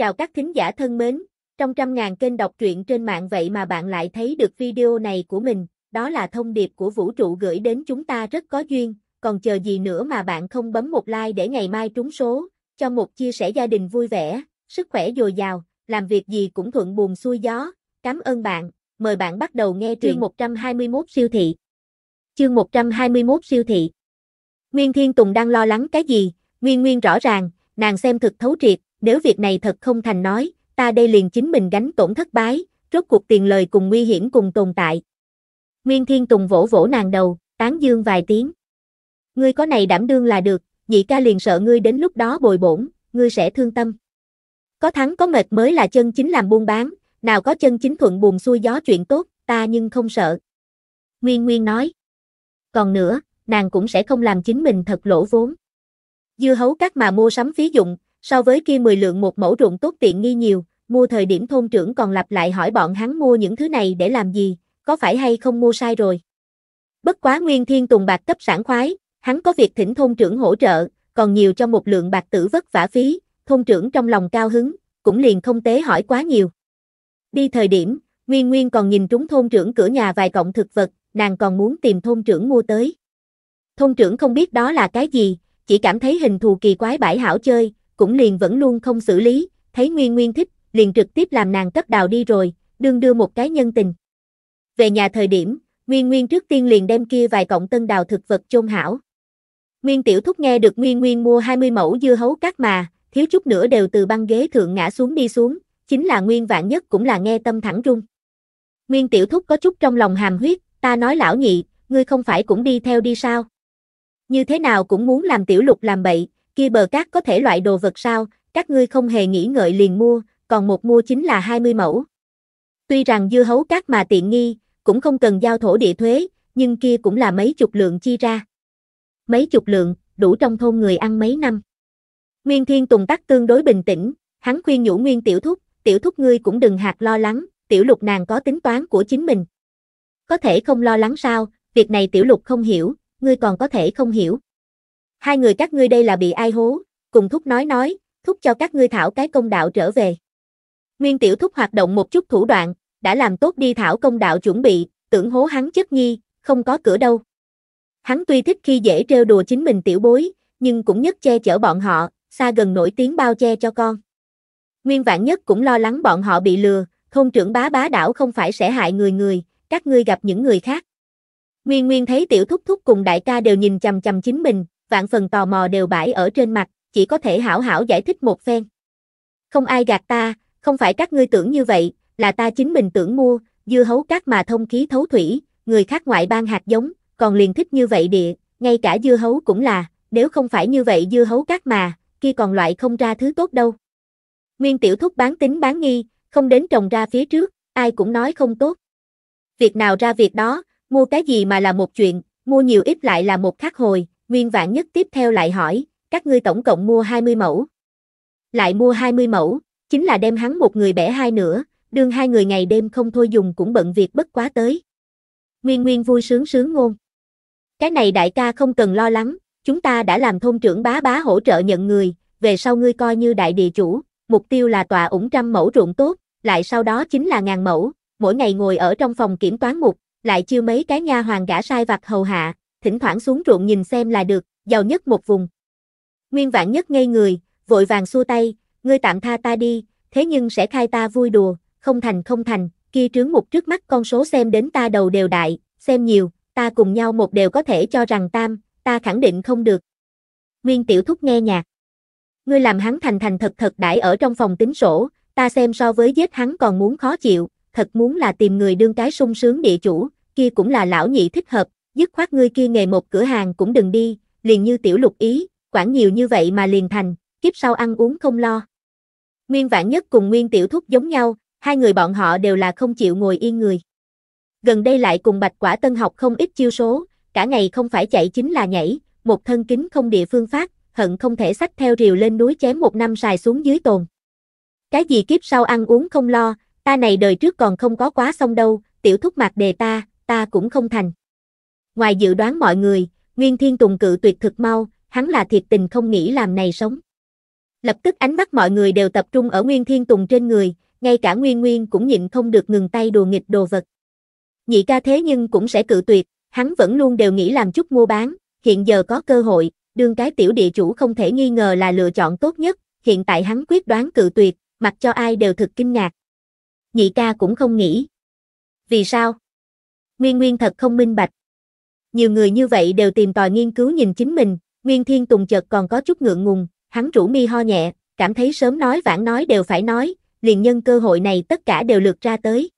Chào các thính giả thân mến, trong trăm ngàn kênh đọc truyện trên mạng vậy mà bạn lại thấy được video này của mình, đó là thông điệp của vũ trụ gửi đến chúng ta rất có duyên, còn chờ gì nữa mà bạn không bấm một like để ngày mai trúng số, cho một chia sẻ gia đình vui vẻ, sức khỏe dồi dào, làm việc gì cũng thuận buồm xuôi gió. Cảm ơn bạn, mời bạn bắt đầu nghe truyện 121 siêu thị. Chương 121 siêu thị. Nguyên Thiên Tùng đang lo lắng cái gì? Nguyên Nguyên rõ ràng, nàng xem thực thấu triệt, nếu việc này thật không thành nói, ta đây liền chính mình gánh tổn thất bái, rốt cuộc tiền lời cùng nguy hiểm cùng tồn tại. Nguyên Thiên Tùng vỗ vỗ nàng đầu, tán dương vài tiếng. Ngươi có này đảm đương là được, nhị ca liền sợ ngươi đến lúc đó bồi bổn, ngươi sẽ thương tâm. Có thắng có mệt mới là chân chính làm buôn bán, nào có chân chính thuận buồn xuôi gió chuyện tốt, ta nhưng không sợ. Nguyên Nguyên nói. Còn nữa, nàng cũng sẽ không làm chính mình thật lỗ vốn. Dưa hấu các mà mua sắm phí dụng, so với kia 10 lượng một mẫu ruộng tốt tiện nghi nhiều, mua thời điểm thôn trưởng còn lặp lại hỏi bọn hắn mua những thứ này để làm gì, có phải hay không mua sai rồi. Bất quá Nguyên Thiên Tùng bạc cấp sản khoái, hắn có việc thỉnh thôn trưởng hỗ trợ, còn nhiều cho một lượng bạc tử vất vả phí, thôn trưởng trong lòng cao hứng, cũng liền không tế hỏi quá nhiều. Đi thời điểm, Nguyên Nguyên còn nhìn trúng thôn trưởng cửa nhà vài cọng thực vật, nàng còn muốn tìm thôn trưởng mua tới. Thôn trưởng không biết đó là cái gì, chỉ cảm thấy hình thù kỳ quái bãi hảo chơi, cũng liền vẫn luôn không xử lý, thấy Nguyên Nguyên thích, liền trực tiếp làm nàng cấp đào đi rồi, đương đưa một cái nhân tình. Về nhà thời điểm, Nguyên Nguyên trước tiên liền đem kia vài cọng tân đào thực vật chôn hảo. Nguyên Tiểu Thúc nghe được Nguyên Nguyên mua 20 mẫu dưa hấu cát mà, thiếu chút nữa đều từ băng ghế thượng ngã xuống đi xuống, chính là Nguyên Vạn Nhất cũng là nghe tâm thẳng rung. Nguyên Tiểu Thúc có chút trong lòng hàm huyết, ta nói lão nhị, ngươi không phải cũng đi theo đi sao? Như thế nào cũng muốn làm Tiểu Lục làm bậy, kia bờ cát có thể loại đồ vật sao, các ngươi không hề nghĩ ngợi liền mua, còn một mua chính là 20 mẫu. Tuy rằng dưa hấu cát mà tiện nghi, cũng không cần giao thổ địa thuế, nhưng kia cũng là mấy chục lượng chi ra. Mấy chục lượng, đủ trong thôn người ăn mấy năm. Nguyên Thiên Tùng tắc tương đối bình tĩnh, hắn khuyên nhủ Nguyên Tiểu Thúc, Tiểu Thúc ngươi cũng đừng hạt lo lắng, Tiểu Lục nàng có tính toán của chính mình. Có thể không lo lắng sao, việc này Tiểu Lục không hiểu, ngươi còn có thể không hiểu. Hai người các ngươi đây là bị ai hố, cùng thúc nói nói, thúc cho các ngươi thảo cái công đạo trở về. Nguyên tiểu thúc hoạt động một chút thủ đoạn, đã làm tốt đi thảo công đạo chuẩn bị, tưởng hố hắn chất nhi, không có cửa đâu. Hắn tuy thích khi dễ trêu đùa chính mình tiểu bối, nhưng cũng nhất che chở bọn họ, xa gần nổi tiếng bao che cho con. Nguyên vạn nhất cũng lo lắng bọn họ bị lừa, thôn trưởng bá bá đảo không phải sẽ hại người người, các ngươi gặp những người khác. Nguyên Nguyên thấy tiểu thúc thúc cùng đại ca đều nhìn chầm chầm chính mình, vạn phần tò mò đều bãi ở trên mặt, chỉ có thể hảo hảo giải thích một phen. Không ai gạt ta, không phải các ngươi tưởng như vậy, là ta chính mình tưởng mua, dưa hấu cát mà thông khí thấu thủy, người khác ngoại ban hạt giống, còn liền thích như vậy địa, ngay cả dưa hấu cũng là, nếu không phải như vậy dưa hấu cát mà, kia còn loại không ra thứ tốt đâu. Nguyên tiểu thúc bán tính bán nghi, không đến trồng ra phía trước, ai cũng nói không tốt. Việc nào ra việc đó, mua cái gì mà là một chuyện, mua nhiều ít lại là một khắc hồi, Nguyên vạn nhất tiếp theo lại hỏi, các ngươi tổng cộng mua 20 mẫu. Lại mua 20 mẫu, chính là đem hắn một người bẻ hai nữa, đương hai người ngày đêm không thôi dùng cũng bận việc bất quá tới. Nguyên Nguyên vui sướng sướng ngôn. Cái này đại ca không cần lo lắng, chúng ta đã làm thôn trưởng bá bá hỗ trợ nhận người, về sau ngươi coi như đại địa chủ, mục tiêu là tòa ủng trăm mẫu ruộng tốt, lại sau đó chính là ngàn mẫu, mỗi ngày ngồi ở trong phòng kiểm toán mục, lại chiêu mấy cái nha hoàng gã sai vặt hầu hạ, thỉnh thoảng xuống ruộng nhìn xem là được, giàu nhất một vùng. Nguyên vạn nhất ngây người, vội vàng xua tay, ngươi tạm tha ta đi, thế nhưng sẽ khai ta vui đùa, không thành không thành, kia trướng một trước mắt con số xem đến ta đầu đều đại, xem nhiều, ta cùng nhau một đều có thể cho rằng tam, ta khẳng định không được. Nguyên tiểu thúc nghe nhạc. Ngươi làm hắn thành thành thật thật đãi ở trong phòng tính sổ, ta xem so với giết hắn còn muốn khó chịu, thật muốn là tìm người đương cái sung sướng địa chủ, kia cũng là lão nhị thích hợp, dứt khoát ngươi kia nghề một cửa hàng cũng đừng đi, liền như tiểu lục ý, quản nhiều như vậy mà liền thành, kiếp sau ăn uống không lo. Nguyên vãn Nhất cùng Nguyên Tiểu Thúc giống nhau, hai người bọn họ đều là không chịu ngồi yên người. Gần đây lại cùng Bạch Quả Tân học không ít chiêu số, cả ngày không phải chạy chính là nhảy, một thân kính không địa phương phát, hận không thể sách theo rìu lên núi chém một năm xài xuống dưới tồn. Cái gì kiếp sau ăn uống không lo, ta này đời trước còn không có quá xong đâu, tiểu thúc mạc đề ta, ta cũng không thành. Ngoài dự đoán mọi người, Nguyên Thiên Tùng cự tuyệt thực mau, hắn là thiệt tình không nghĩ làm này sống. Lập tức ánh mắt mọi người đều tập trung ở Nguyên Thiên Tùng trên người, ngay cả Nguyên Nguyên cũng nhịn không được ngừng tay đùa nghịch đồ vật. Nhị ca thế nhưng cũng sẽ cự tuyệt, hắn vẫn luôn đều nghĩ làm chút mua bán, hiện giờ có cơ hội, đương cái tiểu địa chủ không thể nghi ngờ là lựa chọn tốt nhất, hiện tại hắn quyết đoán cự tuyệt, mặc cho ai đều thực kinh ngạc. Nhị ca cũng không nghĩ. Vì sao? Nguyên Nguyên thật không minh bạch nhiều người như vậy đều tìm tòi nghiên cứu nhìn chính mình, Nguyên Thiên Tùng chợt còn có chút ngượng ngùng, hắn rủ mi ho nhẹ, cảm thấy sớm nói vãn nói đều phải nói, liền nhân cơ hội này tất cả đều lượt ra tới.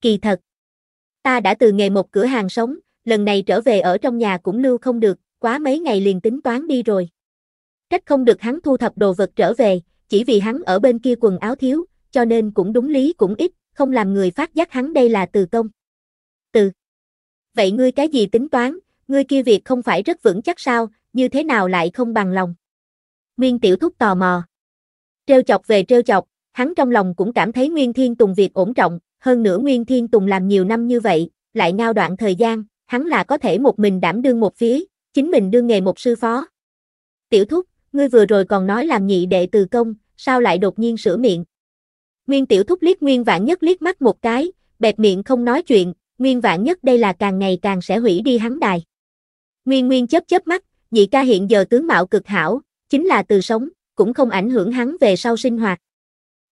Kỳ thật, ta đã từ nghề một cửa hàng sống, lần này trở về ở trong nhà cũng lưu không được, quá mấy ngày liền tính toán đi rồi. cách không được hắn thu thập đồ vật trở về, chỉ vì hắn ở bên kia quần áo thiếu, cho nên cũng đúng lý cũng ít, không làm người phát giác hắn đây là từ công. Từ vậy ngươi cái gì tính toán, ngươi kia việc không phải rất vững chắc sao, như thế nào lại không bằng lòng. Nguyên Tiểu Thúc tò mò. Trêu chọc về trêu chọc, hắn trong lòng cũng cảm thấy Nguyên Thiên Tùng việc ổn trọng, hơn nữa Nguyên Thiên Tùng làm nhiều năm như vậy, lại ngao đoạn thời gian, hắn là có thể một mình đảm đương một phía, chính mình đương nghề một sư phó. Tiểu Thúc, ngươi vừa rồi còn nói làm nhị đệ từ công, sao lại đột nhiên sửa miệng. Nguyên Tiểu Thúc liếc Nguyên Vạn Nhất liếc mắt một cái, bẹp miệng không nói chuyện, nguyên vạn nhất đây là càng ngày càng sẽ hủy đi hắn đài. Nguyên Nguyên chớp chớp mắt, nhị ca hiện giờ tướng mạo cực hảo, chính là từ sống, cũng không ảnh hưởng hắn về sau sinh hoạt.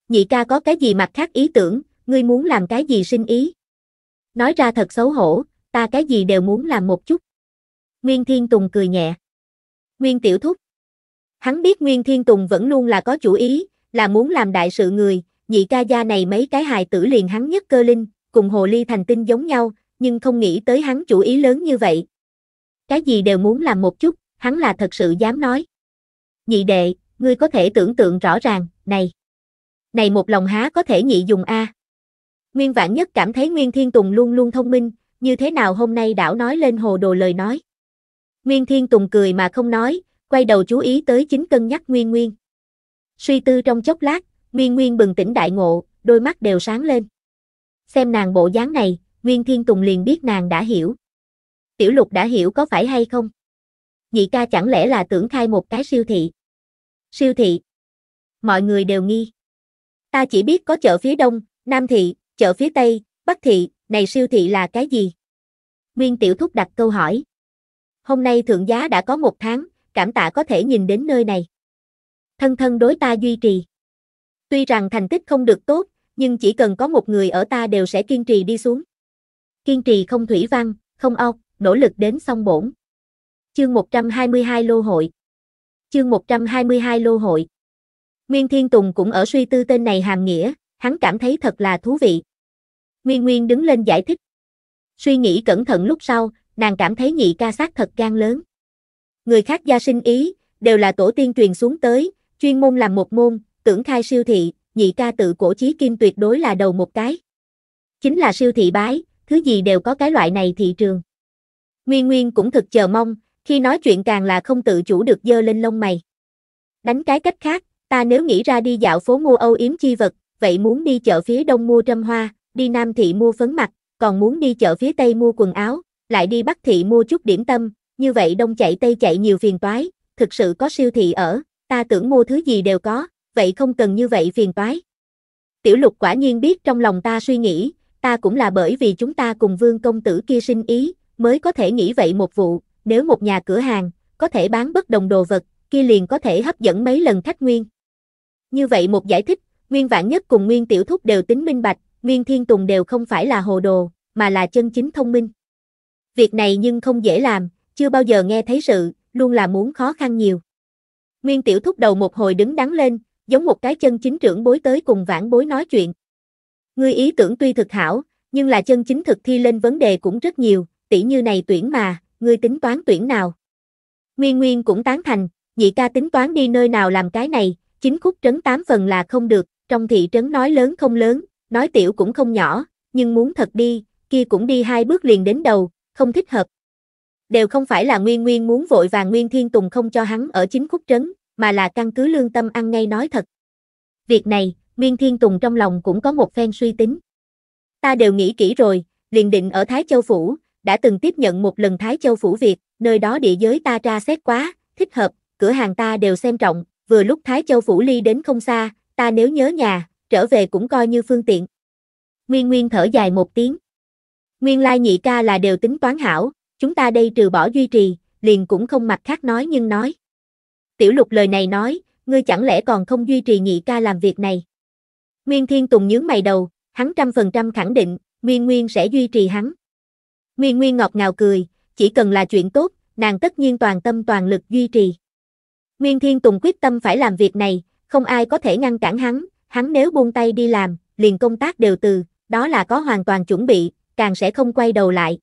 Nhị ca có cái gì mặt khác ý tưởng, ngươi muốn làm cái gì sinh ý. Nói ra thật xấu hổ, ta cái gì đều muốn làm một chút. Nguyên Thiên Tùng cười nhẹ. Nguyên Tiểu Thúc. Hắn biết Nguyên Thiên Tùng vẫn luôn là có chủ ý, là muốn làm đại sự người, nhị ca gia này mấy cái hài tử liền hắn nhất cơ linh, cùng hồ ly thành tinh giống nhau, nhưng không nghĩ tới hắn chủ ý lớn như vậy. Cái gì đều muốn làm một chút, hắn là thật sự dám nói. Nhị đệ, ngươi có thể tưởng tượng rõ ràng, này. Này một lòng há có thể nhị dùng A. Nguyên vạn nhất cảm thấy Nguyên Thiên Tùng luôn luôn thông minh, như thế nào hôm nay đảo nói lên hồ đồ lời nói. Nguyên Thiên Tùng cười mà không nói, quay đầu chú ý tới chính cân nhắc Nguyên Nguyên. Suy tư trong chốc lát, Nguyên Nguyên bừng tỉnh đại ngộ, đôi mắt đều sáng lên xem nàng bộ dáng này, Nguyên Thiên Tùng liền biết nàng đã hiểu. Tiểu lục đã hiểu có phải hay không? Nhị ca chẳng lẽ là tưởng khai một cái siêu thị? Siêu thị. Mọi người đều nghi. Ta chỉ biết có chợ phía đông, nam thị, chợ phía tây, bắc thị, này siêu thị là cái gì? Nguyên Tiểu Thúc đặt câu hỏi. Hôm nay thượng giá đã có một tháng, cảm tạ có thể nhìn đến nơi này. Thân thân đối ta duy trì. Tuy rằng thành tích không được tốt, nhưng chỉ cần có một người ở ta đều sẽ kiên trì đi xuống. Kiên trì không thủy văn, không o, nỗ lực đến song bổn. Chương 122 Lô Hội Chương 122 Lô Hội Nguyên Thiên Tùng cũng ở suy tư tên này hàm nghĩa, hắn cảm thấy thật là thú vị. Nguyên Nguyên đứng lên giải thích. Suy nghĩ cẩn thận lúc sau, nàng cảm thấy nhị ca sát thật gan lớn. Người khác gia sinh ý, đều là tổ tiên truyền xuống tới, chuyên môn làm một môn, tưởng khai siêu thị, nhị ca tự cổ chí kim tuyệt đối là đầu một cái. Chính là siêu thị bái, thứ gì đều có cái loại này thị trường. Nguyên Nguyên cũng thực chờ mong, khi nói chuyện càng là không tự chủ được dơ lên lông mày. Đánh cái cách khác, ta nếu nghĩ ra đi dạo phố mua âu yếm chi vật, vậy muốn đi chợ phía đông mua trâm hoa, đi nam thị mua phấn mặt, còn muốn đi chợ phía tây mua quần áo, lại đi bắc thị mua chút điểm tâm, như vậy đông chạy tây chạy nhiều phiền toái, thực sự có siêu thị ở, ta tưởng mua thứ gì đều có, vậy không cần như vậy phiền toái. Tiểu lục quả nhiên biết trong lòng ta suy nghĩ, ta cũng là bởi vì chúng ta cùng vương công tử kia sinh ý, mới có thể nghĩ vậy một vụ, nếu một nhà cửa hàng, có thể bán bất đồng đồ vật, kia liền có thể hấp dẫn mấy lần khách nguyên. Như vậy một giải thích, Nguyên Vạn Nhất cùng Nguyên Tiểu Thúc đều tính minh bạch, Nguyên Thiên Tùng đều không phải là hồ đồ, mà là chân chính thông minh. Việc này nhưng không dễ làm, chưa bao giờ nghe thấy sự, luôn là muốn khó khăn nhiều. Nguyên Tiểu Thúc đầu một hồi đứng đắn lên, giống một cái chân chính trưởng bối tới cùng vãn bối nói chuyện. Ngươi ý tưởng tuy thực hảo, nhưng là chân chính thực thi lên vấn đề cũng rất nhiều, tỷ như này tuyển mà, ngươi tính toán tuyển nào. Nguyên Nguyên cũng tán thành, nhị ca tính toán đi nơi nào làm cái này, chính khúc trấn tám phần là không được, trong thị trấn nói lớn không lớn, nói tiểu cũng không nhỏ, nhưng muốn thật đi, kia cũng đi hai bước liền đến đầu, không thích hợp. Đều không phải là Nguyên Nguyên muốn vội vàng Nguyên Thiên Tùng không cho hắn ở chính khúc trấn, mà là căn cứ lương tâm ăn ngay nói thật. Việc này, nguyên Thiên Tùng trong lòng cũng có một phen suy tính. Ta đều nghĩ kỹ rồi, liền định ở Thái Châu Phủ, đã từng tiếp nhận một lần Thái Châu Phủ việc, nơi đó địa giới ta tra xét quá, thích hợp, cửa hàng ta đều xem trọng, vừa lúc Thái Châu Phủ Ly đến không xa, ta nếu nhớ nhà, trở về cũng coi như phương tiện. Nguyên Nguyên thở dài một tiếng. Nguyên lai nhị ca là đều tính toán hảo, chúng ta đây trừ bỏ duy trì, liền cũng không mặt khác nói nhưng nói. Tiểu lục lời này nói, ngươi chẳng lẽ còn không duy trì nhị ca làm việc này. Nguyên Thiên Tùng nhướng mày đầu, hắn trăm phần trăm khẳng định, Nguyên Nguyên sẽ duy trì hắn. Nguyên Nguyên ngọt ngào cười, chỉ cần là chuyện tốt, nàng tất nhiên toàn tâm toàn lực duy trì. Nguyên Thiên Tùng quyết tâm phải làm việc này, không ai có thể ngăn cản hắn, hắn nếu buông tay đi làm, liền công tác đều từ, đó là có hoàn toàn chuẩn bị, càng sẽ không quay đầu lại.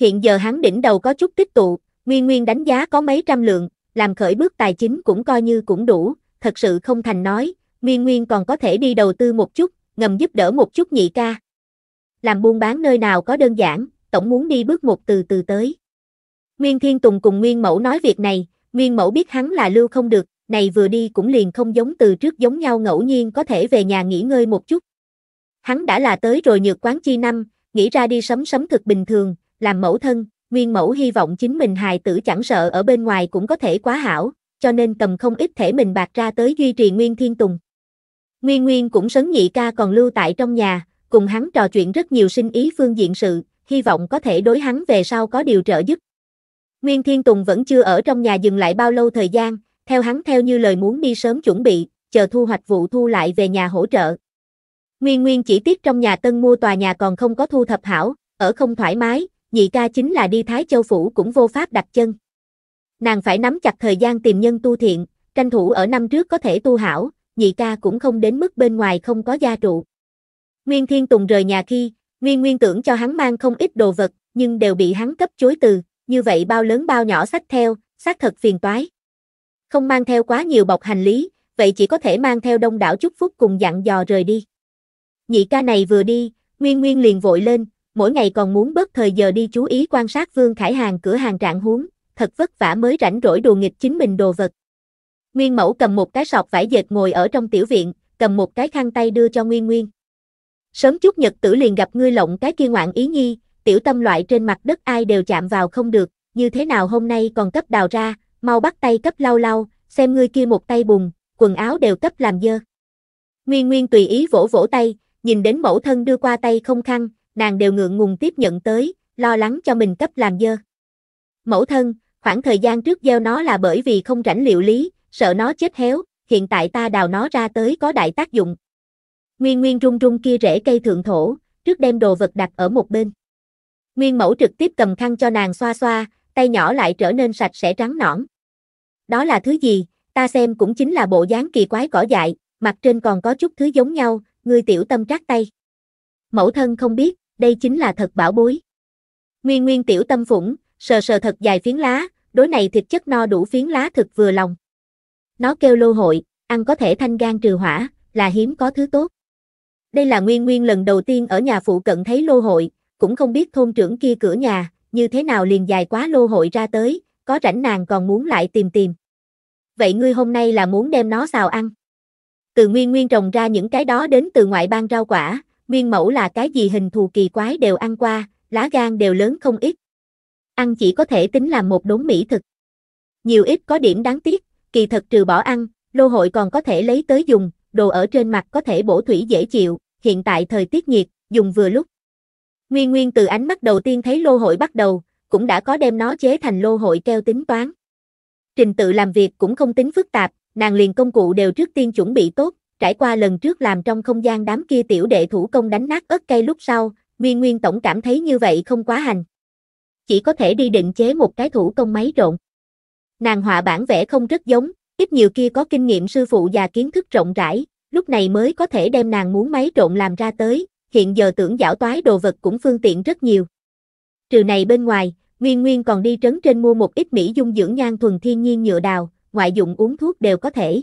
Hiện giờ hắn đỉnh đầu có chút tích tụ, Nguyên Nguyên đánh giá có mấy trăm lượng, làm khởi bước tài chính cũng coi như cũng đủ, thật sự không thành nói, Nguyên Nguyên còn có thể đi đầu tư một chút, ngầm giúp đỡ một chút nhị ca. Làm buôn bán nơi nào có đơn giản, tổng muốn đi bước một từ từ tới. Nguyên Thiên Tùng cùng Nguyên Mẫu nói việc này, Nguyên Mẫu biết hắn là lưu không được, này vừa đi cũng liền không giống từ trước giống nhau ngẫu nhiên có thể về nhà nghỉ ngơi một chút. Hắn đã là tới rồi nhược quán chi năm, nghĩ ra đi sấm sấm thực bình thường, làm mẫu thân, Nguyên mẫu hy vọng chính mình hài tử chẳng sợ ở bên ngoài cũng có thể quá hảo, cho nên cầm không ít thể mình bạc ra tới duy trì Nguyên Thiên Tùng. Nguyên Nguyên cũng sấn nhị ca còn lưu tại trong nhà, cùng hắn trò chuyện rất nhiều sinh ý phương diện sự, hy vọng có thể đối hắn về sau có điều trợ giúp. Nguyên Thiên Tùng vẫn chưa ở trong nhà dừng lại bao lâu thời gian, theo hắn theo như lời muốn đi sớm chuẩn bị, chờ thu hoạch vụ thu lại về nhà hỗ trợ. Nguyên Nguyên chỉ tiếc trong nhà tân mua tòa nhà còn không có thu thập hảo, ở không thoải mái, nhị ca chính là đi Thái Châu Phủ cũng vô pháp đặt chân. Nàng phải nắm chặt thời gian tìm nhân tu thiện, tranh thủ ở năm trước có thể tu hảo, nhị ca cũng không đến mức bên ngoài không có gia trụ. Nguyên Thiên Tùng rời nhà khi, Nguyên Nguyên tưởng cho hắn mang không ít đồ vật, nhưng đều bị hắn cấp chối từ, như vậy bao lớn bao nhỏ sách theo, xác thật phiền toái. Không mang theo quá nhiều bọc hành lý, vậy chỉ có thể mang theo đông đảo chúc phúc cùng dặn dò rời đi. Nhị ca này vừa đi, Nguyên Nguyên liền vội lên, mỗi ngày còn muốn bớt thời giờ đi chú ý quan sát Vương Khải Hàng cửa hàng trạng huống, thật vất vả mới rảnh rỗi đồ nghịch chính mình đồ vật. Nguyên Mẫu cầm một cái sọt vải dệt ngồi ở trong tiểu viện, cầm một cái khăn tay đưa cho Nguyên Nguyên. Sớm chút nhật tử liền gặp ngươi lộng cái kia ngoạn ý nhi, tiểu tâm loại trên mặt đất ai đều chạm vào không được, như thế nào hôm nay còn cấp đào ra, mau bắt tay cấp lau lau, xem ngươi kia một tay bùng, quần áo đều cấp làm dơ. Nguyên Nguyên tùy ý vỗ vỗ tay, nhìn đến mẫu thân đưa qua tay không khăn, nàng đều ngượng ngùng tiếp nhận tới, lo lắng cho mình cấp làm dơ. Mẫu thân, khoảng thời gian trước gieo nó là bởi vì không rảnh liệu lý, sợ nó chết héo, hiện tại ta đào nó ra tới có đại tác dụng. Nguyên Nguyên rung rung kia rễ cây thượng thổ, trước đem đồ vật đặt ở một bên. Nguyên mẫu trực tiếp cầm khăn cho nàng xoa xoa, tay nhỏ lại trở nên sạch sẽ trắng nõn. Đó là thứ gì, ta xem cũng chính là bộ dáng kỳ quái cỏ dại, mặt trên còn có chút thứ giống nhau, ngươi tiểu tâm trát tay. Mẫu thân không biết, đây chính là thật bảo bối. Nguyên Nguyên tiểu tâm phủng, sờ sờ thật dài phiến lá, đối này thịt chất no đủ phiến lá thực vừa lòng. Nó kêu lô hội, ăn có thể thanh gan trừ hỏa, là hiếm có thứ tốt. Đây là Nguyên Nguyên lần đầu tiên ở nhà phụ cận thấy lô hội, cũng không biết thôn trưởng kia cửa nhà, như thế nào liền dài quá lô hội ra tới, có rảnh nàng còn muốn lại tìm tìm. Vậy ngươi hôm nay là muốn đem nó xào ăn? Từ Nguyên Nguyên trồng ra những cái đó đến từ ngoại bang rau quả, nguyên mẫu là cái gì hình thù kỳ quái đều ăn qua, lá gan đều lớn không ít. Ăn chỉ có thể tính là một đốn mỹ thực. Nhiều ít có điểm đáng tiếc, kỳ thật trừ bỏ ăn, lô hội còn có thể lấy tới dùng, đồ ở trên mặt có thể bổ thủy dễ chịu, hiện tại thời tiết nhiệt, dùng vừa lúc. Nguyên Nguyên từ ánh mắt đầu tiên thấy lô hội bắt đầu, cũng đã có đem nó chế thành lô hội keo tính toán. Trình tự làm việc cũng không tính phức tạp, nàng liền công cụ đều trước tiên chuẩn bị tốt, trải qua lần trước làm trong không gian đám kia tiểu đệ thủ công đánh nát ớt cây lúc sau, Nguyên Nguyên Tổng cảm thấy như vậy không quá hành. Chỉ có thể đi định chế một cái thủ công máy trộn Nàng họa bản vẽ không rất giống, ít nhiều kia có kinh nghiệm sư phụ và kiến thức rộng rãi, lúc này mới có thể đem nàng muốn máy trộn làm ra tới, hiện giờ tưởng giảo toái đồ vật cũng phương tiện rất nhiều. Trừ này bên ngoài, Nguyên Nguyên còn đi trấn trên mua một ít mỹ dung dưỡng nhan thuần thiên nhiên nhựa đào, ngoại dụng uống thuốc đều có thể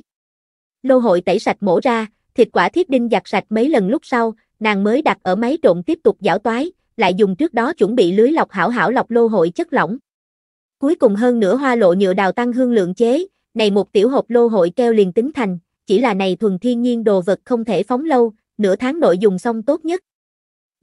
lô hội tẩy sạch mổ ra, thịt quả thiết đinh giặt sạch mấy lần lúc sau, nàng mới đặt ở máy trộn tiếp tục giảo toái, lại dùng trước đó chuẩn bị lưới lọc hảo hảo lọc lô hội chất lỏng. Cuối cùng hơn nửa hoa lộ nhựa đào tăng hương lượng chế, này một tiểu hộp lô hội keo liền tính thành, chỉ là này thuần thiên nhiên đồ vật không thể phóng lâu, nửa tháng nội dùng xong tốt nhất.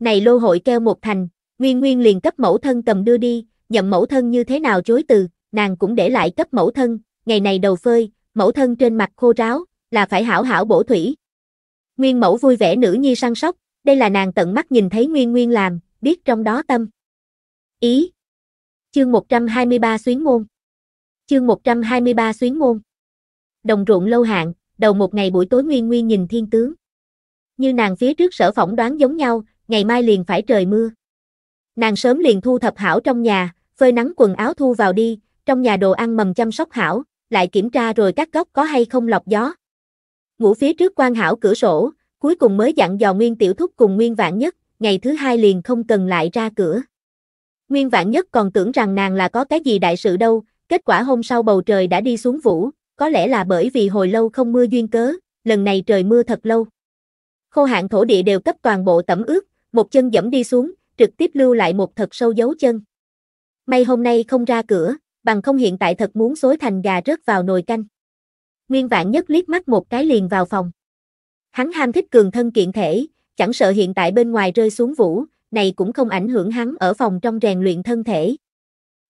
Này lô hội keo một thành, Nguyên Nguyên liền cấp mẫu thân cầm đưa đi, nhậm mẫu thân như thế nào chối từ, nàng cũng để lại cấp mẫu thân, ngày này đầu phơi, mẫu thân trên mặt khô ráo, là phải hảo hảo bổ thủy. Nguyên mẫu vui vẻ nữ nhi săn sóc, đây là nàng tận mắt nhìn thấy Nguyên Nguyên làm, biết trong đó tâm. Ý. Chương 123 xuyến môn. Chương 123 xuyến môn. Đồng ruộng lâu hạn, đầu một ngày buổi tối Nguyên Nguyên nhìn thiên tướng. Như nàng phía trước sở phỏng đoán giống nhau, ngày mai liền phải trời mưa. Nàng sớm liền thu thập hảo trong nhà, phơi nắng quần áo thu vào đi, trong nhà đồ ăn mầm chăm sóc hảo, lại kiểm tra rồi các góc có hay không lọc gió, ngủ phía trước quan hảo cửa sổ, cuối cùng mới dặn dò Nguyên Tiểu Thúc cùng Nguyên Vạn Nhất, ngày thứ hai liền không cần lại ra cửa. Nguyên Vạn Nhất còn tưởng rằng nàng là có cái gì đại sự đâu, kết quả hôm sau bầu trời đã đi xuống vũ, có lẽ là bởi vì hồi lâu không mưa duyên cớ, lần này trời mưa thật lâu. Khô hạn thổ địa đều cấp toàn bộ tẩm ướt, một chân dẫm đi xuống, trực tiếp lưu lại một thật sâu dấu chân. May hôm nay không ra cửa, bằng không hiện tại thật muốn xối thành gà rớt vào nồi canh. Nguyên Vạn Nhất liếc mắt một cái liền vào phòng. Hắn ham thích cường thân kiện thể, chẳng sợ hiện tại bên ngoài rơi xuống vũ, này cũng không ảnh hưởng hắn ở phòng trong rèn luyện thân thể.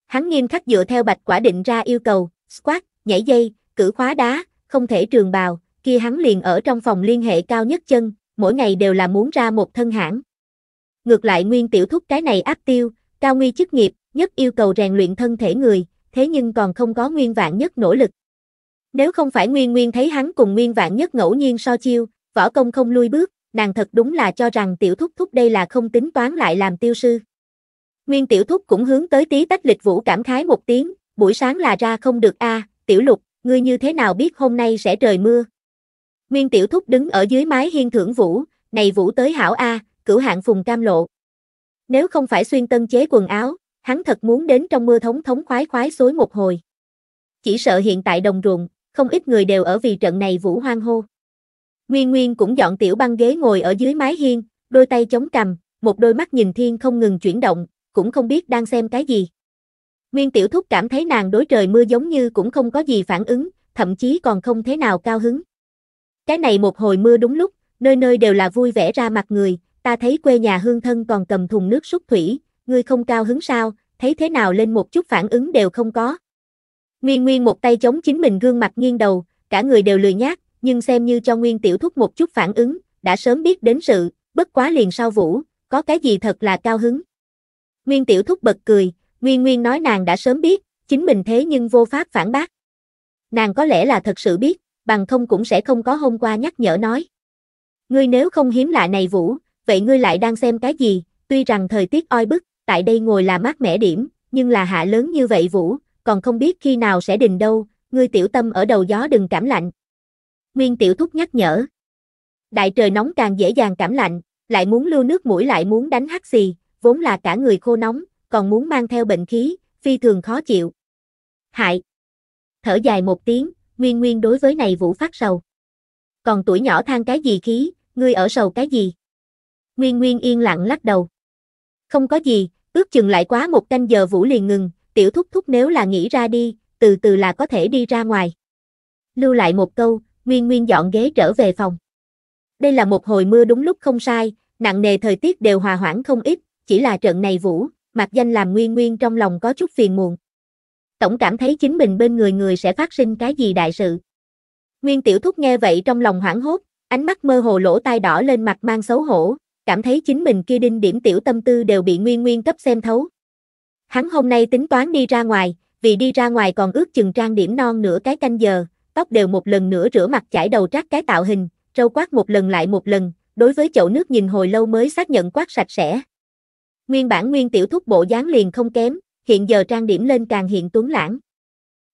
Hắn nghiêm khắc dựa theo bạch quả định ra yêu cầu, squat, nhảy dây, cử khóa đá, không thể trường bào, kia hắn liền ở trong phòng liên hệ cao nhất chân, mỗi ngày đều là muốn ra một thân hãng. Ngược lại nguyên tiểu thúc cái này áp tiêu, cao nguy chức nghiệp, nhất yêu cầu rèn luyện thân thể người, thế nhưng còn không có nguyên vạn nhất nỗ lực. Nếu không phải Nguyên Nguyên thấy hắn cùng Nguyên Vạn Nhất ngẫu nhiên so chiêu, võ công không lui bước, nàng thật đúng là cho rằng tiểu thúc thúc đây là không tính toán lại làm tiêu sư. Nguyên tiểu thúc cũng hướng tới tí tách lịch vũ cảm khái một tiếng, buổi sáng là ra không được a, à, tiểu lục, ngươi như thế nào biết hôm nay sẽ trời mưa. Nguyên tiểu thúc đứng ở dưới mái hiên thưởng vũ, này vũ tới hảo a, cửu hạng phùng cam lộ. Nếu không phải xuyên tân chế quần áo, hắn thật muốn đến trong mưa thống thống khoái khoái xối một hồi. Chỉ sợ hiện tại đồng ruộng, không ít người đều ở vì trận này vũ hoang hô. Nguyên Nguyên cũng dọn tiểu băng ghế ngồi ở dưới mái hiên, đôi tay chống cằm, một đôi mắt nhìn thiên không ngừng chuyển động, cũng không biết đang xem cái gì. Nguyên Tiểu Thúc cảm thấy nàng đối trời mưa giống như cũng không có gì phản ứng, thậm chí còn không thế nào cao hứng. Cái này một hồi mưa đúng lúc, nơi nơi đều là vui vẻ ra mặt người, ta thấy quê nhà hương thân còn cầm thùng nước súc thủy, ngươi không cao hứng sao, thấy thế nào lên một chút phản ứng đều không có. Nguyên Nguyên một tay chống chính mình gương mặt nghiêng đầu, cả người đều lười nhác, nhưng xem như cho Nguyên Tiểu Thúc một chút phản ứng, đã sớm biết đến sự, bất quá liền sau vũ, có cái gì thật là cao hứng. Nguyên Tiểu Thúc bật cười, Nguyên Nguyên nói nàng đã sớm biết, chính mình thế nhưng vô pháp phản bác. Nàng có lẽ là thật sự biết, bằng không cũng sẽ không có hôm qua nhắc nhở nói. Ngươi nếu không hiếm lạ này Vũ, vậy ngươi lại đang xem cái gì, tuy rằng thời tiết oi bức, tại đây ngồi là mát mẻ điểm, nhưng là hạ lớn như vậy Vũ, còn không biết khi nào sẽ đình đâu, ngươi tiểu tâm ở đầu gió đừng cảm lạnh. Nguyên tiểu thúc nhắc nhở. Đại trời nóng càng dễ dàng cảm lạnh, lại muốn lưu nước mũi lại muốn đánh hắt xì, vốn là cả người khô nóng, còn muốn mang theo bệnh khí, phi thường khó chịu. Hại. Thở dài một tiếng, Nguyên Nguyên đối với này Vũ phát sầu. Còn tuổi nhỏ than cái gì khí, ngươi ở sầu cái gì? Nguyên Nguyên yên lặng lắc đầu. Không có gì, ước chừng lại quá một canh giờ Vũ liền ngừng, tiểu thúc thúc nếu là nghĩ ra đi, từ từ là có thể đi ra ngoài. Lưu lại một câu, Nguyên Nguyên dọn ghế trở về phòng. Đây là một hồi mưa đúng lúc không sai, nặng nề thời tiết đều hòa hoãn không ít, chỉ là trận này vũ, mặc danh làm Nguyên Nguyên trong lòng có chút phiền muộn. Tổng cảm thấy chính mình bên người người sẽ phát sinh cái gì đại sự. Nguyên tiểu thúc nghe vậy trong lòng hoảng hốt, ánh mắt mơ hồ lỗ tai đỏ lên mặt mang xấu hổ, cảm thấy chính mình kia đinh điểm tiểu tâm tư đều bị Nguyên Nguyên cấp xem thấu. Hắn hôm nay tính toán đi ra ngoài, vì đi ra ngoài còn ước chừng trang điểm non nửa cái canh giờ, tóc đều một lần nữa rửa mặt chải đầu trát cái tạo hình, râu quát một lần lại một lần, đối với chậu nước nhìn hồi lâu mới xác nhận quát sạch sẽ. Nguyên bản nguyên tiểu thúc bộ dáng liền không kém, hiện giờ trang điểm lên càng hiện tuấn lãng.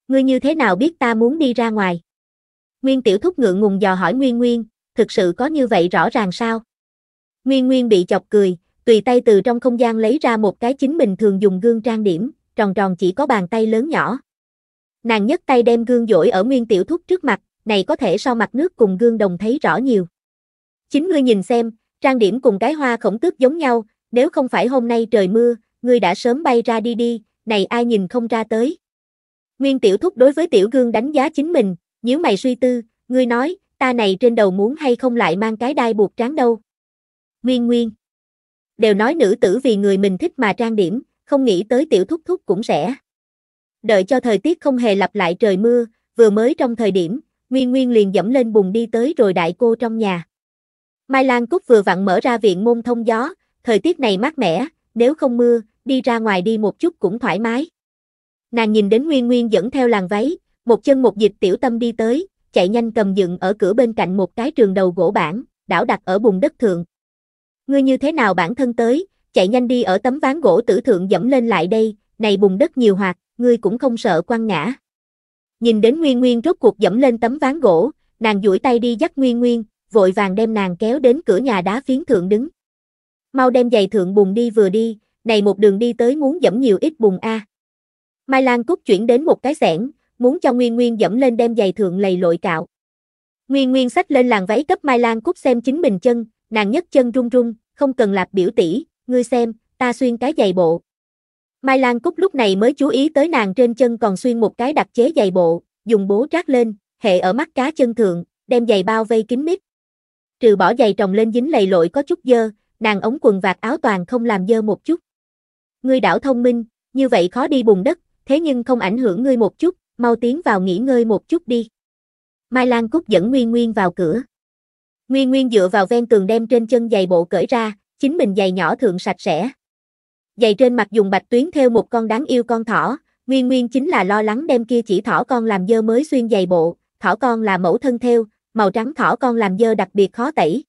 Ngươi như thế nào biết ta muốn đi ra ngoài? Nguyên tiểu thúc ngượng ngùng dò hỏi Nguyên Nguyên, thực sự có như vậy rõ ràng sao? Nguyên Nguyên bị chọc cười, tùy tay từ trong không gian lấy ra một cái chính mình thường dùng gương trang điểm, tròn tròn chỉ có bàn tay lớn nhỏ. Nàng nhấc tay đem gương dỗi ở Nguyên Tiểu Thúc trước mặt, này có thể so mặt nước cùng gương đồng thấy rõ nhiều. Chính ngươi nhìn xem, trang điểm cùng cái hoa khổng tước giống nhau, nếu không phải hôm nay trời mưa, ngươi đã sớm bay ra đi đi, này ai nhìn không ra tới. Nguyên Tiểu Thúc đối với Tiểu Gương đánh giá chính mình, nhíu mày suy tư, ngươi nói, ta này trên đầu muốn hay không lại mang cái đai buộc tráng đâu. Nguyên Nguyên đều nói nữ tử vì người mình thích mà trang điểm, không nghĩ tới tiểu thúc thúc cũng rẻ. Đợi cho thời tiết không hề lặp lại trời mưa, vừa mới trong thời điểm, Nguyên Nguyên liền dẫm lên bùng đi tới rồi đại cô trong nhà. Mai Lan Cúc vừa vặn mở ra viện môn thông gió, thời tiết này mát mẻ, nếu không mưa, đi ra ngoài đi một chút cũng thoải mái. Nàng nhìn đến Nguyên Nguyên dẫn theo làng váy, một chân một dịch tiểu tâm đi tới, chạy nhanh cầm dựng ở cửa bên cạnh một cái trường đầu gỗ bản, đảo đặt ở bùn đất thượng, Ngươi như thế nào bản thân tới, chạy nhanh đi ở tấm ván gỗ tử thượng dẫm lên lại đây, này bùn đất nhiều hoạt, ngươi cũng không sợ quăng ngã. Nhìn đến Nguyên Nguyên rốt cuộc dẫm lên tấm ván gỗ, nàng duỗi tay đi dắt Nguyên Nguyên, vội vàng đem nàng kéo đến cửa nhà đá phiến thượng đứng. Mau đem giày thượng bùn đi vừa đi, này một đường đi tới muốn dẫm nhiều ít bùn a. Mai Lan Cúc chuyển đến một cái xẻng, muốn cho Nguyên Nguyên dẫm lên đem giày thượng lầy lội cạo. Nguyên Nguyên xách lên làn váy cấp Mai Lan Cúc xem chính mình chân, nàng nhấc chân run run, không cần lạp biểu tỷ, ngươi xem, ta xuyên cái giày bộ. Mai Lan Cúc lúc này mới chú ý tới nàng trên chân còn xuyên một cái đặc chế giày bộ, dùng bố trát lên, hệ ở mắt cá chân thượng, đem giày bao vây kín mít. Trừ bỏ giày trồng lên dính lầy lội có chút dơ, nàng ống quần vạt áo toàn không làm dơ một chút. Ngươi đảo thông minh, như vậy khó đi bùn đất, thế nhưng không ảnh hưởng ngươi một chút, mau tiến vào nghỉ ngơi một chút đi. Mai Lan Cúc dẫn Nguyên Nguyên vào cửa. Nguyên Nguyên dựa vào ven tường đem trên chân giày bộ cởi ra, chính mình giày nhỏ thượng sạch sẽ. Giày trên mặt dùng bạch tuyến theo một con đáng yêu con thỏ, Nguyên Nguyên chính là lo lắng đem kia chỉ thỏ con làm dơ mới xuyên giày bộ, thỏ con là mẫu thân theo, màu trắng thỏ con làm dơ đặc biệt khó tẩy.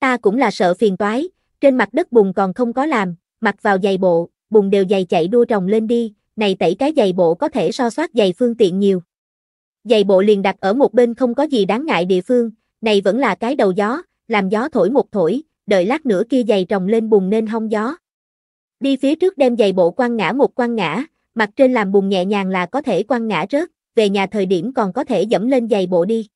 Ta cũng là sợ phiền toái, trên mặt đất bùn còn không có làm, mặc vào giày bộ, bùn đều giày chạy đua trồng lên đi, này tẩy cái giày bộ có thể so soát giày phương tiện nhiều. Giày bộ liền đặt ở một bên không có gì đáng ngại địa phương, này vẫn là cái đầu gió, làm gió thổi một thổi, đợi lát nữa kia giày trồng lên bùng nên hông gió. Đi phía trước đem giày bộ quăng ngã một quăng ngã, mặt trên làm bùng nhẹ nhàng là có thể quăng ngã rớt, về nhà thời điểm còn có thể dẫm lên giày bộ đi.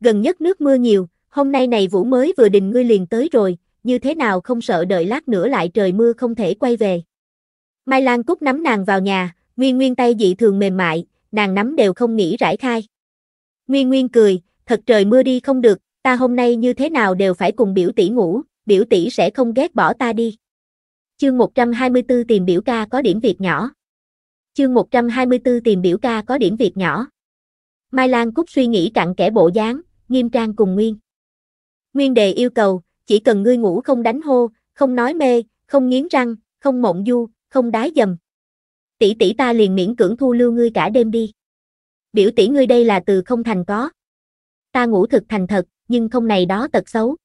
Gần nhất nước mưa nhiều, hôm nay này vũ mới vừa đình ngươi liền tới rồi, như thế nào không sợ đợi lát nữa lại trời mưa không thể quay về. Mai Lan Cúc nắm nàng vào nhà, Nguyên Nguyên tay dị thường mềm mại, nàng nắm đều không nghĩ rải khai. Nguyên Nguyên cười, thật trời mưa đi không được, ta hôm nay như thế nào đều phải cùng biểu tỷ ngủ, biểu tỷ sẽ không ghét bỏ ta đi. Chương 124 tìm biểu ca có điểm việc nhỏ. Chương 124 tìm biểu ca có điểm việc nhỏ. Mai Lan Cúc suy nghĩ cặn kẽ bộ dáng, nghiêm trang cùng Nguyên. Nguyên đề yêu cầu, chỉ cần ngươi ngủ không đánh hô, không nói mê, không nghiến răng, không mộng du, không đái dầm. Tỷ tỷ ta liền miễn cưỡng thu lưu ngươi cả đêm đi. Biểu tỷ ngươi đây là từ không thành có ta ngủ thực thành thật, nhưng không này đó tật xấu.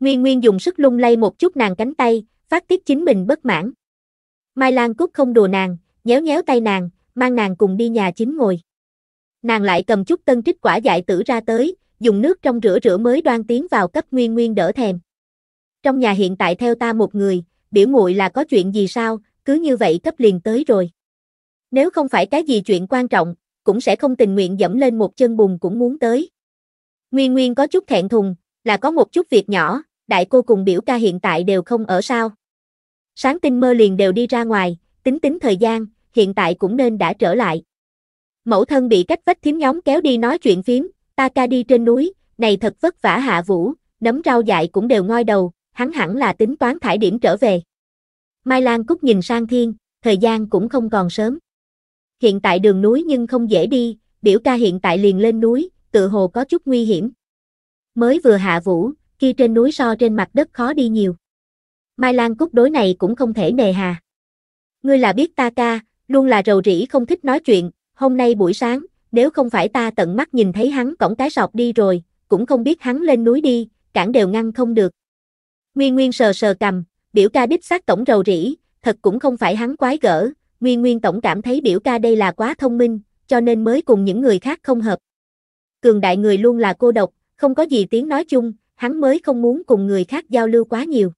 Nguyên Nguyên dùng sức lung lay một chút nàng cánh tay, phát tiết chính mình bất mãn. Mai Lan Cúc không đùa nàng, nhéo nhéo tay nàng, mang nàng cùng đi nhà chính ngồi. Nàng lại cầm chút tân trích quả dại tử ra tới, dùng nước trong rửa rửa mới đoan tiến vào cấp Nguyên Nguyên đỡ thèm. Trong nhà hiện tại theo ta một người, biểu muội là có chuyện gì sao, cứ như vậy cấp liền tới rồi. Nếu không phải cái gì chuyện quan trọng, cũng sẽ không tình nguyện dẫm lên một chân bùn cũng muốn tới. Nguyên Nguyên có chút thẹn thùng, là có một chút việc nhỏ, đại cô cùng biểu ca hiện tại đều không ở sao. Sáng tinh mơ liền đều đi ra ngoài, tính tính thời gian, hiện tại cũng nên đã trở lại. Mẫu thân bị cách vách thím nhóm kéo đi nói chuyện phím, ta ca đi trên núi, này thật vất vả hạ vũ, nấm rau dại cũng đều ngoi đầu, hắn hẳn là tính toán thải điểm trở về. Mai Lan Cúc nhìn sang thiên, thời gian cũng không còn sớm. Hiện tại đường núi nhưng không dễ đi, biểu ca hiện tại liền lên núi, tự hồ có chút nguy hiểm. Mới vừa hạ vũ, kia trên núi so trên mặt đất khó đi nhiều. Mai Lan Cúc đối này cũng không thể nề hà. Ngươi là biết ta ca, luôn là rầu rĩ không thích nói chuyện, hôm nay buổi sáng, nếu không phải ta tận mắt nhìn thấy hắn cõng cái sọc đi rồi, cũng không biết hắn lên núi đi, cản đều ngăn không được. Nguyên Nguyên sờ sờ cầm, biểu ca đích xác tổng rầu rĩ, thật cũng không phải hắn quái gở, Nguyên Nguyên tổng cảm thấy biểu ca đây là quá thông minh, cho nên mới cùng những người khác không hợp cường đại người luôn là cô độc, không có gì tiếng nói chung, hắn mới không muốn cùng người khác giao lưu quá nhiều.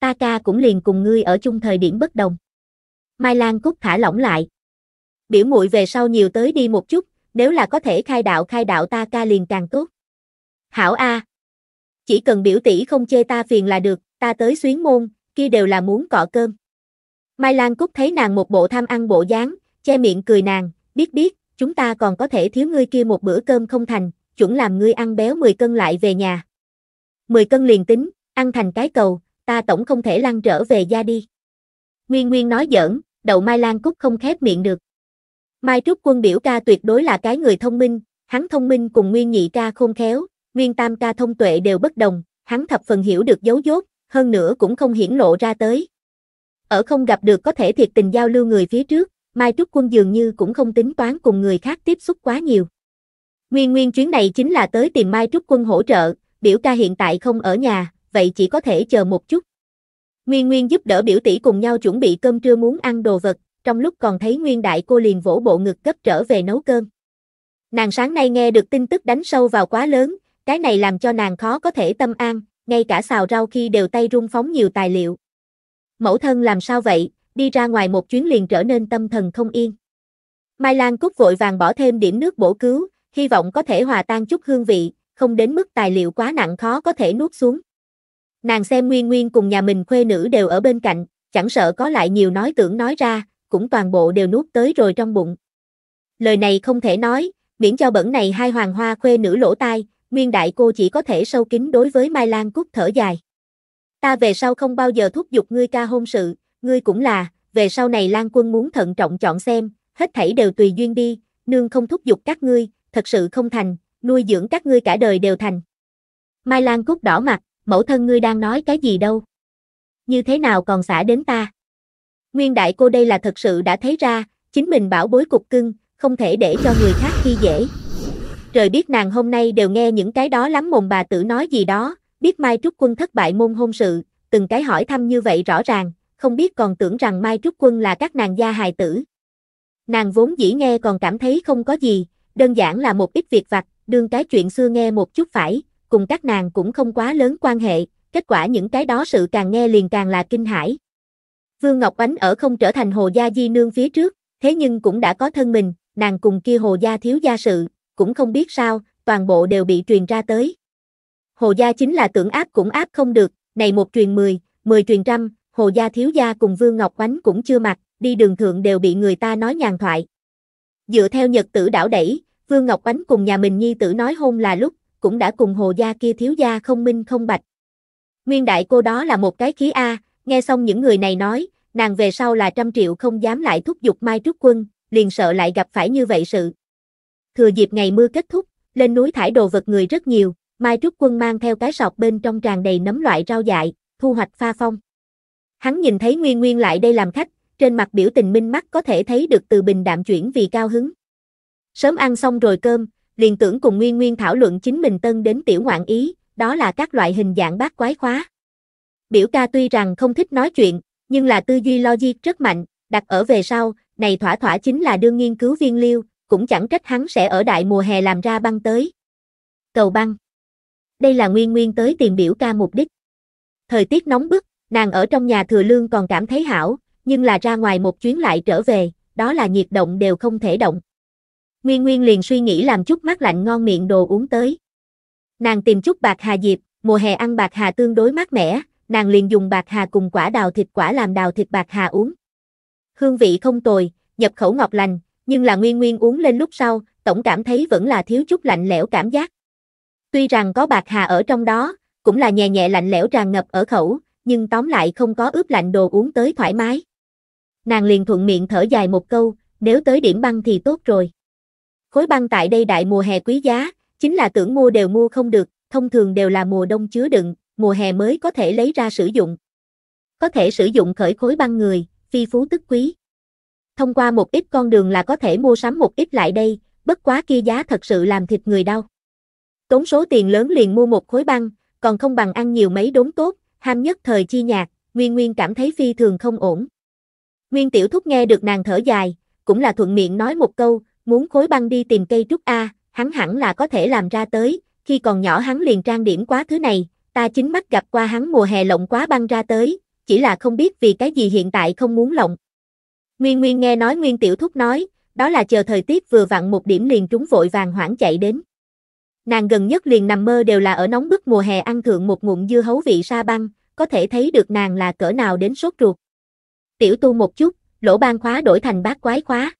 Ta ca cũng liền cùng ngươi ở chung thời điểm bất đồng. Mai Lan Cúc thả lỏng lại. Biểu muội về sau nhiều tới đi một chút, nếu là có thể khai đạo khai đạo ta ca liền càng tốt. Hảo A. Chỉ cần biểu tỷ không chê ta phiền là được, ta tới xuyến môn, kia đều là muốn cọ cơm. Mai Lan Cúc thấy nàng một bộ tham ăn bộ dáng, che miệng cười nàng, biết biết, chúng ta còn có thể thiếu ngươi kia một bữa cơm không thành, chuẩn làm ngươi ăn béo 10 cân lại về nhà. 10 cân liền tính, ăn thành cái cầu, ta tổng không thể lăn trở về gia đi. Nguyên Nguyên nói giỡn, đậu Mai Lan Cúc không khép miệng được. Mai Trúc Quân biểu ca tuyệt đối là cái người thông minh, hắn thông minh cùng Nguyên Nhị ca khôn khéo, Nguyên Tam ca thông tuệ đều bất đồng, hắn thập phần hiểu được dấu dốt, hơn nữa cũng không hiển lộ ra tới. Ở không gặp được có thể thiệt tình giao lưu người phía trước, Mai Trúc Quân dường như cũng không tính toán cùng người khác tiếp xúc quá nhiều. Nguyên nguyên chuyến này chính là tới tìm Mai Trúc Quân hỗ trợ, biểu ca hiện tại không ở nhà, vậy chỉ có thể chờ một chút. Nguyên Nguyên giúp đỡ biểu tỷ cùng nhau chuẩn bị cơm trưa muốn ăn đồ vật, trong lúc còn thấy Nguyên Đại cô liền vỗ bộ ngực gấp trở về nấu cơm. Nàng sáng nay nghe được tin tức đánh sâu vào quá lớn, cái này làm cho nàng khó có thể tâm an, ngay cả xào rau khi đều tay rung phóng nhiều tài liệu. Mẫu thân làm sao vậy, đi ra ngoài một chuyến liền trở nên tâm thần không yên. Mai Lan Cúc vội vàng bỏ thêm điểm nước bổ cứu, hy vọng có thể hòa tan chút hương vị, không đến mức tài liệu quá nặng khó có thể nuốt xuống. Nàng xem Nguyên Nguyên cùng nhà mình khuê nữ đều ở bên cạnh, chẳng sợ có lại nhiều nói tưởng nói ra, cũng toàn bộ đều nuốt tới rồi trong bụng. Lời này không thể nói, miễn cho bẩn này hai hoàng hoa khuê nữ lỗ tai, Nguyên Đại cô chỉ có thể sâu kín đối với Mai Lan Cúc thở dài. Ta về sau không bao giờ thúc giục ngươi ca hôn sự, ngươi cũng là, về sau này Lan Quân muốn thận trọng chọn xem, hết thảy đều tùy duyên đi, nương không thúc giục các ngươi, thật sự không thành, nuôi dưỡng các ngươi cả đời đều thành. Mai Lan Cúc đỏ mặt, mẫu thân ngươi đang nói cái gì đâu? Như thế nào còn xả đến ta? Nguyên đại cô đây là thật sự đã thấy ra, chính mình bảo bối cục cưng, không thể để cho người khác khi dễ. Trời biết nàng hôm nay đều nghe những cái đó lắm mồm bà tử nói gì đó, biết Mai Trúc Quân thất bại môn hôn sự, từng cái hỏi thăm như vậy rõ ràng, không biết còn tưởng rằng Mai Trúc Quân là các nàng gia hài tử. Nàng vốn dĩ nghe còn cảm thấy không có gì, đơn giản là một ít việc vặt, đương cái chuyện xưa nghe một chút phải, cùng các nàng cũng không quá lớn quan hệ, kết quả những cái đó sự càng nghe liền càng là kinh hãi. Vương Ngọc Ánh ở không trở thành hồ gia di nương phía trước, thế nhưng cũng đã có thân mình, nàng cùng kia hồ gia thiếu gia sự, cũng không biết sao, toàn bộ đều bị truyền ra tới. Hồ gia chính là tưởng áp cũng áp không được, này một truyền mười, mười truyền trăm, Hồ Gia Thiếu Gia cùng Vương Ngọc Oánh cũng chưa mặc, đi đường thượng đều bị người ta nói nhàn thoại. Dựa theo nhật tử đảo đẩy, Vương Ngọc Oánh cùng nhà mình nhi tử nói hôn là lúc, cũng đã cùng Hồ Gia kia Thiếu Gia không minh không bạch. Nguyên đại cô đó là một cái khí A, nghe xong những người này nói, nàng về sau là trăm triệu không dám lại thúc giục Mai Trúc Quân, liền sợ lại gặp phải như vậy sự. Thừa dịp ngày mưa kết thúc, lên núi thải đồ vật người rất nhiều, Mai Trúc Quân mang theo cái sọt bên trong tràn đầy nấm loại rau dại, thu hoạch pha phong. Hắn nhìn thấy Nguyên Nguyên lại đây làm khách, trên mặt biểu tình minh mắt có thể thấy được từ bình đạm chuyển vì cao hứng. Sớm ăn xong rồi cơm, liền tưởng cùng Nguyên Nguyên thảo luận chính mình tân đến tiểu ngoạn ý, đó là các loại hình dạng bát quái khóa. Biểu ca tuy rằng không thích nói chuyện, nhưng là tư duy logic rất mạnh, đặt ở về sau, này thỏa thỏa chính là đương nghiên cứu viên liêu, cũng chẳng trách hắn sẽ ở đại mùa hè làm ra băng tới. Cầu băng. Đây là Nguyên Nguyên tới tìm biểu ca mục đích. Thời tiết nóng bức, Nàng ở trong nhà thừa lương còn cảm thấy hảo, nhưng là ra ngoài một chuyến lại trở về, đó là nhiệt động đều không thể động. Nguyên Nguyên liền suy nghĩ làm chút mát lạnh ngon miệng đồ uống tới. Nàng tìm chút bạc hà diệp, mùa hè ăn bạc hà tương đối mát mẻ, nàng liền dùng bạc hà cùng quả đào thịt quả làm đào thịt bạc hà uống. Hương vị không tồi, nhập khẩu ngọt lành, nhưng là Nguyên Nguyên uống lên lúc sau, tổng cảm thấy vẫn là thiếu chút lạnh lẽo cảm giác. Tuy rằng có bạc hà ở trong đó, cũng là nhẹ nhẹ lạnh lẽo tràn ngập ở khẩu, nhưng tóm lại không có ướp lạnh đồ uống tới thoải mái. Nàng liền thuận miệng thở dài một câu, nếu tới điểm băng thì tốt rồi. Khối băng tại đây đại mùa hè quý giá, chính là tưởng mua đều mua không được, thông thường đều là mùa đông chứa đựng, mùa hè mới có thể lấy ra sử dụng. Có thể sử dụng khởi khối băng người, phi phú tức quý. Thông qua một ít con đường là có thể mua sắm một ít lại đây, bất quá kia giá thật sự làm thịt người đau. Tốn số tiền lớn liền mua một khối băng, còn không bằng ăn nhiều mấy đốn tốt, ham nhất thời chi nhạc, Nguyên Nguyên cảm thấy phi thường không ổn. Nguyên Tiểu Thúc nghe được nàng thở dài, cũng là thuận miệng nói một câu, muốn khối băng đi tìm cây trúc A, hắn hẳn là có thể làm ra tới, khi còn nhỏ hắn liền trang điểm quá thứ này, ta chính mắt gặp qua hắn mùa hè lộng quá băng ra tới, chỉ là không biết vì cái gì hiện tại không muốn lộng. Nguyên Nguyên nghe nói Nguyên Tiểu Thúc nói, đó là chờ thời tiết vừa vặn một điểm liền trúng vội vàng hoảng chạy đến. Nàng gần nhất liền nằm mơ đều là ở nóng bức mùa hè ăn thượng một ngụm dưa hấu vị sa băng, có thể thấy được nàng là cỡ nào đến sốt ruột. Tiểu tu một chút, lỗ ban khóa đổi thành bát quái khóa.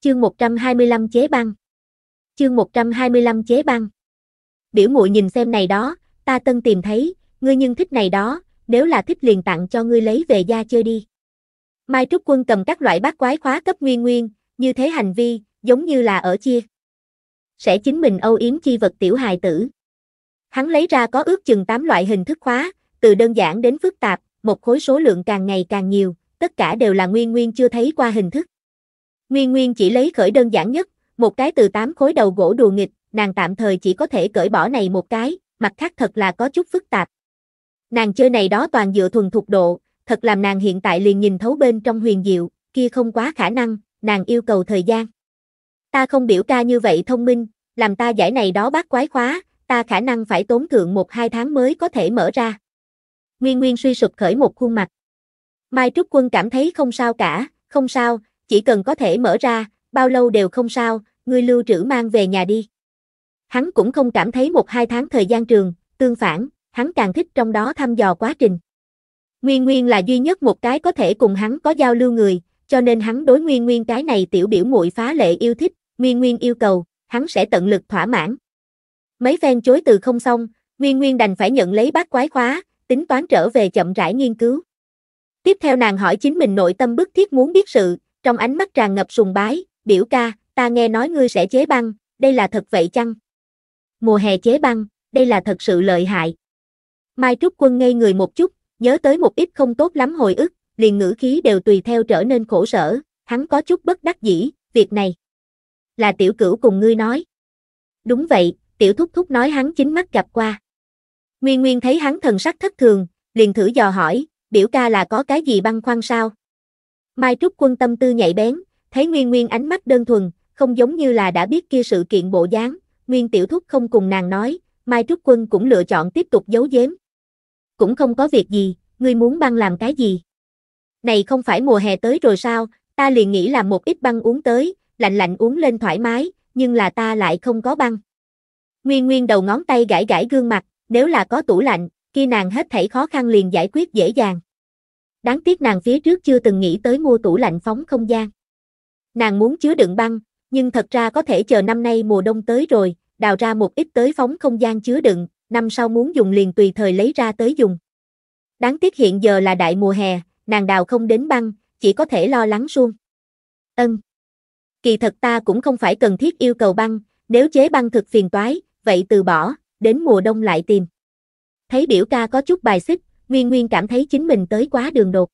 Chương 125 chế băng. Chương 125 chế băng. Biểu muội nhìn xem này đó, ta tân tìm thấy, ngươi nhưng thích này đó, nếu là thích liền tặng cho ngươi lấy về gia chơi đi. Mai Trúc Quân cầm các loại bát quái khóa cấp nguyên nguyên, như thế hành vi, giống như là ở chia sẽ chính mình âu yếm chi vật tiểu hài tử. Hắn lấy ra có ước chừng 8 loại hình thức khóa, từ đơn giản đến phức tạp, một khối số lượng càng ngày càng nhiều, tất cả đều là Nguyên Nguyên chưa thấy qua hình thức. Nguyên Nguyên chỉ lấy khởi đơn giản nhất, một cái từ 8 khối đầu gỗ đùa nghịch, nàng tạm thời chỉ có thể cởi bỏ này một cái, mặt khác thật là có chút phức tạp. Nàng chơi này đó toàn dựa thuần thục độ, thật làm nàng hiện tại liền nhìn thấu bên trong huyền diệu, kia không quá khả năng, nàng yêu cầu thời gian. Ta không biểu ca như vậy thông minh, làm ta giải này đó bác quái khóa, ta khả năng phải tốn thượng một hai tháng mới có thể mở ra. Nguyên Nguyên suy sụp khởi một khuôn mặt. Mai Trúc Quân cảm thấy không sao cả, không sao, chỉ cần có thể mở ra, bao lâu đều không sao, ngươi lưu trữ mang về nhà đi. Hắn cũng không cảm thấy một hai tháng thời gian trường, tương phản, hắn càng thích trong đó thăm dò quá trình. Nguyên Nguyên là duy nhất một cái có thể cùng hắn có giao lưu người, cho nên hắn đối Nguyên Nguyên cái này tiểu biểu muội phá lệ yêu thích, Nguyên Nguyên yêu cầu, hắn sẽ tận lực thỏa mãn. Mấy phen chối từ không xong, Nguyên Nguyên đành phải nhận lấy bát quái khóa, tính toán trở về chậm rãi nghiên cứu. Tiếp theo nàng hỏi chính mình nội tâm bức thiết muốn biết sự, trong ánh mắt tràn ngập sùng bái, biểu ca, ta nghe nói ngươi sẽ chế băng, đây là thật vậy chăng? Mùa hè chế băng, đây là thật sự lợi hại. Mai Trúc Quân ngây người một chút, nhớ tới một ít không tốt lắm hồi ức, liền ngữ khí đều tùy theo trở nên khổ sở, hắn có chút bất đắc dĩ, việc này là tiểu cửu cùng ngươi nói. Đúng vậy, tiểu thúc thúc nói hắn chính mắt gặp qua. Nguyên Nguyên thấy hắn thần sắc thất thường, liền thử dò hỏi, biểu ca là có cái gì băng khoăn sao? Mai Trúc quân tâm tư nhạy bén, thấy Nguyên Nguyên ánh mắt đơn thuần, không giống như là đã biết kia sự kiện bộ dáng, Nguyên tiểu thúc không cùng nàng nói, Mai Trúc quân cũng lựa chọn tiếp tục giấu giếm. Cũng không có việc gì, ngươi muốn băng làm cái gì? Này không phải mùa hè tới rồi sao, ta liền nghĩ là một ít băng uống tới, lạnh lạnh uống lên thoải mái, nhưng là ta lại không có băng. Nguyên Nguyên đầu ngón tay gãi gãi gương mặt, nếu là có tủ lạnh, khi nàng hết thảy khó khăn liền giải quyết dễ dàng. Đáng tiếc nàng phía trước chưa từng nghĩ tới mua tủ lạnh phóng không gian. Nàng muốn chứa đựng băng, nhưng thật ra có thể chờ năm nay mùa đông tới rồi, đào ra một ít tới phóng không gian chứa đựng, năm sau muốn dùng liền tùy thời lấy ra tới dùng. Đáng tiếc hiện giờ là đại mùa hè, nàng đào không đến băng, chỉ có thể lo lắng suông. Ân kỳ thật ta cũng không phải cần thiết yêu cầu băng, nếu chế băng thực phiền toái, vậy từ bỏ, đến mùa đông lại tìm. Thấy biểu ca có chút bài xích, Nguyên Nguyên cảm thấy chính mình tới quá đường đột.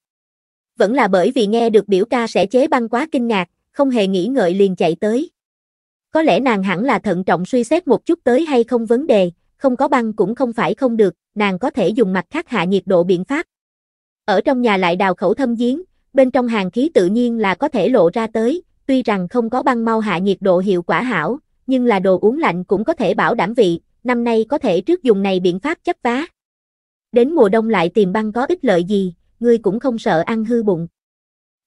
Vẫn là bởi vì nghe được biểu ca sẽ chế băng quá kinh ngạc, không hề nghĩ ngợi liền chạy tới. Có lẽ nàng hẳn là thận trọng suy xét một chút tới hay không vấn đề, không có băng cũng không phải không được, nàng có thể dùng mặt khác hạ nhiệt độ biện pháp. Ở trong nhà lại đào khẩu thâm giếng, bên trong hàng khí tự nhiên là có thể lộ ra tới, tuy rằng không có băng mau hạ nhiệt độ hiệu quả hảo, nhưng là đồ uống lạnh cũng có thể bảo đảm vị, năm nay có thể trước dùng này biện pháp chấp vá. Đến mùa đông lại tìm băng có ích lợi gì, ngươi cũng không sợ ăn hư bụng.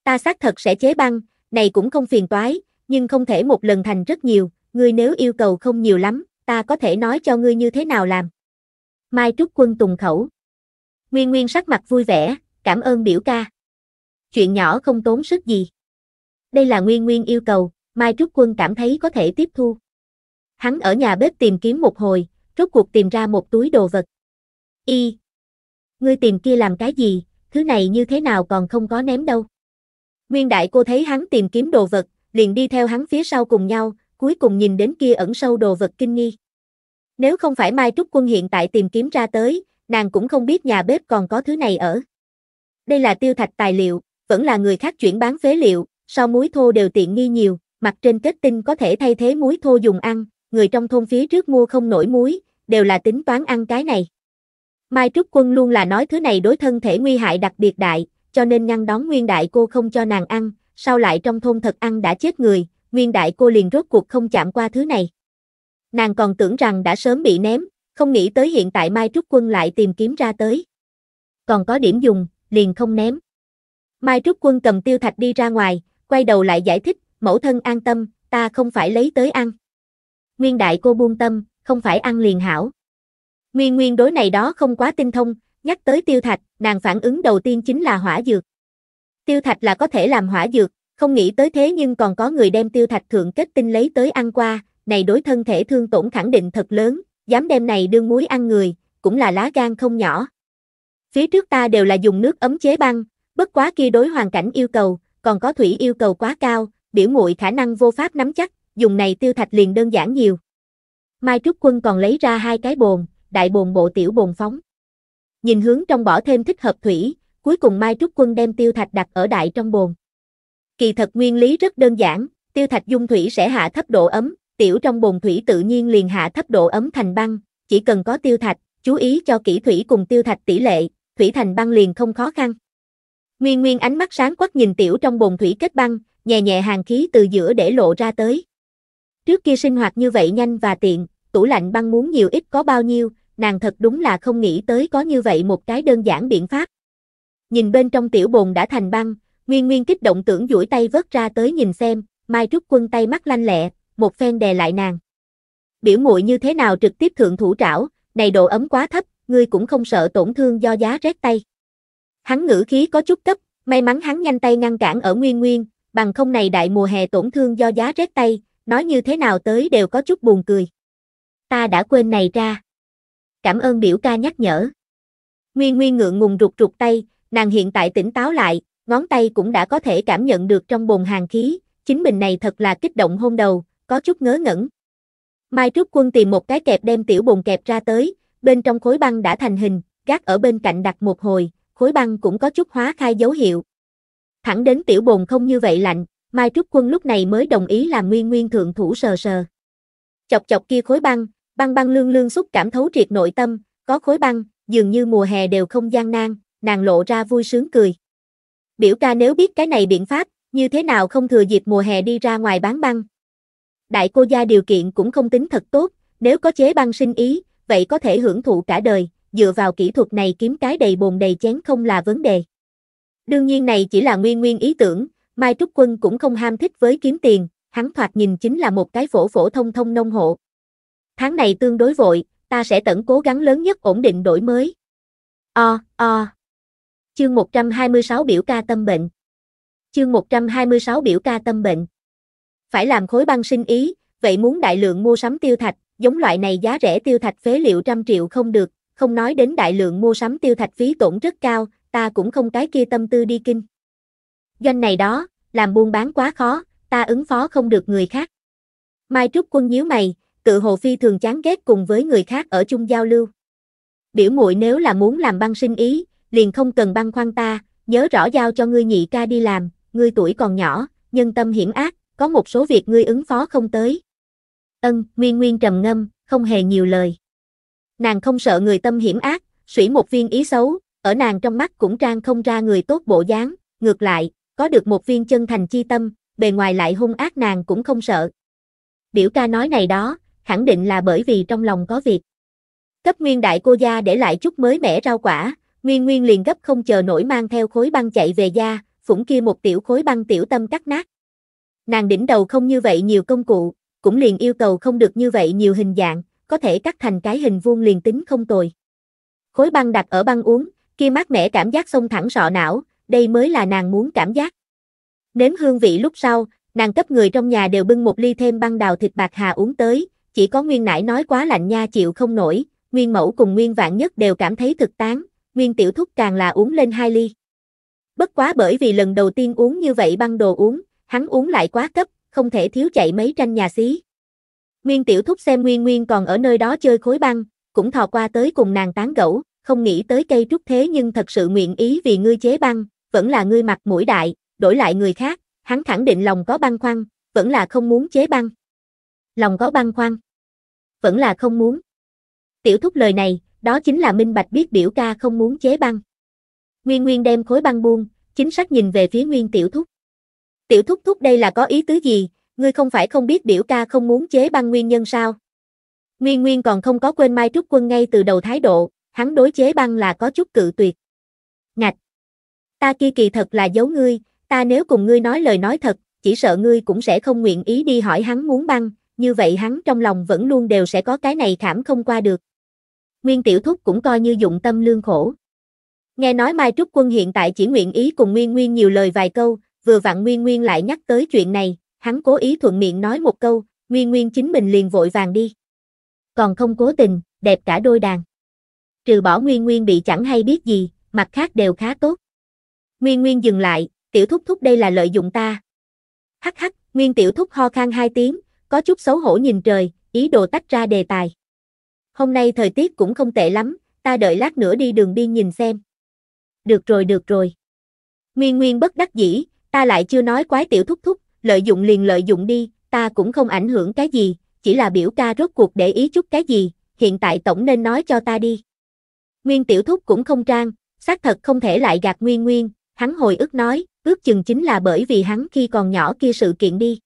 Ta xác thật sẽ chế băng, này cũng không phiền toái, nhưng không thể một lần thành rất nhiều, ngươi nếu yêu cầu không nhiều lắm, ta có thể nói cho ngươi như thế nào làm. Mai Trúc Quân tùng khẩu. Nguyên Nguyên sắc mặt vui vẻ, cảm ơn biểu ca. Chuyện nhỏ không tốn sức gì đây là nguyên nguyên yêu cầu, Mai Trúc Quân cảm thấy có thể tiếp thu. Hắn ở nhà bếp tìm kiếm một hồi, rốt cuộc tìm ra một túi đồ vật. Y. Ngươi tìm kia làm cái gì, thứ này như thế nào còn không có ném đâu. Nguyên đại cô thấy hắn tìm kiếm đồ vật, liền đi theo hắn phía sau cùng nhau, cuối cùng nhìn đến kia ẩn sâu đồ vật kinh nghi. Nếu không phải Mai Trúc Quân hiện tại tìm kiếm ra tới, nàng cũng không biết nhà bếp còn có thứ này ở. Đây là tiêu thạch tài liệu, vẫn là người khác chuyển bán phế liệu, sau muối thô đều tiện nghi nhiều, mặt trên kết tinh có thể thay thế muối thô dùng ăn, người trong thôn phía trước mua không nổi muối, đều là tính toán ăn cái này. Mai Trúc Quân luôn là nói thứ này đối thân thể nguy hại đặc biệt đại, cho nên ngăn đón Nguyên Đại cô không cho nàng ăn, sau lại trong thôn thật ăn đã chết người, Nguyên Đại cô liền rốt cuộc không chạm qua thứ này. Nàng còn tưởng rằng đã sớm bị ném, không nghĩ tới hiện tại Mai Trúc Quân lại tìm kiếm ra tới. Còn có điểm dùng, liền không ném. Mai Trúc Quân cầm tiêu thạch đi ra ngoài, quay đầu lại giải thích, mẫu thân an tâm, ta không phải lấy tới ăn. Nguyên đại cô buông tâm, không phải ăn liền hảo. Nguyên nguyên đối này đó không quá tinh thông, nhắc tới tiêu thạch, nàng phản ứng đầu tiên chính là hỏa dược. Tiêu thạch là có thể làm hỏa dược, không nghĩ tới thế nhưng còn có người đem tiêu thạch thượng kết tinh lấy tới ăn qua, này đối thân thể thương tổn khẳng định thật lớn, dám đem này đương muối ăn người, cũng là lá gan không nhỏ. Phía trước ta đều là dùng nước ấm chế băng, bất quá kia đối hoàn cảnh yêu cầu, còn có thủy yêu cầu quá cao, biểu muội khả năng vô pháp nắm chắc, dùng này tiêu thạch liền đơn giản nhiều. Mai Trúc Quân còn lấy ra hai cái bồn, đại bồn bộ tiểu bồn phóng. Nhìn hướng trong bỏ thêm thích hợp thủy, cuối cùng Mai Trúc Quân đem tiêu thạch đặt ở đại trong bồn. Kỳ thật nguyên lý rất đơn giản, tiêu thạch dung thủy sẽ hạ thấp độ ấm, tiểu trong bồn thủy tự nhiên liền hạ thấp độ ấm thành băng, chỉ cần có tiêu thạch, chú ý cho kỹ thủy cùng tiêu thạch tỷ lệ, thủy thành băng liền không khó khăn. Nguyên Nguyên ánh mắt sáng quắc nhìn tiểu trong bồn thủy kết băng, nhẹ nhẹ hàng khí từ giữa để lộ ra tới. Trước kia sinh hoạt như vậy nhanh và tiện, tủ lạnh băng muốn nhiều ít có bao nhiêu, nàng thật đúng là không nghĩ tới có như vậy một cái đơn giản biện pháp. Nhìn bên trong tiểu bồn đã thành băng, Nguyên Nguyên kích động tưởng duỗi tay vớt ra tới nhìn xem, Mai Trúc Quân tay mắt lanh lẹ, một phen đè lại nàng. Biểu muội như thế nào trực tiếp thượng thủ trảo, này độ ấm quá thấp, ngươi cũng không sợ tổn thương do giá rét tay. Hắn ngữ khí có chút cấp, may mắn hắn nhanh tay ngăn cản ở Nguyên Nguyên, bằng không này đại mùa hè tổn thương do giá rét tay, nói như thế nào tới đều có chút buồn cười. Ta đã quên này ra. Cảm ơn biểu ca nhắc nhở. Nguyên Nguyên ngượng ngùng rụt rụt tay, nàng hiện tại tỉnh táo lại, ngón tay cũng đã có thể cảm nhận được trong bồn hàng khí, chính mình này thật là kích động hôn đầu, có chút ngớ ngẩn. Mai Trúc Quân tìm một cái kẹp đem tiểu bồn kẹp ra tới, bên trong khối băng đã thành hình, gác ở bên cạnh đặt một hồi, khối băng cũng có chút hóa khai dấu hiệu. Thẳng đến tiểu bồn không như vậy lạnh, Mai Trúc Quân lúc này mới đồng ý làm nguyên nguyên thượng thủ sờ sờ. Chọc chọc kia khối băng, băng băng lương lương xúc cảm thấu triệt nội tâm, có khối băng, dường như mùa hè đều không gian nan, nàng lộ ra vui sướng cười. Biểu ca nếu biết cái này biện pháp, như thế nào không thừa dịp mùa hè đi ra ngoài bán băng. Đại cô gia điều kiện cũng không tính thật tốt, nếu có chế băng sinh ý, vậy có thể hưởng thụ cả đời, dựa vào kỹ thuật này kiếm cái đầy bồn đầy chén không là vấn đề. Đương nhiên này chỉ là nguyên nguyên ý tưởng, Mai Trúc Quân cũng không ham thích với kiếm tiền, hắn thoạt nhìn chính là một cái phổ phổ thông thông nông hộ. Tháng này tương đối vội, ta sẽ tận cố gắng lớn nhất ổn định đổi mới. O, o. Chương 126 biểu ca tâm bệnh. Chương 126 biểu ca tâm bệnh. Phải làm khối băng sinh ý, vậy muốn đại lượng mua sắm tiêu thạch, giống loại này giá rẻ tiêu thạch phế liệu trăm triệu không được, không nói đến đại lượng mua sắm tiêu thạch phí tổn rất cao, ta cũng không cái kia tâm tư đi kinh. Doanh này đó, làm buôn bán quá khó, ta ứng phó không được người khác. Mai Trúc Quân nhíu mày, tự hồ phi thường chán ghét cùng với người khác ở chung giao lưu. Biểu muội nếu là muốn làm băng sinh ý, liền không cần băng khoan ta, nhớ rõ giao cho ngươi nhị ca đi làm, ngươi tuổi còn nhỏ, nhân tâm hiểm ác, có một số việc ngươi ứng phó không tới. Ân, Nguyên Nguyên trầm ngâm, không hề nhiều lời. Nàng không sợ người tâm hiểm ác, sủy một viên ý xấu, ở nàng trong mắt cũng trang không ra người tốt bộ dáng, ngược lại, có được một viên chân thành chi tâm, bề ngoài lại hung ác nàng cũng không sợ. Biểu ca nói này đó, khẳng định là bởi vì trong lòng có việc. Cấp nguyên đại cô gia để lại chút mới mẻ rau quả, nguyên nguyên liền gấp không chờ nổi mang theo khối băng chạy về gia, phủng kia một tiểu khối băng tiểu tâm cắt nát. Nàng đỉnh đầu không như vậy nhiều công cụ, cũng liền yêu cầu không được như vậy nhiều hình dạng, có thể cắt thành cái hình vuông liền tính không tồi. Khối băng đặt ở băng uống, kia mát mẻ cảm giác xông thẳng sọ não, đây mới là nàng muốn cảm giác. Nếm hương vị lúc sau, nàng cấp người trong nhà đều bưng một ly thêm băng đào thịt bạc hà uống tới, chỉ có Nguyên Nãi nói quá lạnh nha chịu không nổi, Nguyên Mẫu cùng Nguyên Vạn Nhất đều cảm thấy thực tán, Nguyên Tiểu Thúc càng là uống lên hai ly. Bất quá bởi vì lần đầu tiên uống như vậy băng đồ uống, hắn uống lại quá cấp, không thể thiếu chạy mấy tranh nhà xí. Nguyên tiểu thúc xem Nguyên Nguyên còn ở nơi đó chơi khối băng, cũng thò qua tới cùng nàng tán gẫu, không nghĩ tới cây trúc thế nhưng thật sự nguyện ý vì ngươi chế băng, vẫn là ngươi mặt mũi đại, đổi lại người khác, hắn khẳng định lòng có băng khoăn, vẫn là không muốn chế băng. Lòng có băng khoăn, vẫn là không muốn. Tiểu thúc lời này, đó chính là minh bạch biết biểu ca không muốn chế băng. Nguyên Nguyên đem khối băng buông, chính xác nhìn về phía Nguyên tiểu thúc. Tiểu thúc thúc đây là có ý tứ gì, ngươi không phải không biết biểu ca không muốn chế băng nguyên nhân sao? Nguyên Nguyên còn không có quên Mai Trúc Quân ngay từ đầu thái độ, hắn đối chế băng là có chút cự tuyệt. Ngạch! Ta kia kỳ thật là giấu ngươi, ta nếu cùng ngươi nói lời nói thật, chỉ sợ ngươi cũng sẽ không nguyện ý đi hỏi hắn muốn băng, như vậy hắn trong lòng vẫn luôn đều sẽ có cái này khảm không qua được. Nguyên Tiểu Thúc cũng coi như dụng tâm lương khổ. Nghe nói Mai Trúc Quân hiện tại chỉ nguyện ý cùng Nguyên Nguyên nhiều lời vài câu, vừa vặn Nguyên Nguyên lại nhắc tới chuyện này hắn cố ý thuận miệng nói một câu, Nguyên Nguyên chính mình liền vội vàng đi. Còn không cố tình, đẹp cả đôi đàn. Trừ bỏ Nguyên Nguyên bị chẳng hay biết gì, mặt khác đều khá tốt. Nguyên Nguyên dừng lại, tiểu thúc thúc đây là lợi dụng ta. Hắc hắc, Nguyên tiểu thúc ho khan hai tiếng, có chút xấu hổ nhìn trời, ý đồ tách ra đề tài. Hôm nay thời tiết cũng không tệ lắm, ta đợi lát nữa đi đường biên nhìn xem. Được rồi được rồi. Nguyên Nguyên bất đắc dĩ, ta lại chưa nói quái tiểu thúc thúc, lợi dụng liền lợi dụng đi, ta cũng không ảnh hưởng cái gì, chỉ là biểu ca rốt cuộc để ý chút cái gì, hiện tại tổng nên nói cho ta đi. Nguyên tiểu thúc cũng không trang, xác thật không thể lại gạt Nguyên Nguyên, hắn hồi ức nói, ước chừng chính là bởi vì hắn khi còn nhỏ kia sự kiện đi.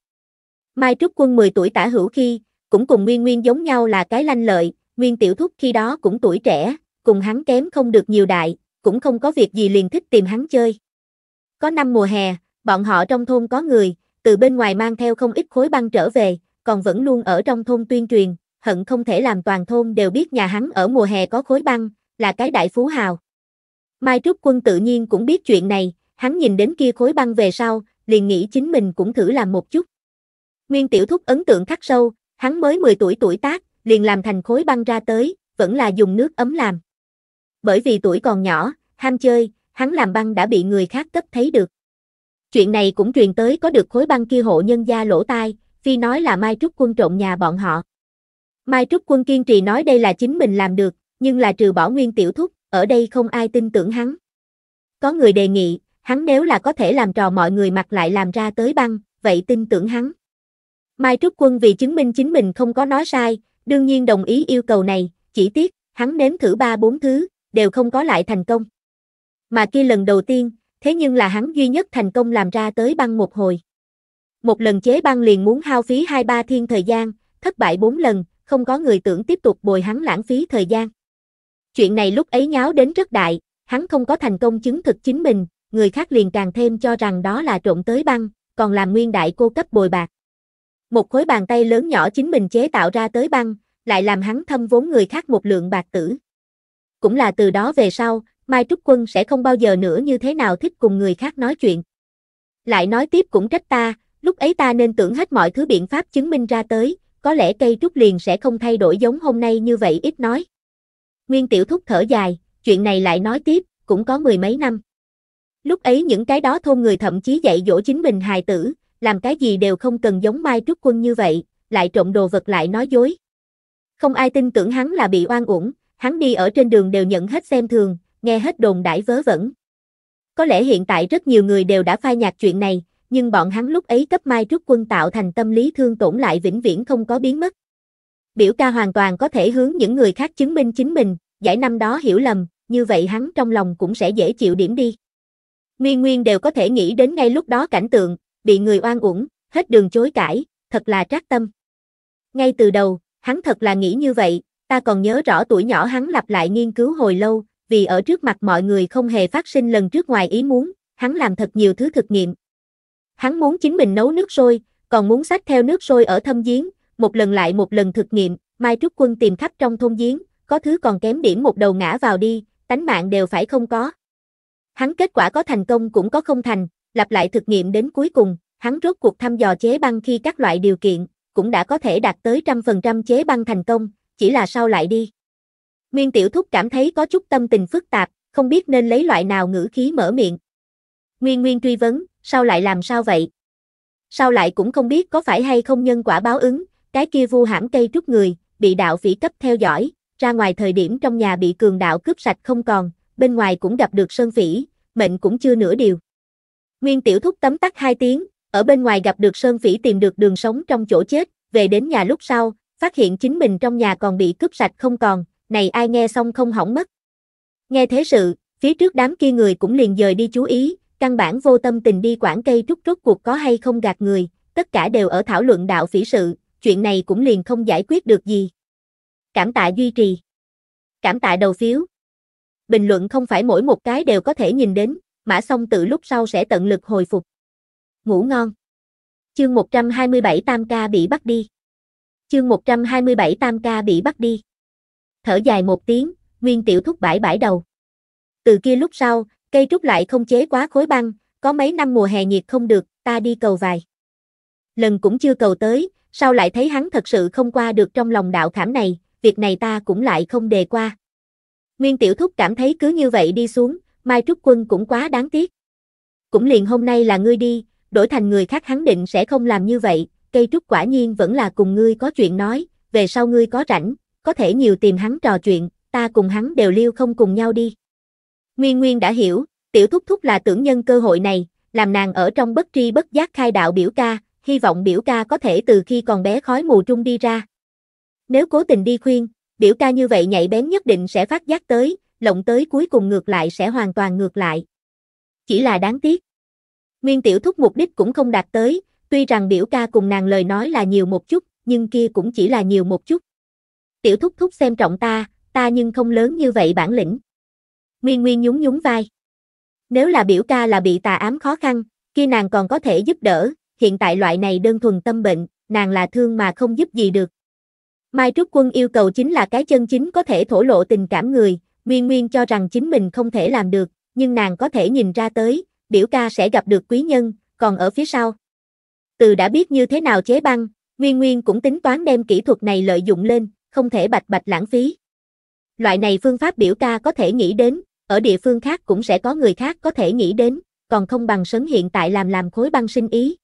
Mai Trúc Quân 10 tuổi tả hữu khi, cũng cùng Nguyên Nguyên giống nhau là cái lanh lợi, Nguyên Tiểu Thúc khi đó cũng tuổi trẻ, cùng hắn kém không được nhiều đại, cũng không có việc gì liền thích tìm hắn chơi. Có năm mùa hè, bọn họ trong thôn có người, từ bên ngoài mang theo không ít khối băng trở về, còn vẫn luôn ở trong thôn tuyên truyền, hận không thể làm toàn thôn đều biết nhà hắn ở mùa hè có khối băng, là cái đại phú hào. Mai Trúc Quân tự nhiên cũng biết chuyện này, hắn nhìn đến kia khối băng về sau, liền nghĩ chính mình cũng thử làm một chút. Nguyên Tiểu Thúc ấn tượng khắc sâu, hắn mới 10 tuổi tuổi tác, liền làm thành khối băng ra tới, vẫn là dùng nước ấm làm. Bởi vì tuổi còn nhỏ, ham chơi, hắn làm băng đã bị người khác cấp thấy được. Chuyện này cũng truyền tới có được khối băng kia hộ nhân gia lỗ tai, Phi nói là Mai Trúc Quân trộn nhà bọn họ. Mai Trúc Quân kiên trì nói đây là chính mình làm được, nhưng là trừ bỏ nguyên tiểu thúc, ở đây không ai tin tưởng hắn. Có người đề nghị, hắn nếu là có thể làm trò mọi người mặc lại làm ra tới băng, vậy tin tưởng hắn. Mai Trúc Quân vì chứng minh chính mình không có nói sai, đương nhiên đồng ý yêu cầu này, chỉ tiếc, hắn nếm thử ba bốn thứ, đều không có lại thành công. Mà kia lần đầu tiên, thế nhưng là hắn duy nhất thành công làm ra tới băng một hồi. Một lần chế băng liền muốn hao phí hai ba thiên thời gian, thất bại bốn lần, không có người tưởng tiếp tục bồi hắn lãng phí thời gian. Chuyện này lúc ấy nháo đến rất đại, hắn không có thành công chứng thực chính mình, người khác liền càng thêm cho rằng đó là trộn tới băng, còn làm nguyên đại cô cấp bồi bạc. Một khối bàn tay lớn nhỏ chính mình chế tạo ra tới băng, lại làm hắn thâm vốn người khác một lượng bạc tử. Cũng là từ đó về sau, Mai Trúc Quân sẽ không bao giờ nữa như thế nào thích cùng người khác nói chuyện. Lại nói tiếp cũng trách ta, lúc ấy ta nên tưởng hết mọi thứ biện pháp chứng minh ra tới, có lẽ cây trúc liền sẽ không thay đổi giống hôm nay như vậy ít nói. Nguyên Tiểu Thúc thở dài, chuyện này lại nói tiếp, cũng có mười mấy năm. Lúc ấy những cái đó thôn người thậm chí dạy dỗ chính mình hài tử, làm cái gì đều không cần giống Mai Trúc Quân như vậy, lại trộm đồ vật lại nói dối. Không ai tin tưởng hắn là bị oan uổng, hắn đi ở trên đường đều nhận hết xem thường, nghe hết đồn đãi vớ vẩn. Có lẽ hiện tại rất nhiều người đều đã phai nhạt chuyện này, nhưng bọn hắn lúc ấy cấp mai trước quân tạo thành tâm lý thương tổn lại vĩnh viễn không có biến mất. Biểu ca hoàn toàn có thể hướng những người khác chứng minh chính mình, giải năm đó hiểu lầm, như vậy hắn trong lòng cũng sẽ dễ chịu điểm đi. Nguyên Nguyên đều có thể nghĩ đến ngay lúc đó cảnh tượng, bị người oan uổng, hết đường chối cãi, thật là trác tâm. Ngay từ đầu, hắn thật là nghĩ như vậy, ta còn nhớ rõ tuổi nhỏ hắn lặp lại nghiên cứu hồi lâu, vì ở trước mặt mọi người không hề phát sinh lần trước ngoài ý muốn, hắn làm thật nhiều thứ thực nghiệm. Hắn muốn chính mình nấu nước sôi, còn muốn sách theo nước sôi ở thâm giếng, một lần lại một lần thực nghiệm, Mai Trúc Quân tìm khắp trong thôn giếng, có thứ còn kém điểm một đầu ngã vào đi, tánh mạng đều phải không có. Hắn kết quả có thành công cũng có không thành, lặp lại thực nghiệm đến cuối cùng, hắn rốt cuộc thăm dò chế băng khi các loại điều kiện, cũng đã có thể đạt tới trăm phần trăm chế băng thành công, chỉ là sau lại đi. Nguyên Tiểu Thúc cảm thấy có chút tâm tình phức tạp, không biết nên lấy loại nào ngữ khí mở miệng. Nguyên Nguyên truy vấn, sao lại làm sao vậy? Sao lại cũng không biết có phải hay không nhân quả báo ứng, cái kia vu hãm cây trúc người, bị đạo phỉ cấp theo dõi, ra ngoài thời điểm trong nhà bị cường đạo cướp sạch không còn, bên ngoài cũng gặp được sơn phỉ, mệnh cũng chưa nửa điều. Nguyên Tiểu Thúc tấm tắt hai tiếng, ở bên ngoài gặp được sơn phỉ tìm được đường sống trong chỗ chết, về đến nhà lúc sau, phát hiện chính mình trong nhà còn bị cướp sạch không còn, này ai nghe xong không hỏng mất. Nghe thế sự, phía trước đám kia người cũng liền dời đi chú ý, căn bản vô tâm tình đi quản cây trúc rốt cuộc có hay không gạt người, tất cả đều ở thảo luận đạo phỉ sự, chuyện này cũng liền không giải quyết được gì. Cảm tạ duy trì. Cảm tạ đầu phiếu. Bình luận không phải mỗi một cái đều có thể nhìn đến, mã xong tự lúc sau sẽ tận lực hồi phục. Ngủ ngon. Chương 127 Tam ca bị bắt đi. Chương 127 Tam ca bị bắt đi thở dài một tiếng, Nguyên Tiểu Thúc bãi bãi đầu. Từ kia lúc sau, cây trúc lại không chế quá khối băng, có mấy năm mùa hè nhiệt không được, ta đi cầu vài. Lần cũng chưa cầu tới, sao lại thấy hắn thật sự không qua được trong lòng đạo khảm này, việc này ta cũng lại không đề qua. Nguyên Tiểu Thúc cảm thấy cứ như vậy đi xuống, Mai Trúc Quân cũng quá đáng tiếc. Cũng liền hôm nay là ngươi đi, đổi thành người khác hắn định sẽ không làm như vậy, cây trúc quả nhiên vẫn là cùng ngươi có chuyện nói, về sau ngươi có rảnh, có thể nhiều tìm hắn trò chuyện, ta cùng hắn đều lưu không cùng nhau đi. Nguyên Nguyên đã hiểu, tiểu thúc thúc là tưởng nhân cơ hội này, làm nàng ở trong bất tri bất giác khai đạo biểu ca, hy vọng biểu ca có thể từ khi còn bé khói mù trung đi ra. Nếu cố tình đi khuyên, biểu ca như vậy nhảy bén nhất định sẽ phát giác tới, lộng tới cuối cùng ngược lại sẽ hoàn toàn ngược lại. Chỉ là đáng tiếc. Nguyên tiểu thúc mục đích cũng không đạt tới, tuy rằng biểu ca cùng nàng lời nói là nhiều một chút, nhưng kia cũng chỉ là nhiều một chút tiểu thúc thúc xem trọng ta, ta nhưng không lớn như vậy bản lĩnh. Nguyên Nguyên nhún nhún vai. Nếu là biểu ca là bị tà ám khó khăn, kia nàng còn có thể giúp đỡ, hiện tại loại này đơn thuần tâm bệnh, nàng là thương mà không giúp gì được. Mai Trúc Quân yêu cầu chính là cái chân chính có thể thổ lộ tình cảm người, Nguyên Nguyên cho rằng chính mình không thể làm được, nhưng nàng có thể nhìn ra tới, biểu ca sẽ gặp được quý nhân, còn ở phía sau. Từ đã biết như thế nào chế băng, Nguyên Nguyên cũng tính toán đem kỹ thuật này lợi dụng lên, không thể bạch bạch lãng phí. Loại này phương pháp biểu ca có thể nghĩ đến, ở địa phương khác cũng sẽ có người khác có thể nghĩ đến, còn không bằng sấn hiện tại làm làm khối băng sinh ý.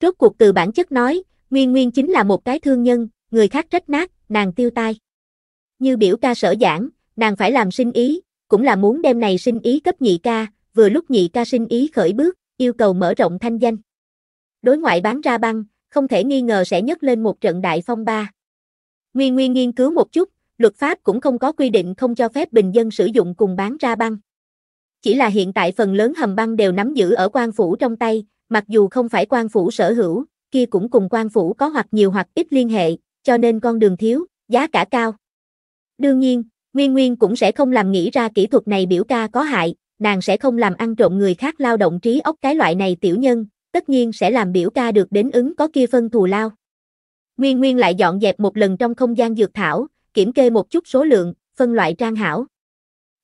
Rốt cuộc từ bản chất nói, Nguyên Nguyên chính là một cái thương nhân, người khác trách nát, nàng tiêu tai. Như biểu ca sở giảng, nàng phải làm sinh ý, cũng là muốn đem này sinh ý cấp nhị ca, vừa lúc nhị ca sinh ý khởi bước, yêu cầu mở rộng thanh danh. Đối ngoại bán ra băng, không thể nghi ngờ sẽ nhấc lên một trận đại phong ba. Nguyên Nguyên nghiên cứu một chút, luật pháp cũng không có quy định không cho phép bình dân sử dụng cùng bán ra băng. Chỉ là hiện tại phần lớn hầm băng đều nắm giữ ở quan phủ trong tay, mặc dù không phải quan phủ sở hữu, kia cũng cùng quan phủ có hoặc nhiều hoặc ít liên hệ, cho nên con đường thiếu, giá cả cao. Đương nhiên, Nguyên Nguyên cũng sẽ không làm nghĩ ra kỹ thuật này biểu ca có hại, nàng sẽ không làm ăn trộm người khác lao động trí óc cái loại này tiểu nhân, tất nhiên sẽ làm biểu ca được đến ứng có kia phân thù lao. Nguyên Nguyên lại dọn dẹp một lần trong không gian dược thảo, kiểm kê một chút số lượng, phân loại trang hảo.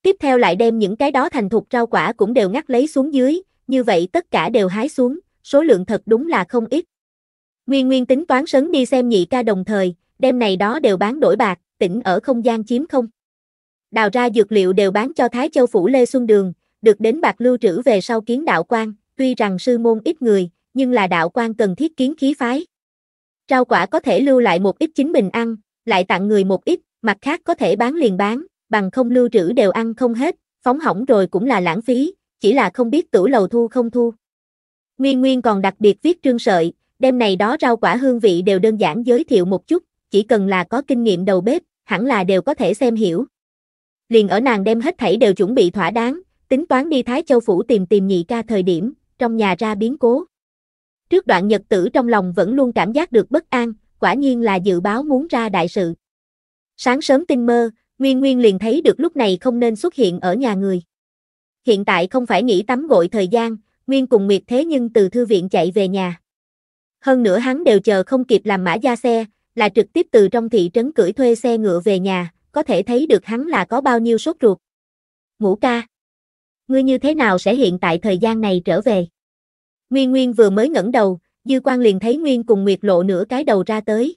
Tiếp theo lại đem những cái đó thành thục rau quả cũng đều ngắt lấy xuống dưới, như vậy tất cả đều hái xuống, số lượng thật đúng là không ít. Nguyên Nguyên tính toán sấn đi xem nhị ca đồng thời, đem này đó đều bán đổi bạc, tỉnh ở không gian chiếm không. Đào ra dược liệu đều bán cho Thái Châu Phủ Lê Xuân Đường, được đến bạc lưu trữ về sau kiến đạo quan, tuy rằng sư môn ít người, nhưng là đạo quan cần thiết kiến khí phái. Rau quả có thể lưu lại một ít chính mình ăn, lại tặng người một ít, mặt khác có thể bán liền bán, bằng không lưu trữ đều ăn không hết, phóng hỏng rồi cũng là lãng phí, chỉ là không biết tủ lầu thu không thu. Nguyên Nguyên còn đặc biệt viết trương sợi, đêm này đó rau quả hương vị đều đơn giản giới thiệu một chút, chỉ cần là có kinh nghiệm đầu bếp, hẳn là đều có thể xem hiểu. Liền ở nàng đem hết thảy đều chuẩn bị thỏa đáng, tính toán đi Thái Châu Phủ tìm tìm nhị ca thời điểm, trong nhà ra biến cố. Trước đoạn nhật tử trong lòng vẫn luôn cảm giác được bất an, quả nhiên là dự báo muốn ra đại sự. Sáng sớm tinh mơ, Nguyên Nguyên liền thấy được lúc này không nên xuất hiện ở nhà người. Hiện tại không phải nghỉ tắm gội thời gian, Nguyên cùng Nguyệt thế nhưng từ thư viện chạy về nhà. Hơn nữa hắn đều chờ không kịp làm mã gia xe, là trực tiếp từ trong thị trấn cưỡi thuê xe ngựa về nhà, có thể thấy được hắn là có bao nhiêu sốt ruột. Ngũ ca. Ngươi như thế nào sẽ hiện tại thời gian này trở về? Nguyên Nguyên vừa mới ngẩng đầu, Dư Quan liền thấy Nguyên cùng Nguyệt lộ nửa cái đầu ra tới.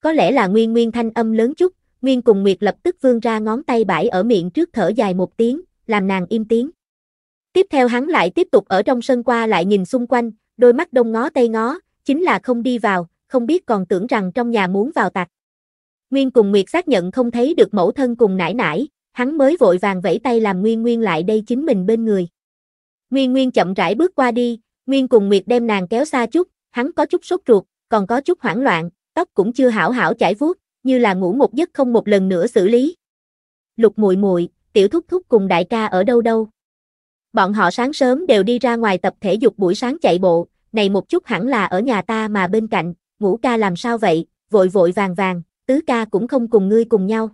Có lẽ là Nguyên Nguyên thanh âm lớn chút, Nguyên cùng Nguyệt lập tức vươn ra ngón tay bãi ở miệng trước thở dài một tiếng, làm nàng im tiếng. Tiếp theo hắn lại tiếp tục ở trong sân qua lại nhìn xung quanh, đôi mắt đông ngó tây ngó, chính là không đi vào, không biết còn tưởng rằng trong nhà muốn vào tạc. Nguyên cùng Nguyệt xác nhận không thấy được mẫu thân cùng nải nải, hắn mới vội vàng vẫy tay làm Nguyên Nguyên lại đây chính mình bên người. Nguyên Nguyên chậm rãi bước qua đi, Nguyên cùng Nguyệt đem nàng kéo xa chút, hắn có chút sốt ruột, còn có chút hoảng loạn, tóc cũng chưa hảo hảo chải vuốt, như là ngủ một giấc không một lần nữa xử lý. Lục muội muội, tiểu thúc thúc cùng đại ca ở đâu đâu? Bọn họ sáng sớm đều đi ra ngoài tập thể dục buổi sáng chạy bộ, này một chút hẳn là ở nhà ta mà bên cạnh, ngũ ca làm sao vậy, vội vội vàng vàng, tứ ca cũng không cùng ngươi cùng nhau.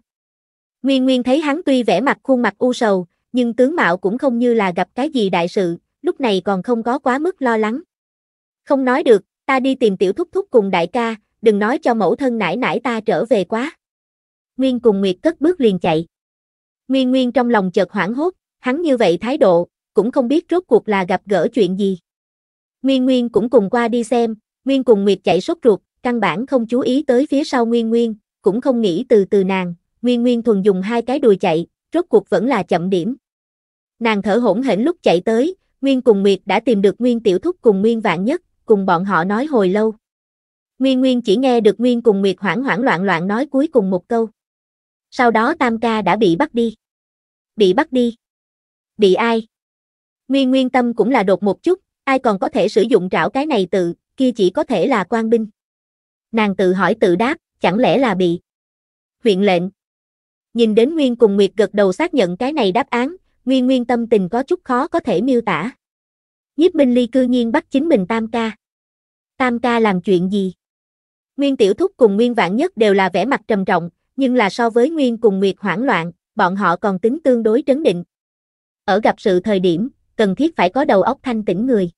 Nguyên Nguyên thấy hắn tuy vẻ mặt khuôn mặt u sầu, nhưng tướng mạo cũng không như là gặp cái gì đại sự, lúc này còn không có quá mức lo lắng. Không nói được, ta đi tìm tiểu thúc thúc cùng đại ca, đừng nói cho mẫu thân nãi nãi ta trở về quá. Nguyên cùng Nguyệt cất bước liền chạy. Nguyên Nguyên trong lòng chợt hoảng hốt, hắn như vậy thái độ, cũng không biết rốt cuộc là gặp gỡ chuyện gì. Nguyên Nguyên cũng cùng qua đi xem, Nguyên cùng Nguyệt chạy sốt ruột, căn bản không chú ý tới phía sau Nguyên Nguyên, cũng không nghĩ từ từ nàng, Nguyên Nguyên thuần dùng hai cái đùi chạy, rốt cuộc vẫn là chậm điểm. Nàng thở hổn hển lúc chạy tới, Nguyên cùng Nguyệt đã tìm được Nguyên Tiểu Thúc cùng Nguyên Vạn Nhất, cùng bọn họ nói hồi lâu. Nguyên Nguyên chỉ nghe được Nguyên cùng Nguyệt hoảng hoảng loạn loạn nói cuối cùng một câu. Sau đó Tam Ca đã bị bắt đi. Bị bắt đi. Bị ai? Nguyên Nguyên tâm cũng là đột một chút, ai còn có thể sử dụng trảo cái này tự, kia chỉ có thể là quan binh. Nàng tự hỏi tự đáp, chẳng lẽ là bị. Huyện lệnh. Nhìn đến Nguyên cùng Nguyệt gật đầu xác nhận cái này đáp án, Nguyên Nguyên tâm tình có chút khó có thể miêu tả. Nhiếp Minh Ly cư nhiên bắt chính mình Tam ca. Tam ca làm chuyện gì? Nguyên Tiểu Thúc cùng Nguyên Vạn Nhất đều là vẻ mặt trầm trọng, nhưng là so với Nguyên cùng Nguyệt hoảng loạn, bọn họ còn tính tương đối trấn định. Ở gặp sự thời điểm, cần thiết phải có đầu óc thanh tỉnh người.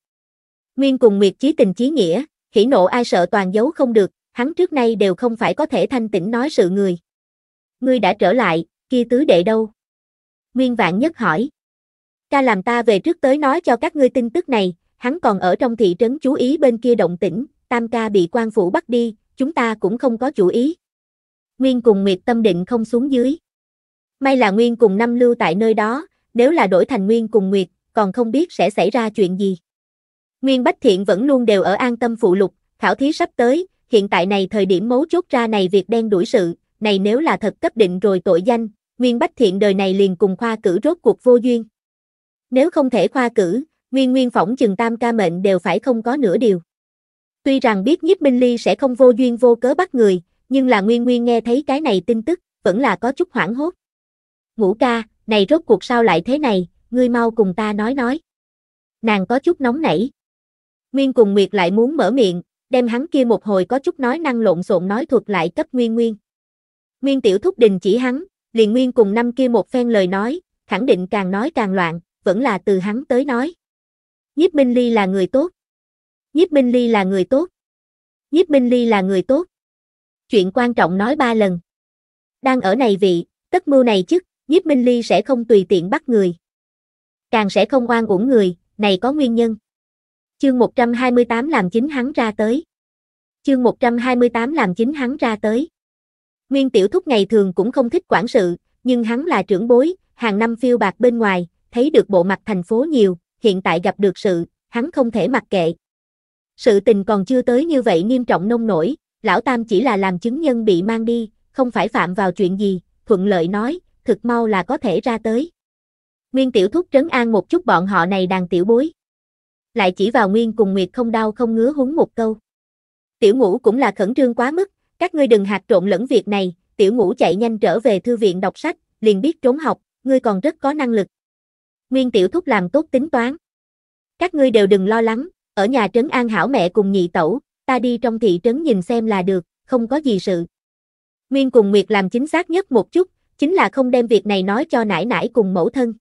Nguyên cùng Nguyệt chí tình chí nghĩa, hỉ nộ ai sợ toàn giấu không được, hắn trước nay đều không phải có thể thanh tỉnh nói sự người. Ngươi đã trở lại, kia tứ đệ đâu? Nguyên Vạn Nhất hỏi. Ca làm ta về trước tới nói cho các ngươi tin tức này, hắn còn ở trong thị trấn chú ý bên kia động tĩnh, tam ca bị quan phủ bắt đi, chúng ta cũng không có chủ ý. Nguyên cùng Nguyệt tâm định không xuống dưới. May là Nguyên cùng năm lưu tại nơi đó, nếu là đổi thành Nguyên cùng Nguyệt, còn không biết sẽ xảy ra chuyện gì. Nguyên Bách Thiện vẫn luôn đều ở an tâm phụ lục, khảo thí sắp tới, hiện tại này thời điểm mấu chốt ra này việc đen đuổi sự, này nếu là thật cấp định rồi tội danh, Nguyên Bách Thiện đời này liền cùng khoa cử rốt cuộc vô duyên. Nếu không thể khoa cử, Nguyên Nguyên phỏng chừng tam ca mệnh đều phải không có nửa điều. Tuy rằng biết Nhiếp Minh Ly sẽ không vô duyên vô cớ bắt người, nhưng là Nguyên Nguyên nghe thấy cái này tin tức, vẫn là có chút hoảng hốt. Ngũ ca, này rốt cuộc sao lại thế này, ngươi mau cùng ta nói nói. Nàng có chút nóng nảy. Nguyên cùng Nguyệt lại muốn mở miệng, đem hắn kia một hồi có chút nói năng lộn xộn nói thuật lại cấp Nguyên Nguyên. Nguyên tiểu thúc đình chỉ hắn, liền nguyên cùng năm kia một phen lời nói, khẳng định càng nói càng loạn, vẫn là từ hắn tới nói. Nhiếp Minh Ly là người tốt. Nhiếp Minh Ly là người tốt. Nhiếp Minh Ly là người tốt. Chuyện quan trọng nói ba lần. Đang ở này vị, tất mưu này chức, Nhiếp Minh Ly sẽ không tùy tiện bắt người. Càng sẽ không oan uổng người, này có nguyên nhân. Chương 128 làm chính hắn ra tới. Chương 128 làm chính hắn ra tới. Nguyên tiểu thúc ngày thường cũng không thích quản sự, nhưng hắn là trưởng bối, hàng năm phiêu bạc bên ngoài, thấy được bộ mặt thành phố nhiều, hiện tại gặp được sự, hắn không thể mặc kệ. Sự tình còn chưa tới như vậy nghiêm trọng nông nổi, lão tam chỉ là làm chứng nhân bị mang đi, không phải phạm vào chuyện gì, thuận lợi nói, thực mau là có thể ra tới. Nguyên tiểu thúc trấn an một chút bọn họ này đàn tiểu bối. Lại chỉ vào Nguyên cùng Nguyệt không đau không ngứa húng một câu. Tiểu ngũ cũng là khẩn trương quá mức, các ngươi đừng hạt trộn lẫn việc này, tiểu ngũ chạy nhanh trở về thư viện đọc sách, liền biết trốn học, ngươi còn rất có năng lực. Nguyên tiểu thúc làm tốt tính toán. Các ngươi đều đừng lo lắng, ở nhà trấn an hảo mẹ cùng nhị tẩu, ta đi trong thị trấn nhìn xem là được, không có gì sự. Nguyên cùng Nguyệt làm chính xác nhất một chút, chính là không đem việc này nói cho nãi nãi cùng mẫu thân.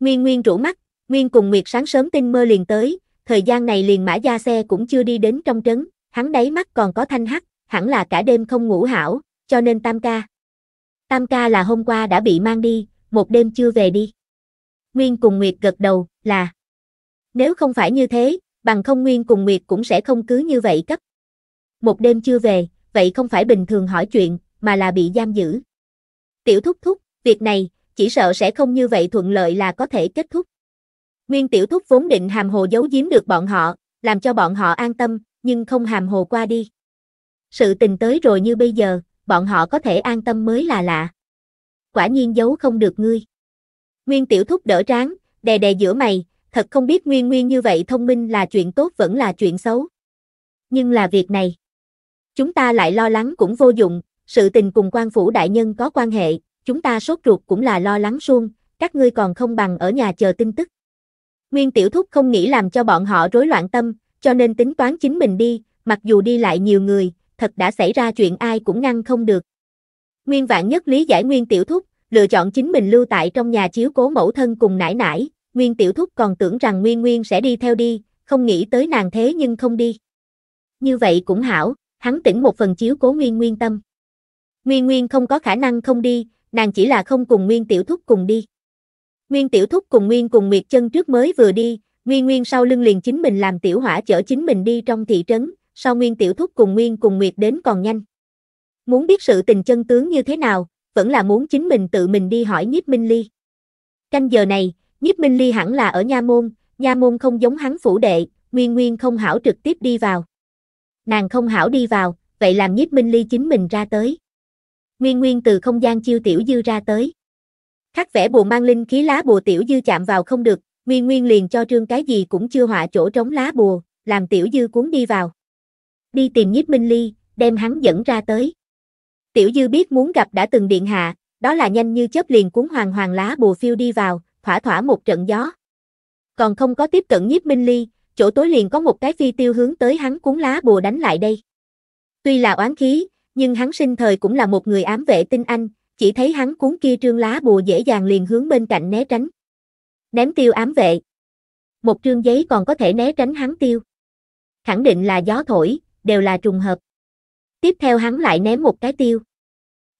Nguyên Nguyên rủ mắt, Nguyên cùng Nguyệt sáng sớm tinh mơ liền tới, thời gian này liền mã gia xe cũng chưa đi đến trong trấn, hắn đáy mắt còn có thanh hắc, hẳn là cả đêm không ngủ hảo, cho nên Tam ca. Tam ca là hôm qua đã bị mang đi, một đêm chưa về đi. Nguyên cùng Nguyệt gật đầu, là. Nếu không phải như thế, bằng không Nguyên cùng Nguyệt cũng sẽ không cứ như vậy cấp. Một đêm chưa về, vậy không phải bình thường hỏi chuyện, mà là bị giam giữ. Tiểu thúc thúc, việc này, chỉ sợ sẽ không như vậy thuận lợi là có thể kết thúc. Nguyên tiểu thúc vốn định hàm hồ giấu giếm được bọn họ, làm cho bọn họ an tâm, nhưng không hàm hồ qua đi sự tình tới rồi như bây giờ, bọn họ có thể an tâm mới là lạ. Quả nhiên giấu không được ngươi. Nguyên tiểu thúc đỡ tráng, đè đè giữa mày, thật không biết nguyên nguyên như vậy thông minh là chuyện tốt vẫn là chuyện xấu. Nhưng là việc này. Chúng ta lại lo lắng cũng vô dụng, sự tình cùng quan phủ đại nhân có quan hệ, chúng ta sốt ruột cũng là lo lắng suông, các ngươi còn không bằng ở nhà chờ tin tức. Nguyên tiểu thúc không nghĩ làm cho bọn họ rối loạn tâm, cho nên tính toán chính mình đi, mặc dù đi lại nhiều người, thật đã xảy ra chuyện ai cũng ngăn không được. Nguyên vạn nhất lý giải Nguyên Tiểu Thúc, lựa chọn chính mình lưu tại trong nhà chiếu cố mẫu thân cùng nãi nãi. Nguyên Tiểu Thúc còn tưởng rằng Nguyên Nguyên sẽ đi theo đi, không nghĩ tới nàng thế nhưng không đi. Như vậy cũng hảo, hắn tỉnh một phần chiếu cố Nguyên Nguyên tâm. Nguyên Nguyên không có khả năng không đi, nàng chỉ là không cùng Nguyên Tiểu Thúc cùng đi. Nguyên Tiểu Thúc cùng Nguyên cùng Nguyệt Chân trước mới vừa đi, Nguyên Nguyên sau lưng liền chính mình làm tiểu hỏa chở chính mình đi trong thị trấn, sau Nguyên Tiểu Thúc cùng Nguyên cùng Nguyệt đến còn nhanh. Muốn biết sự tình chân tướng như thế nào, vẫn là muốn chính mình tự mình đi hỏi Nhiếp Minh Ly. Canh giờ này, Nhiếp Minh Ly hẳn là ở Nha Môn, Nha Môn không giống hắn phủ đệ, Nguyên Nguyên không hảo trực tiếp đi vào. Nàng không hảo đi vào, vậy làm Nhiếp Minh Ly chính mình ra tới. Nguyên Nguyên từ không gian chiêu tiểu dư ra tới. Khắc vẽ bùa mang linh khí lá bùa tiểu dư chạm vào không được, Nguyên Nguyên liền cho trương cái gì cũng chưa họa chỗ trống lá bùa, làm tiểu dư cuốn đi vào đi tìm nhiếp minh ly, đem hắn dẫn ra tới. Tiểu dư biết muốn gặp đã từng điện hạ, đó là nhanh như chớp liền cuốn hoàng hoàng lá bùa phiêu đi vào, thỏa thỏa một trận gió. Còn không có tiếp cận nhiếp minh ly, chỗ tối liền có một cái phi tiêu hướng tới hắn cuốn lá bùa đánh lại đây. Tuy là oán khí, nhưng hắn sinh thời cũng là một người ám vệ tinh anh, chỉ thấy hắn cuốn kia trương lá bùa dễ dàng liền hướng bên cạnh né tránh. Ném tiêu ám vệ. Một trương giấy còn có thể né tránh hắn tiêu. Khẳng định là gió thổi, đều là trùng hợp. Tiếp theo hắn lại ném một cái tiêu.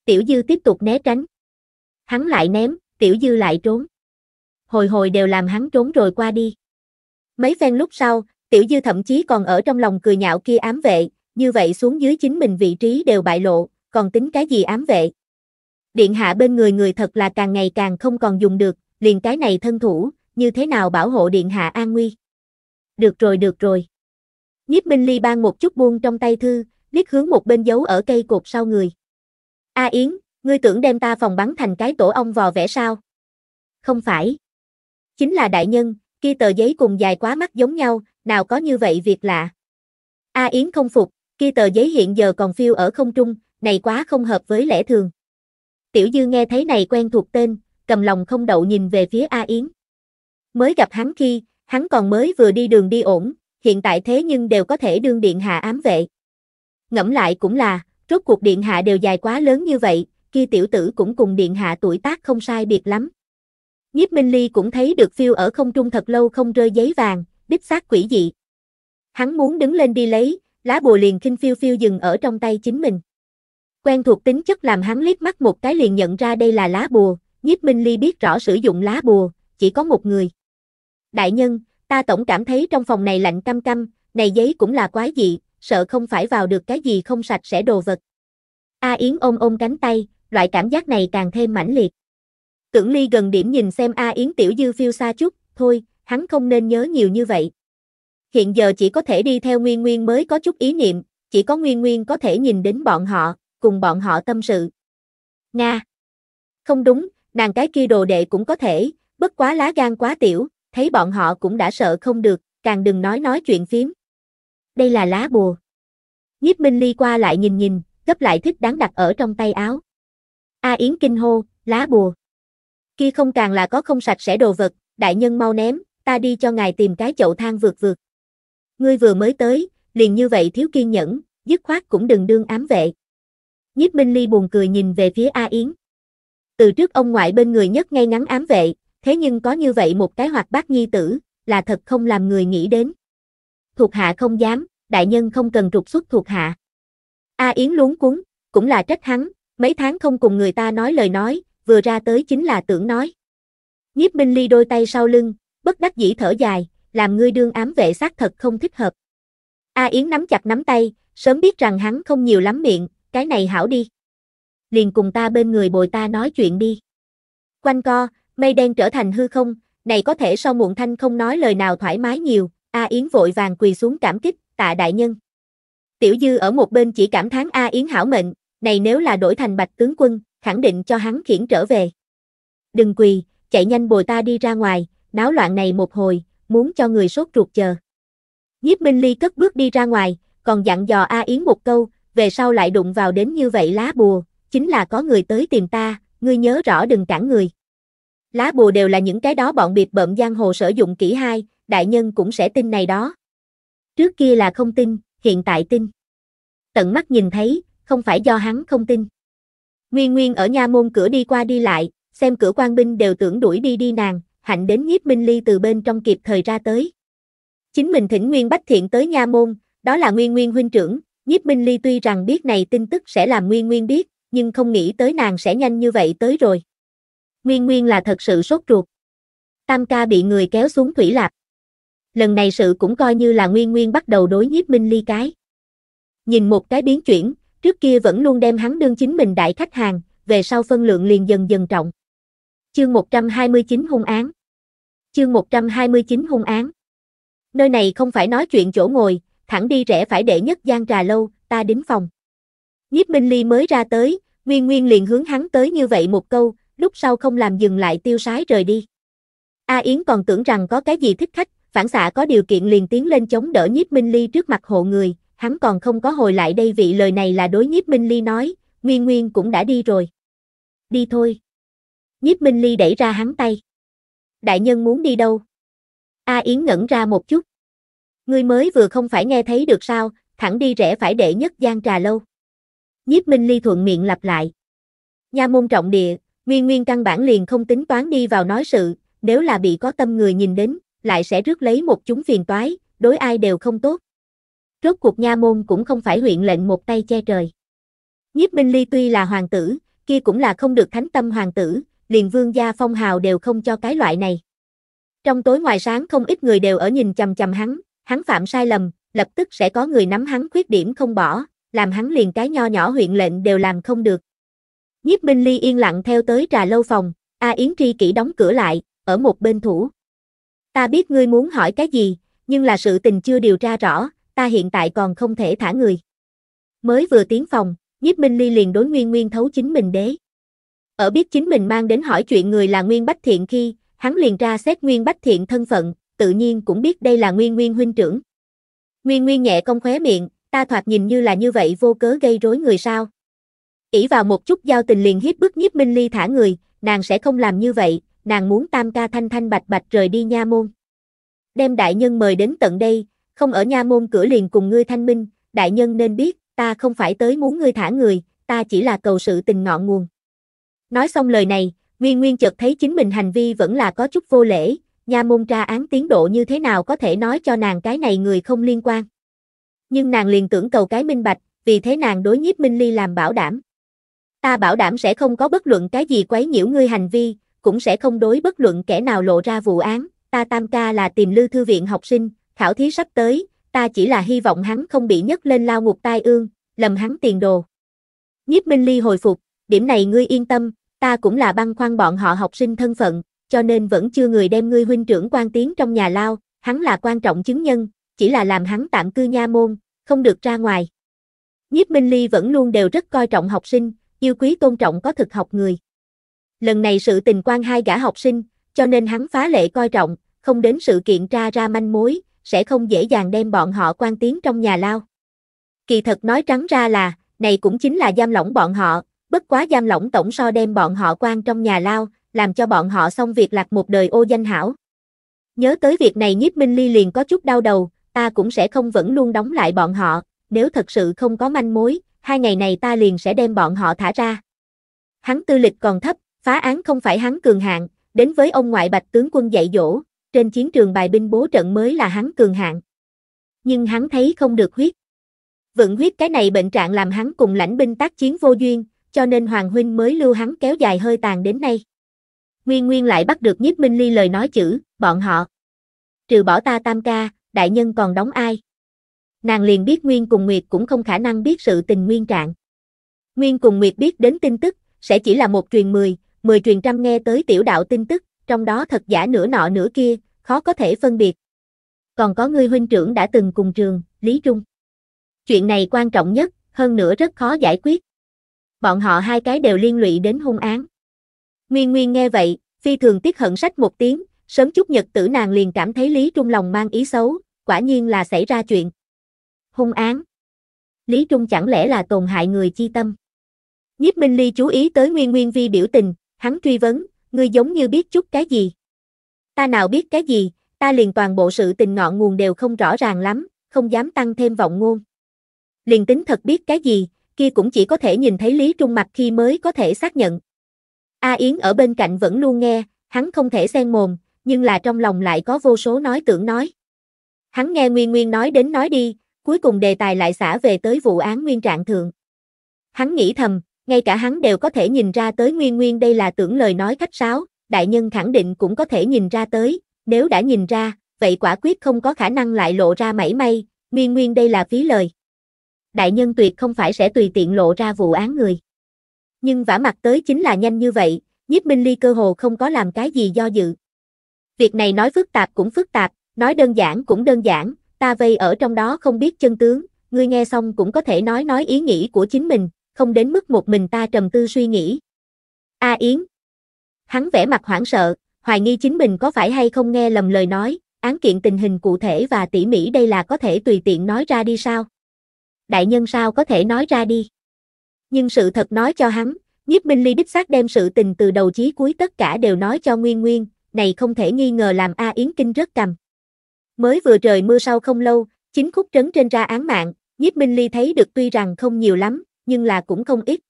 Tiểu dư tiếp tục né tránh. Hắn lại ném, tiểu dư lại trốn. Hồi hồi đều làm hắn trốn rồi qua đi. Mấy phen lúc sau, tiểu dư thậm chí còn ở trong lòng cười nhạo kia ám vệ, như vậy xuống dưới chính mình vị trí đều bại lộ, còn tính cái gì ám vệ. Điện hạ bên người người thật là càng ngày càng không còn dùng được, liền cái này thân thủ, như thế nào bảo hộ điện hạ an nguy. Được rồi được rồi. Nhiếp Minh Ly ban một chút buông trong tay thư, liếc hướng một bên giấu ở cây cột sau người. A Yến, ngươi tưởng đem ta phòng bắn thành cái tổ ong vò vẽ sao? Không phải. Chính là đại nhân, kia tờ giấy cùng dài quá mắt giống nhau, nào có như vậy việc lạ. A Yến không phục, kia tờ giấy hiện giờ còn phiêu ở không trung, này quá không hợp với lẽ thường. Tiểu Dư nghe thấy này quen thuộc tên, cầm lòng không đậu nhìn về phía A Yến. Mới gặp hắn khi, hắn còn mới vừa đi đường đi ổn, hiện tại thế nhưng đều có thể đương điện hạ ám vệ. Ngẫm lại cũng là, rốt cuộc điện hạ đều dài quá lớn như vậy, kia tiểu tử cũng cùng điện hạ tuổi tác không sai biệt lắm. Nhiếp Minh Ly cũng thấy được phiêu ở không trung thật lâu không rơi giấy vàng, đích xác quỷ dị. Hắn muốn đứng lên đi lấy, lá bùa liền khinh phiêu phiêu dừng ở trong tay chính mình. Quen thuộc tính chất làm hắn liếc mắt một cái liền nhận ra đây là lá bùa, Nhiếp Minh Ly biết rõ sử dụng lá bùa, chỉ có một người. Đại nhân, Ta tổng cảm thấy trong phòng này lạnh căm căm, này giấy cũng là quái dị, sợ không phải vào được cái gì không sạch sẽ đồ vật. A Yến ôm ôm cánh tay, loại cảm giác này càng thêm mãnh liệt. Tưởng Ly gần điểm nhìn xem A Yến tiểu dư phiêu xa chút, thôi, hắn không nên nhớ nhiều như vậy. Hiện giờ chỉ có thể đi theo Nguyên Nguyên mới có chút ý niệm, chỉ có Nguyên Nguyên có thể nhìn đến bọn họ, cùng bọn họ tâm sự. Nga. Không đúng, nàng cái kia đồ đệ cũng có thể, bất quá lá gan quá tiểu, thấy bọn họ cũng đã sợ không được, càng đừng nói nói chuyện phím. Đây là lá bùa. Nhiếp Minh Ly qua lại nhìn nhìn, gấp lại thích đáng đặt ở trong tay áo. A Yến kinh hô, lá bùa. Kia không càng là có không sạch sẽ đồ vật, đại nhân mau ném, ta đi cho ngài tìm cái chậu than vượt vượt. Ngươi vừa mới tới, liền như vậy thiếu kiên nhẫn, dứt khoát cũng đừng đương ám vệ. Nhiếp Minh Ly buồn cười nhìn về phía A Yến. Từ trước ông ngoại bên người nhất ngay ngắn ám vệ, thế nhưng có như vậy một cái hoạt bát nhi tử, là thật không làm người nghĩ đến. Thuộc hạ không dám, đại nhân không cần trục xuất thuộc hạ. A Yến luống cuốn, cũng là trách hắn, mấy tháng không cùng người ta nói lời nói, vừa ra tới chính là tưởng nói. Nhiếp Minh Ly đôi tay sau lưng, bất đắc dĩ thở dài, làm ngươi đương ám vệ sát thật không thích hợp. A Yến nắm chặt nắm tay, sớm biết rằng hắn không nhiều lắm miệng, cái này hảo đi. Liền cùng ta bên người bồi ta nói chuyện đi. Quanh co, mây đen trở thành hư không, này có thể sau muộn thanh không nói lời nào thoải mái nhiều, A Yến vội vàng quỳ xuống cảm kích, tạ đại nhân. Tiểu dư ở một bên chỉ cảm thán A Yến hảo mệnh, này nếu là đổi thành bạch tướng quân, khẳng định cho hắn khiển trở về. Đừng quỳ, chạy nhanh bồi ta đi ra ngoài, náo loạn này một hồi, muốn cho người sốt ruột chờ. Nhiếp Minh Ly cất bước đi ra ngoài, còn dặn dò A Yến một câu, về sau lại đụng vào đến như vậy lá bùa, chính là có người tới tìm ta, ngươi nhớ rõ đừng cản người. Lá bùa đều là những cái đó bọn biệt bợm giang hồ sử dụng kỹ hai, đại nhân cũng sẽ tin này đó. Trước kia là không tin, hiện tại tin. Tận mắt nhìn thấy, không phải do hắn không tin. Nguyên Nguyên ở nha môn cửa đi qua đi lại, xem cửa quan binh đều tưởng đuổi đi đi nàng, hạnh đến nhiếp minh ly từ bên trong kịp thời ra tới. Chính mình thỉnh Nguyên Bách Thiện tới nha môn, đó là Nguyên Nguyên huynh trưởng, nhiếp minh ly tuy rằng biết này tin tức sẽ làm Nguyên Nguyên biết, nhưng không nghĩ tới nàng sẽ nhanh như vậy tới rồi. Nguyên Nguyên là thật sự sốt ruột. Tam ca bị người kéo xuống thủy lạp. Lần này sự cũng coi như là Nguyên Nguyên bắt đầu đối nhiếp Minh Ly cái. Nhìn một cái biến chuyển, trước kia vẫn luôn đem hắn đương chính mình đại khách hàng, về sau phân lượng liền dần dần trọng. Chương 129 hung án. Chương 129 hung án. Nơi này không phải nói chuyện chỗ ngồi, thẳng đi rẽ phải để nhất gian trà lâu, ta đến phòng. Nhiếp Minh Ly mới ra tới, Nguyên Nguyên liền hướng hắn tới như vậy một câu, lúc sau không làm dừng lại tiêu sái rời đi. A Yến còn tưởng rằng có cái gì thích khách, phản xạ có điều kiện liền tiến lên chống đỡ nhiếp Minh Ly trước mặt hộ người, hắn còn không có hồi lại đây vị lời này là đối nhiếp Minh Ly nói, Nguyên Nguyên cũng đã đi rồi. Đi thôi. Nhiếp Minh Ly đẩy ra hắn tay. Đại nhân muốn đi đâu? A Yến ngẩn ra một chút. Ngươi mới vừa không phải nghe thấy được sao, thẳng đi rẽ phải để nhất gian trà lâu. Nhiếp Minh Ly thuận miệng lặp lại. Nha môn trọng địa, Viên Nguyên căn bản liền không tính toán đi vào nói sự, nếu là bị có tâm người nhìn đến, lại sẽ rước lấy một chúng phiền toái, đối ai đều không tốt. Rốt cuộc nha môn cũng không phải huyện lệnh một tay che trời. Nhiếp Minh Ly tuy là hoàng tử, kia cũng là không được thánh tâm hoàng tử, liền vương gia phong hào đều không cho cái loại này. Trong tối ngoài sáng không ít người đều ở nhìn chằm chằm hắn, hắn phạm sai lầm, lập tức sẽ có người nắm hắn khuyết điểm không bỏ, làm hắn liền cái nho nhỏ huyện lệnh đều làm không được. Nhiếp Minh Ly yên lặng theo tới trà lâu phòng, A Yến Tri kỹ đóng cửa lại, ở một bên thủ. Ta biết ngươi muốn hỏi cái gì, nhưng là sự tình chưa điều tra rõ, ta hiện tại còn không thể thả người. Mới vừa tiến phòng, Nhiếp Minh Ly liền đối Nguyên Nguyên thấu chính mình đế. Ở biết chính mình mang đến hỏi chuyện người là Nguyên Bách Thiện khi, hắn liền ra xét Nguyên Bách Thiện thân phận, tự nhiên cũng biết đây là Nguyên Nguyên huynh trưởng. Nguyên Nguyên nhẹ công khóe miệng, ta thoạt nhìn như là như vậy vô cớ gây rối người sao ỷ vào một chút giao tình liền hiếp bức nhiếp minh ly thả người, nàng sẽ không làm như vậy, nàng muốn tam ca thanh thanh bạch bạch rời đi nha môn. Đem đại nhân mời đến tận đây, không ở nha môn cửa liền cùng ngươi thanh minh, đại nhân nên biết, ta không phải tới muốn ngươi thả người, ta chỉ là cầu sự tình ngọn nguồn. Nói xong lời này, Nguyên Nguyên chợt thấy chính mình hành vi vẫn là có chút vô lễ, nha môn tra án tiến độ như thế nào có thể nói cho nàng cái này người không liên quan. Nhưng nàng liền tưởng cầu cái minh bạch, vì thế nàng đối nhiếp Minh Ly làm bảo đảm. Ta bảo đảm sẽ không có bất luận cái gì quấy nhiễu ngươi hành vi, cũng sẽ không đối bất luận kẻ nào lộ ra vụ án. Ta tam ca là tìm lưu thư viện học sinh, khảo thí sắp tới, ta chỉ là hy vọng hắn không bị nhấc lên lao ngục tai ương, lầm hắn tiền đồ. Nhiếp Minh Ly hồi phục, điểm này ngươi yên tâm, ta cũng là băng khoan bọn họ học sinh thân phận, cho nên vẫn chưa người đem ngươi huynh trưởng quan tiến trong nhà lao, hắn là quan trọng chứng nhân, chỉ là làm hắn tạm cư nha môn, không được ra ngoài. Nhiếp Minh Ly vẫn luôn đều rất coi trọng học sinh, yêu quý tôn trọng có thực học người. Lần này sự tình quan hai gã học sinh, cho nên hắn phá lệ coi trọng, không đến sự kiện tra ra manh mối, sẽ không dễ dàng đem bọn họ quan tiến trong nhà lao. Kỳ thật nói trắng ra là, này cũng chính là giam lỏng bọn họ, bất quá giam lỏng tổng so đem bọn họ quan trong nhà lao, làm cho bọn họ xong việc lạc một đời ô danh hảo. Nhớ tới việc này nhiếp minh ly liền có chút đau đầu, ta cũng sẽ không vẫn luôn đóng lại bọn họ, nếu thật sự không có manh mối, hai ngày này ta liền sẽ đem bọn họ thả ra. Hắn tư lịch còn thấp, phá án không phải hắn cường hạng, đến với ông ngoại bạch tướng quân dạy dỗ, trên chiến trường bài binh bố trận mới là hắn cường hạng. Nhưng hắn thấy không được huyết. Vượng huyết cái này bệnh trạng làm hắn cùng lãnh binh tác chiến vô duyên, cho nên Hoàng Huynh mới lưu hắn kéo dài hơi tàn đến nay. Nguyên Nguyên lại bắt được nhiếp minh ly lời nói chữ, bọn họ. Trừ bỏ ta tam ca, đại nhân còn đóng ai? nàng liền biết Nguyên cùng Nguyệt cũng không khả năng biết sự tình Nguyên trạng. Nguyên cùng Nguyệt biết đến tin tức, sẽ chỉ là một truyền mười, mười truyền trăm nghe tới tiểu đạo tin tức, trong đó thật giả nửa nọ nửa kia, khó có thể phân biệt. Còn có người huynh trưởng đã từng cùng trường, Lý Trung. Chuyện này quan trọng nhất, hơn nữa rất khó giải quyết. Bọn họ hai cái đều liên lụy đến hung án. Nguyên Nguyên nghe vậy, phi thường tiếc hận sách một tiếng, sớm chút nhật tử nàng liền cảm thấy Lý Trung lòng mang ý xấu, quả nhiên là xảy ra chuyện hung án. Lý Trung chẳng lẽ là tồn hại người chi tâm? Nhiếp Minh Ly chú ý tới Nguyên Nguyên Vi biểu tình, hắn truy vấn, ngươi giống như biết chút cái gì. Ta nào biết cái gì, ta liền toàn bộ sự tình ngọn nguồn đều không rõ ràng lắm, không dám tăng thêm vọng ngôn. Liền tính thật biết cái gì, kia cũng chỉ có thể nhìn thấy Lý Trung mặt khi mới có thể xác nhận. A Yến ở bên cạnh vẫn luôn nghe, hắn không thể xen mồm, nhưng là trong lòng lại có vô số nói tưởng nói. Hắn nghe Nguyên Nguyên nói đến nói đi, cuối cùng đề tài lại xả về tới vụ án nguyên trạng thượng. Hắn nghĩ thầm, ngay cả hắn đều có thể nhìn ra tới nguyên nguyên đây là tưởng lời nói khách sáo, đại nhân khẳng định cũng có thể nhìn ra tới, nếu đã nhìn ra, vậy quả quyết không có khả năng lại lộ ra mảy may, nguyên nguyên đây là phí lời. Đại nhân tuyệt không phải sẽ tùy tiện lộ ra vụ án người. Nhưng vả mặt tới chính là nhanh như vậy, nhiếp minh ly cơ hồ không có làm cái gì do dự. Việc này nói phức tạp cũng phức tạp, nói đơn giản cũng đơn giản, ta vây ở trong đó không biết chân tướng, ngươi nghe xong cũng có thể nói nói ý nghĩ của chính mình, không đến mức một mình ta trầm tư suy nghĩ. A Yến. Hắn vẻ mặt hoảng sợ, hoài nghi chính mình có phải hay không nghe lầm lời nói, án kiện tình hình cụ thể và tỉ mỉ đây là có thể tùy tiện nói ra đi sao? Đại nhân sao có thể nói ra đi? Nhưng sự thật nói cho hắn, nhiếp minh ly đích xác đem sự tình từ đầu chí cuối tất cả đều nói cho Nguyên Nguyên, này không thể nghi ngờ làm A Yến Kinh rất cầm. Mới vừa trời mưa sau không lâu, chính khúc trấn trên ra án mạng, nhiếp minh ly thấy được tuy rằng không nhiều lắm, nhưng là cũng không ít.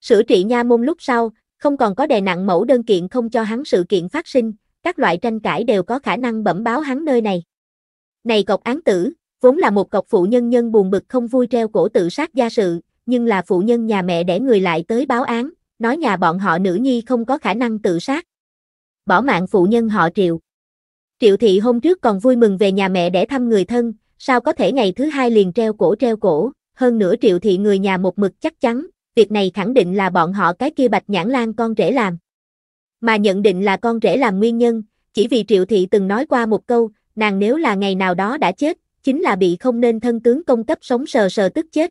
Sửa trị nha môn lúc sau, không còn có đè nặng mẫu đơn kiện không cho hắn sự kiện phát sinh, các loại tranh cãi đều có khả năng bẩm báo hắn nơi này. Này cọc án tử, vốn là một cọc phụ nhân nhân buồn bực không vui treo cổ tự sát gia sự, nhưng là phụ nhân nhà mẹ để người lại tới báo án, nói nhà bọn họ nữ nhi không có khả năng tự sát. Bỏ mạng phụ nhân họ triệu. Triệu thị hôm trước còn vui mừng về nhà mẹ để thăm người thân, sao có thể ngày thứ hai liền treo cổ treo cổ, hơn nữa triệu thị người nhà một mực chắc chắn, việc này khẳng định là bọn họ cái kia bạch nhãn lan con rể làm. Mà nhận định là con rể làm nguyên nhân, chỉ vì triệu thị từng nói qua một câu, nàng nếu là ngày nào đó đã chết, chính là bị không nên thân tướng công cấp sống sờ sờ tức chết.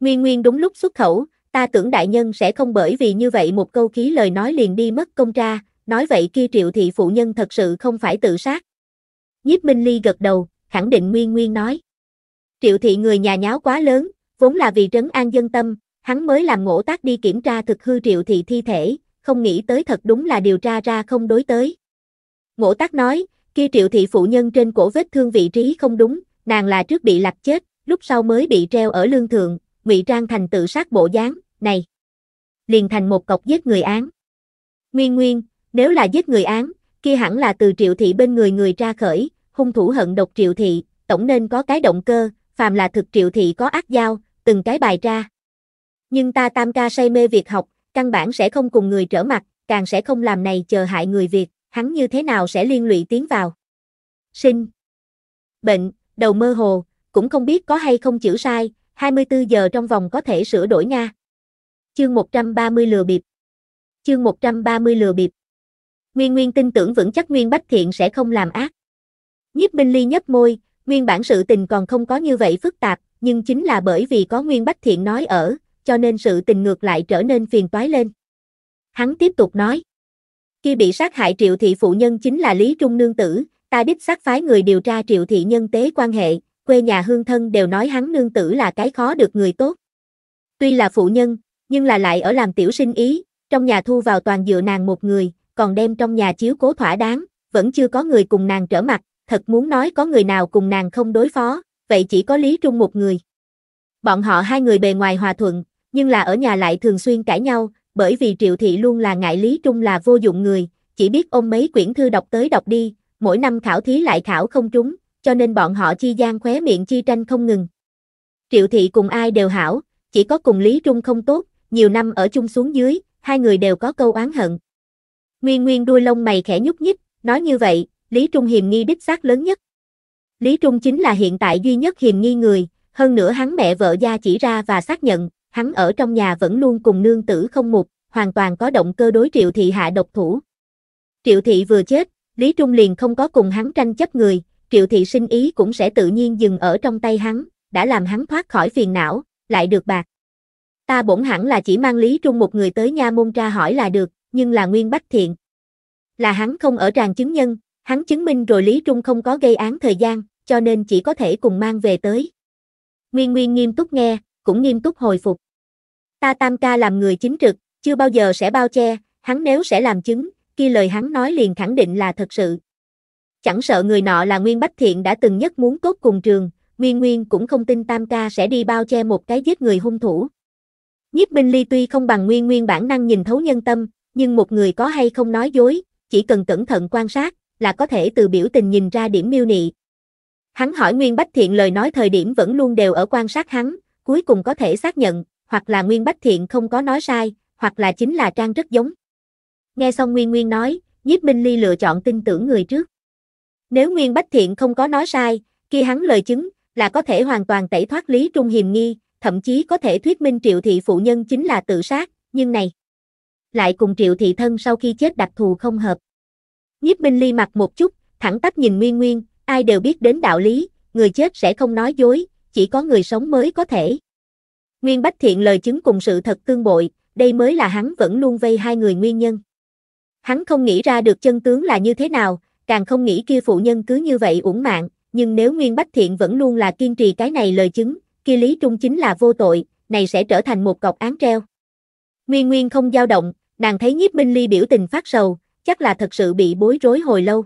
Nguyên Nguyên đúng lúc xuất khẩu, ta tưởng đại nhân sẽ không bởi vì như vậy một câu khí lời nói liền đi mất công tra, nói vậy kia triệu thị phụ nhân thật sự không phải tự sát. Nhiếp Minh Ly gật đầu, khẳng định Nguyên Nguyên nói. Triệu thị người nhà nháo quá lớn, vốn là vì trấn an dân tâm, hắn mới làm ngộ tác đi kiểm tra thực hư triệu thị thi thể, không nghĩ tới thật đúng là điều tra ra không đối tới. Ngộ tác nói, kia triệu thị phụ nhân trên cổ vết thương vị trí không đúng, nàng là trước bị lạc chết, lúc sau mới bị treo ở lương thượng, ngụy trang thành tự sát bộ dáng, này. Liền thành một cọc giết người án. Nguyên Nguyên, nếu là giết người án, kia hẳn là từ triệu thị bên người người ra khởi, hung thủ hận độc triệu thị, tổng nên có cái động cơ, phàm là thực triệu thị có ác giao, từng cái bài ra. Nhưng ta tam ca say mê việc học, căn bản sẽ không cùng người trở mặt, càng sẽ không làm này chờ hại người Việt, hắn như thế nào sẽ liên lụy tiến vào. Sinh Bệnh, đầu mơ hồ, cũng không biết có hay không chữ sai, 24 giờ trong vòng có thể sửa đổi nha. Chương 130 lừa bịp Chương 130 lừa bịp Nguyên Nguyên tin tưởng vững chắc Nguyên Bách Thiện sẽ không làm ác. Nhiếp Minh Ly nhấp môi, nguyên bản sự tình còn không có như vậy phức tạp, nhưng chính là bởi vì có Nguyên Bách Thiện nói ở, cho nên sự tình ngược lại trở nên phiền toái lên. Hắn tiếp tục nói. Khi bị sát hại triệu thị phụ nhân chính là Lý Trung Nương Tử, ta đích xác phái người điều tra triệu thị nhân tế quan hệ, quê nhà hương thân đều nói hắn nương tử là cái khó được người tốt. Tuy là phụ nhân, nhưng là lại ở làm tiểu sinh ý, trong nhà thu vào toàn dựa nàng một người, còn đem trong nhà chiếu cố thỏa đáng, vẫn chưa có người cùng nàng trở mặt, thật muốn nói có người nào cùng nàng không đối phó, vậy chỉ có Lý Trung một người. Bọn họ hai người bề ngoài hòa thuận, nhưng là ở nhà lại thường xuyên cãi nhau, bởi vì Triệu Thị luôn là ngại Lý Trung là vô dụng người, chỉ biết ôm mấy quyển thư đọc tới đọc đi, mỗi năm khảo thí lại khảo không trúng, cho nên bọn họ chi gian khóe miệng chi tranh không ngừng. Triệu Thị cùng ai đều hảo, chỉ có cùng Lý Trung không tốt, nhiều năm ở chung xuống dưới, hai người đều có câu oán hận, Nguyên Nguyên đuôi lông mày khẽ nhúc nhích, nói như vậy, Lý Trung hiềm nghi đích xác lớn nhất. Lý Trung chính là hiện tại duy nhất hiềm nghi người, hơn nữa hắn mẹ vợ gia chỉ ra và xác nhận, hắn ở trong nhà vẫn luôn cùng nương tử không một, hoàn toàn có động cơ đối triệu thị hạ độc thủ. Triệu thị vừa chết, Lý Trung liền không có cùng hắn tranh chấp người, triệu thị sinh ý cũng sẽ tự nhiên dừng ở trong tay hắn, đã làm hắn thoát khỏi phiền não, lại được bạc. Ta bổn hẳn là chỉ mang Lý Trung một người tới nha môn tra hỏi là được, nhưng là Nguyên Bách Thiện. Là hắn không ở tràng chứng nhân, hắn chứng minh rồi Lý Trung không có gây án thời gian, cho nên chỉ có thể cùng mang về tới. Nguyên Nguyên nghiêm túc nghe, cũng nghiêm túc hồi phục. Ta Tam Ca làm người chính trực, chưa bao giờ sẽ bao che, hắn nếu sẽ làm chứng, kia lời hắn nói liền khẳng định là thật sự. Chẳng sợ người nọ là Nguyên Bách Thiện đã từng nhất muốn cốt cùng trường, Nguyên Nguyên cũng không tin Tam Ca sẽ đi bao che một cái giết người hung thủ. Nhiếp binh Ly tuy không bằng Nguyên Nguyên bản năng nhìn thấu nhân tâm, nhưng một người có hay không nói dối, chỉ cần cẩn thận quan sát, là có thể từ biểu tình nhìn ra điểm miêu nị. Hắn hỏi Nguyên Bách Thiện lời nói thời điểm vẫn luôn đều ở quan sát hắn, cuối cùng có thể xác nhận, hoặc là Nguyên Bách Thiện không có nói sai, hoặc là chính là Trang rất giống. Nghe xong Nguyên Nguyên nói, Nhiếp Minh Ly lựa chọn tin tưởng người trước. Nếu Nguyên Bách Thiện không có nói sai, khi hắn lời chứng là có thể hoàn toàn tẩy thoát Lý Trung hiềm nghi, thậm chí có thể thuyết minh Triệu thị phụ nhân chính là tự sát, nhưng này lại cùng triệu thị thân sau khi chết đặc thù không hợp. Nhiếp Minh Ly mặt một chút, thẳng tắp nhìn Nguyên Nguyên, ai đều biết đến đạo lý, người chết sẽ không nói dối, chỉ có người sống mới có thể. Nguyên Bách Thiện lời chứng cùng sự thật tương bội, đây mới là hắn vẫn luôn vây hai người nguyên nhân. Hắn không nghĩ ra được chân tướng là như thế nào, càng không nghĩ kia phụ nhân cứ như vậy uổng mạng, nhưng nếu Nguyên Bách Thiện vẫn luôn là kiên trì cái này lời chứng, kia Lý Trung chính là vô tội, này sẽ trở thành một cọc án treo. Nguyên Nguyên không dao động, nàng thấy nhiếp minh ly biểu tình phát sầu, chắc là thật sự bị bối rối hồi lâu.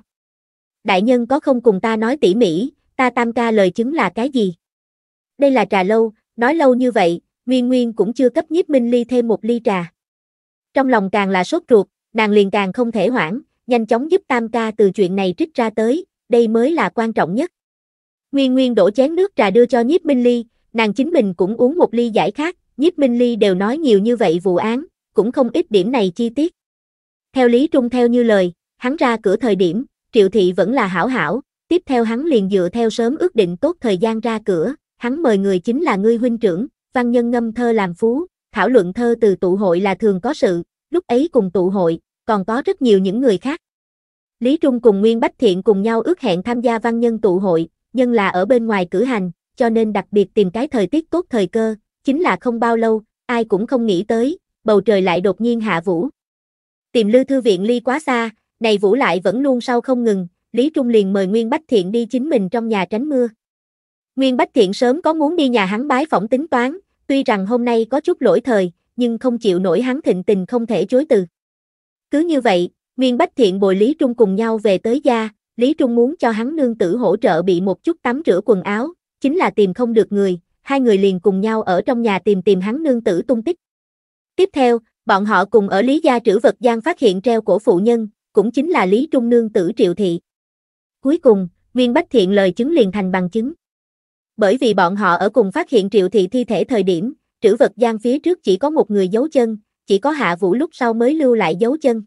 Đại nhân có không cùng ta nói tỉ mỉ, ta tam ca lời chứng là cái gì? Đây là trà lâu, nói lâu như vậy, Nguyên Nguyên cũng chưa cấp nhiếp minh ly thêm một ly trà. Trong lòng càng là sốt ruột, nàng liền càng không thể hoãn, nhanh chóng giúp tam ca từ chuyện này trích ra tới, đây mới là quan trọng nhất. Nguyên Nguyên đổ chén nước trà đưa cho nhiếp minh ly, nàng chính mình cũng uống một ly giải khát. Nhiếp Minh Ly đều nói nhiều như vậy vụ án, cũng không ít điểm này chi tiết. Theo Lý Trung theo như lời, hắn ra cửa thời điểm, Triệu Thị vẫn là hảo hảo, tiếp theo hắn liền dựa theo sớm ước định tốt thời gian ra cửa, hắn mời người chính là ngươi huynh trưởng, văn nhân ngâm thơ làm phú, thảo luận thơ từ tụ hội là thường có sự, lúc ấy cùng tụ hội, còn có rất nhiều những người khác. Lý Trung cùng Nguyên Bách Thiện cùng nhau ước hẹn tham gia văn nhân tụ hội, nhưng là ở bên ngoài cử hành, cho nên đặc biệt tìm cái thời tiết tốt thời cơ, chính là không bao lâu, ai cũng không nghĩ tới, bầu trời lại đột nhiên hạ vũ. Tìm Lư Thư Viện ly quá xa, này vũ lại vẫn luôn sau không ngừng, Lý Trung liền mời Nguyên Bách Thiện đi chính mình trong nhà tránh mưa. Nguyên Bách Thiện sớm có muốn đi nhà hắn bái phỏng tính toán, tuy rằng hôm nay có chút lỗi thời, nhưng không chịu nổi hắn thịnh tình không thể chối từ. Cứ như vậy, Nguyên Bách Thiện bồi Lý Trung cùng nhau về tới gia, Lý Trung muốn cho hắn nương tử hỗ trợ bị một chút tắm rửa quần áo, chính là tìm không được người, hai người liền cùng nhau ở trong nhà tìm tìm hắn nương tử tung tích. Tiếp theo, bọn họ cùng ở Lý Gia trữ vật gian phát hiện treo cổ phụ nhân, cũng chính là Lý Trung nương tử triệu thị. Cuối cùng, Nguyên Bách Thiện lời chứng liền thành bằng chứng. Bởi vì bọn họ ở cùng phát hiện triệu thị thi thể thời điểm, trữ vật gian phía trước chỉ có một người dấu chân, chỉ có hạ vũ lúc sau mới lưu lại dấu chân.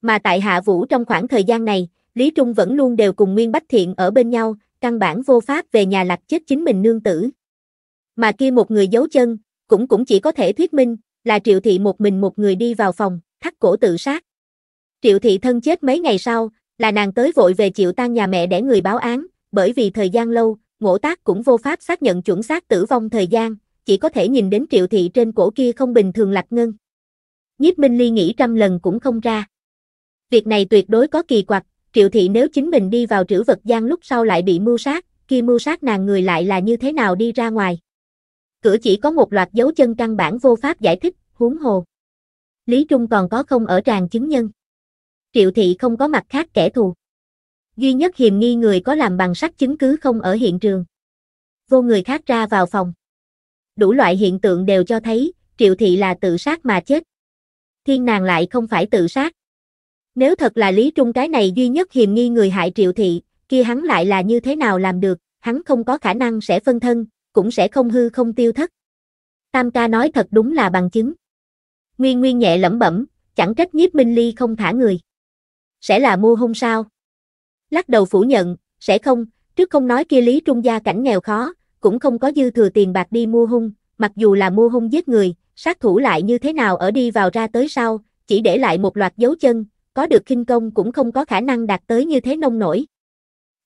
Mà tại hạ vũ trong khoảng thời gian này, Lý Trung vẫn luôn đều cùng Nguyên Bách Thiện ở bên nhau, căn bản vô pháp về nhà lạc chết chính mình nương tử, mà kia một người giấu chân, cũng cũng chỉ có thể thuyết minh, là triệu thị một mình một người đi vào phòng, thắt cổ tự sát. Triệu thị thân chết mấy ngày sau, là nàng tới vội về triệu tan nhà mẹ để người báo án, bởi vì thời gian lâu, ngộ tác cũng vô pháp xác nhận chuẩn xác tử vong thời gian, chỉ có thể nhìn đến triệu thị trên cổ kia không bình thường lạch ngân. Nhiếp Minh Ly nghĩ trăm lần cũng không ra. Việc này tuyệt đối có kỳ quặc, triệu thị nếu chính mình đi vào trữ vật gian lúc sau lại bị mưu sát, khi mưu sát nàng người lại là như thế nào đi ra ngoài. Cửa chỉ có một loạt dấu chân căn bản vô pháp giải thích, huống hồ. Lý Trung còn có không ở tràng chứng nhân. Triệu thị không có mặt khác kẻ thù. Duy nhất hiềm nghi người có làm bằng sắt chứng cứ không ở hiện trường. Vô người khác ra vào phòng. Đủ loại hiện tượng đều cho thấy, triệu thị là tự sát mà chết. Thiên nàng lại không phải tự sát. Nếu thật là Lý Trung cái này duy nhất hiềm nghi người hại triệu thị, kia hắn lại là như thế nào làm được, hắn không có khả năng sẽ phân thân, cũng sẽ không hư không tiêu thất. Tam ca nói thật đúng là bằng chứng. Nguyên Nguyên nhẹ lẩm bẩm, chẳng trách nhiếp Minh Ly không thả người. Sẽ là mua hung sao? Lắc đầu phủ nhận, sẽ không, trước không nói kia lý trung gia cảnh nghèo khó, cũng không có dư thừa tiền bạc đi mua hung, mặc dù là mua hung giết người, sát thủ lại như thế nào ở đi vào ra tới sau, chỉ để lại một loạt dấu chân, có được kinh công cũng không có khả năng đạt tới như thế nông nổi.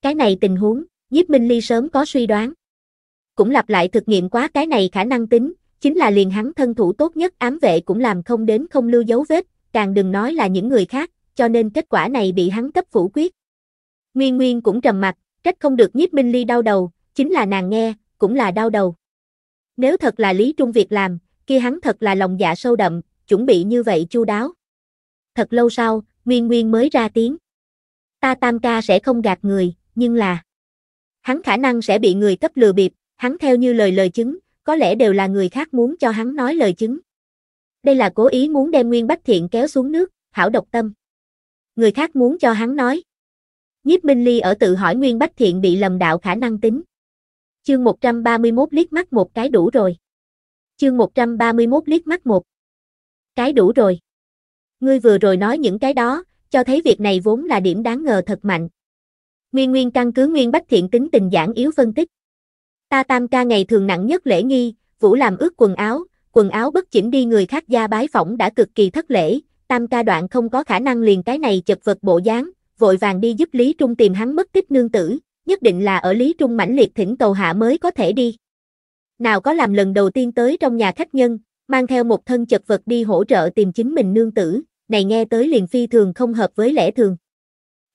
Cái này tình huống, nhiếp Minh Ly sớm có suy đoán cũng lặp lại thực nghiệm quá cái này khả năng tính, chính là liền hắn thân thủ tốt nhất ám vệ cũng làm không đến không lưu dấu vết, càng đừng nói là những người khác, cho nên kết quả này bị hắn cấp phủ quyết. Nguyên Nguyên cũng trầm mặt, trách không được nhiếp Minh Ly đau đầu, chính là nàng nghe, cũng là đau đầu. Nếu thật là Lý Trung Việt làm, kia hắn thật là lòng dạ sâu đậm, chuẩn bị như vậy chu đáo. Thật lâu sau, Nguyên Nguyên mới ra tiếng. Ta tam ca sẽ không gạt người, nhưng là hắn khả năng sẽ bị người cấp lừa bịp, hắn theo như lời lời chứng, có lẽ đều là người khác muốn cho hắn nói lời chứng. Đây là cố ý muốn đem Nguyên Bách Thiện kéo xuống nước, hảo độc tâm. Người khác muốn cho hắn nói. Nhiếp Minh Ly ở tự hỏi Nguyên Bách Thiện bị lầm đạo khả năng tính. Chương 131 liếc mắt một cái đủ rồi. Chương 131 liếc mắt một cái đủ rồi. Ngươi vừa rồi nói những cái đó, cho thấy việc này vốn là điểm đáng ngờ thật mạnh. Nguyên Nguyên căn cứ Nguyên Bách Thiện tính tình giảng yếu phân tích. Ta tam ca ngày thường nặng nhất lễ nghi, vũ làm ướt quần áo, quần áo bất chỉnh đi người khác gia bái phỏng đã cực kỳ thất lễ, tam ca đoạn không có khả năng liền cái này chật vật bộ dáng, vội vàng đi giúp Lý Trung tìm hắn mất tích nương tử, nhất định là ở Lý Trung mãnh liệt thỉnh cầu hạ mới có thể đi. Nào có làm lần đầu tiên tới trong nhà khách nhân, mang theo một thân chật vật đi hỗ trợ tìm chính mình nương tử, này nghe tới liền phi thường không hợp với lẽ thường.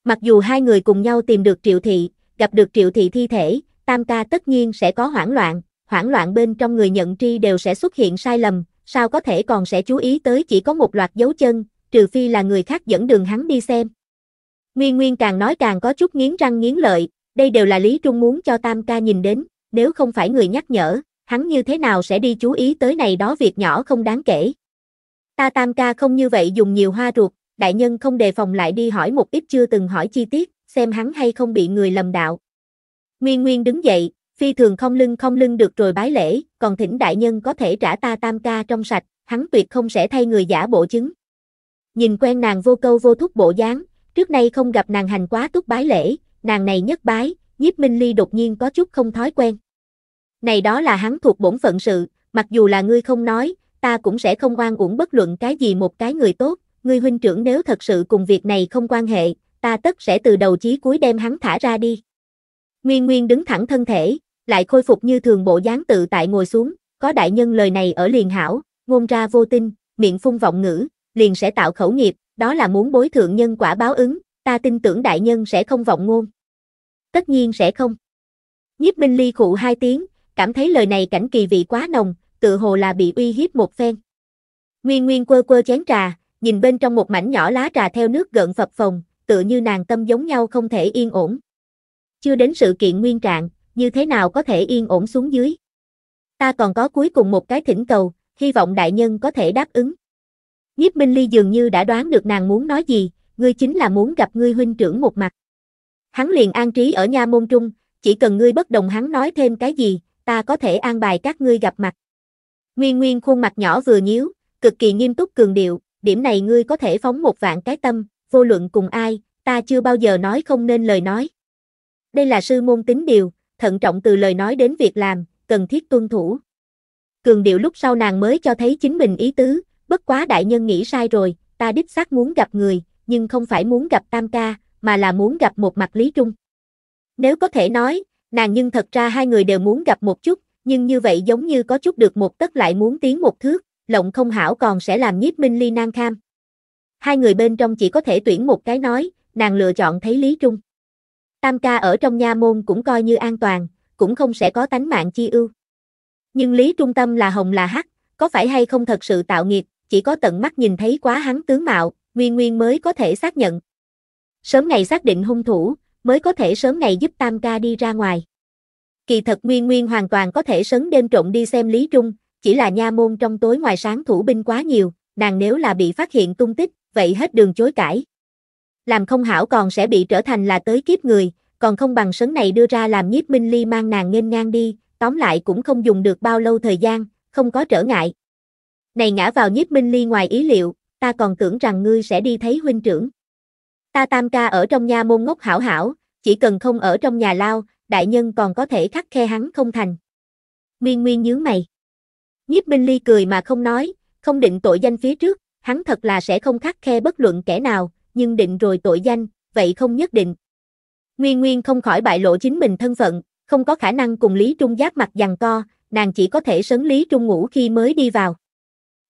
Mặc dù hai người cùng nhau tìm được triệu thị, gặp được triệu thị thi thể, tam ca tất nhiên sẽ có hoảng loạn, hoảng loạn bên trong người nhận tri đều sẽ xuất hiện sai lầm, sao có thể còn sẽ chú ý tới chỉ có một loạt dấu chân, trừ phi là người khác dẫn đường hắn đi xem. Nguyên Nguyên càng nói càng có chút nghiến răng nghiến lợi, đây đều là Lý Trung muốn cho Tam ca nhìn đến, nếu không phải người nhắc nhở, hắn như thế nào sẽ đi chú ý tới này đó việc nhỏ không đáng kể. Ta Tam ca không như vậy dùng nhiều hoa ruột, đại nhân không đề phòng lại đi hỏi một ít chưa từng hỏi chi tiết, xem hắn hay không bị người lầm đạo. Nguyên Nguyên đứng dậy, phi thường không lưng không lưng được rồi bái lễ, còn thỉnh đại nhân có thể trả ta tam ca trong sạch, hắn tuyệt không sẽ thay người giả bộ chứng. Nhìn quen nàng vô câu vô thúc bộ dáng, trước nay không gặp nàng hành quá túc bái lễ, nàng này nhất bái, nhiếp minh ly đột nhiên có chút không thói quen. Này đó là hắn thuộc bổn phận sự, mặc dù là ngươi không nói, ta cũng sẽ không oan uổng bất luận cái gì một cái người tốt, ngươi huynh trưởng nếu thật sự cùng việc này không quan hệ, ta tất sẽ từ đầu chí cuối đem hắn thả ra đi. Nguyên Nguyên đứng thẳng thân thể, lại khôi phục như thường bộ dáng tự tại ngồi xuống, có đại nhân lời này ở liền hảo, ngôn ra vô tin, miệng phun vọng ngữ, liền sẽ tạo khẩu nghiệp, đó là muốn bối thượng nhân quả báo ứng, ta tin tưởng đại nhân sẽ không vọng ngôn. Tất nhiên sẽ không. Nhiếp Minh Ly khụ hai tiếng, cảm thấy lời này cảnh kỳ vị quá nồng, tự hồ là bị uy hiếp một phen. Nguyên Nguyên quơ quơ chén trà, nhìn bên trong một mảnh nhỏ lá trà theo nước gợn phập phồng, tựa như nàng tâm giống nhau không thể yên ổn chưa đến sự kiện nguyên trạng, như thế nào có thể yên ổn xuống dưới. Ta còn có cuối cùng một cái thỉnh cầu, hy vọng đại nhân có thể đáp ứng. Nhiếp Minh Ly dường như đã đoán được nàng muốn nói gì, ngươi chính là muốn gặp ngươi huynh trưởng một mặt. Hắn liền an trí ở nha môn trung, chỉ cần ngươi bất đồng hắn nói thêm cái gì, ta có thể an bài các ngươi gặp mặt. Nguyên Nguyên khuôn mặt nhỏ vừa nhíu, cực kỳ nghiêm túc cường điệu, điểm này ngươi có thể phóng một vạn cái tâm, vô luận cùng ai, ta chưa bao giờ nói không nên lời nói. Đây là sư môn tính điều, thận trọng từ lời nói đến việc làm, cần thiết tuân thủ. Cường điệu lúc sau nàng mới cho thấy chính mình ý tứ, bất quá đại nhân nghĩ sai rồi, ta đích xác muốn gặp người, nhưng không phải muốn gặp tam ca, mà là muốn gặp một mặt Lý Trung. Nếu có thể nói, nàng nhưng thật ra hai người đều muốn gặp một chút, nhưng như vậy giống như có chút được một tất lại muốn tiến một thước, lộng không hảo còn sẽ làm nhiếp minh ly Nang kham. Hai người bên trong chỉ có thể tuyển một cái nói, nàng lựa chọn thấy Lý Trung. Tam ca ở trong nha môn cũng coi như an toàn, cũng không sẽ có tánh mạng chi ưu. Nhưng Lý Trung Tâm là hồng là hắc, có phải hay không thật sự tạo nghiệp, chỉ có tận mắt nhìn thấy quá hắn tướng mạo, Nguyên Nguyên mới có thể xác nhận. Sớm ngày xác định hung thủ, mới có thể sớm ngày giúp Tam ca đi ra ngoài. Kỳ thật Nguyên Nguyên hoàn toàn có thể sớm đêm trộn đi xem Lý Trung, chỉ là nha môn trong tối ngoài sáng thủ binh quá nhiều, nàng nếu là bị phát hiện tung tích, vậy hết đường chối cãi làm không hảo còn sẽ bị trở thành là tới kiếp người, còn không bằng sấn này đưa ra làm nhiếp minh ly mang nàng nghênh ngang đi, tóm lại cũng không dùng được bao lâu thời gian, không có trở ngại. Này ngã vào nhiếp minh ly ngoài ý liệu, ta còn tưởng rằng ngươi sẽ đi thấy huynh trưởng. Ta tam ca ở trong nhà môn ngốc hảo hảo, chỉ cần không ở trong nhà lao, đại nhân còn có thể khắc khe hắn không thành. Nguyên Nguyên nhớ mày. Nhiếp Minh Ly cười mà không nói, không định tội danh phía trước, hắn thật là sẽ không khắc khe bất luận kẻ nào, nhưng định rồi tội danh, vậy không nhất định. Nguyên Nguyên không khỏi bại lộ chính mình thân phận, không có khả năng cùng Lý Trung giáp mặt giằng co, nàng chỉ có thể sấn Lý Trung ngủ khi mới đi vào.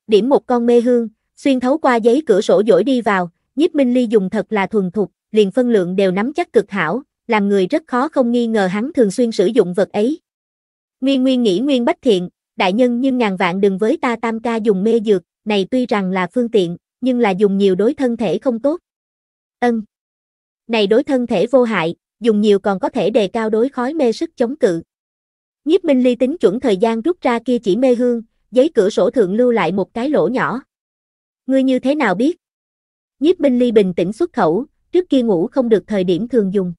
Điểm một con mê hương, xuyên thấu qua giấy cửa sổ dỗi đi vào, nhiếp minh ly dùng thật là thuần thục, liền phân lượng đều nắm chắc cực hảo, làm người rất khó không nghi ngờ hắn thường xuyên sử dụng vật ấy. Nguyên Nguyên nghĩ Nguyên Bách Thiện, đại nhân nhưng ngàn vạn đừng với ta tam ca dùng mê dược, này tuy rằng là phương tiện, nhưng là dùng nhiều đối thân thể không tốt. Ân. Này đối thân thể vô hại, dùng nhiều còn có thể đề cao đối khói mê sức chống cự. Nhiếp Minh Ly tính chuẩn thời gian rút ra kia chỉ mê hương, giấy cửa sổ thượng lưu lại một cái lỗ nhỏ. Ngươi như thế nào biết? Nhiếp Minh Ly bình tĩnh xuất khẩu, trước kia ngủ không được thời điểm thường dùng.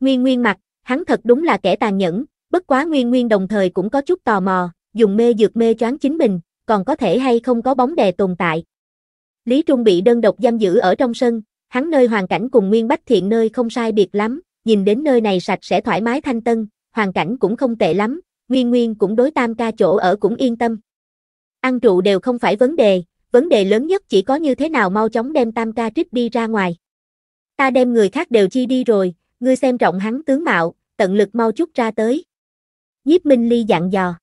Nguyên Nguyên mặt, hắn thật đúng là kẻ tàn nhẫn, bất quá Nguyên Nguyên đồng thời cũng có chút tò mò, dùng mê dược mê choáng chính mình, còn có thể hay không có bóng đè tồn tại. Lý Trung bị đơn độc giam giữ ở trong sân, Hắn nơi hoàn cảnh cùng Nguyên Bách Thiện nơi không sai biệt lắm, nhìn đến nơi này sạch sẽ thoải mái thanh tân, hoàn cảnh cũng không tệ lắm, Nguyên Nguyên cũng đối tam ca chỗ ở cũng yên tâm. Ăn trụ đều không phải vấn đề, vấn đề lớn nhất chỉ có như thế nào mau chóng đem tam ca trích đi ra ngoài. Ta đem người khác đều chi đi rồi, ngươi xem trọng hắn tướng mạo, tận lực mau chút ra tới. Nhiếp Minh Ly dặn dò.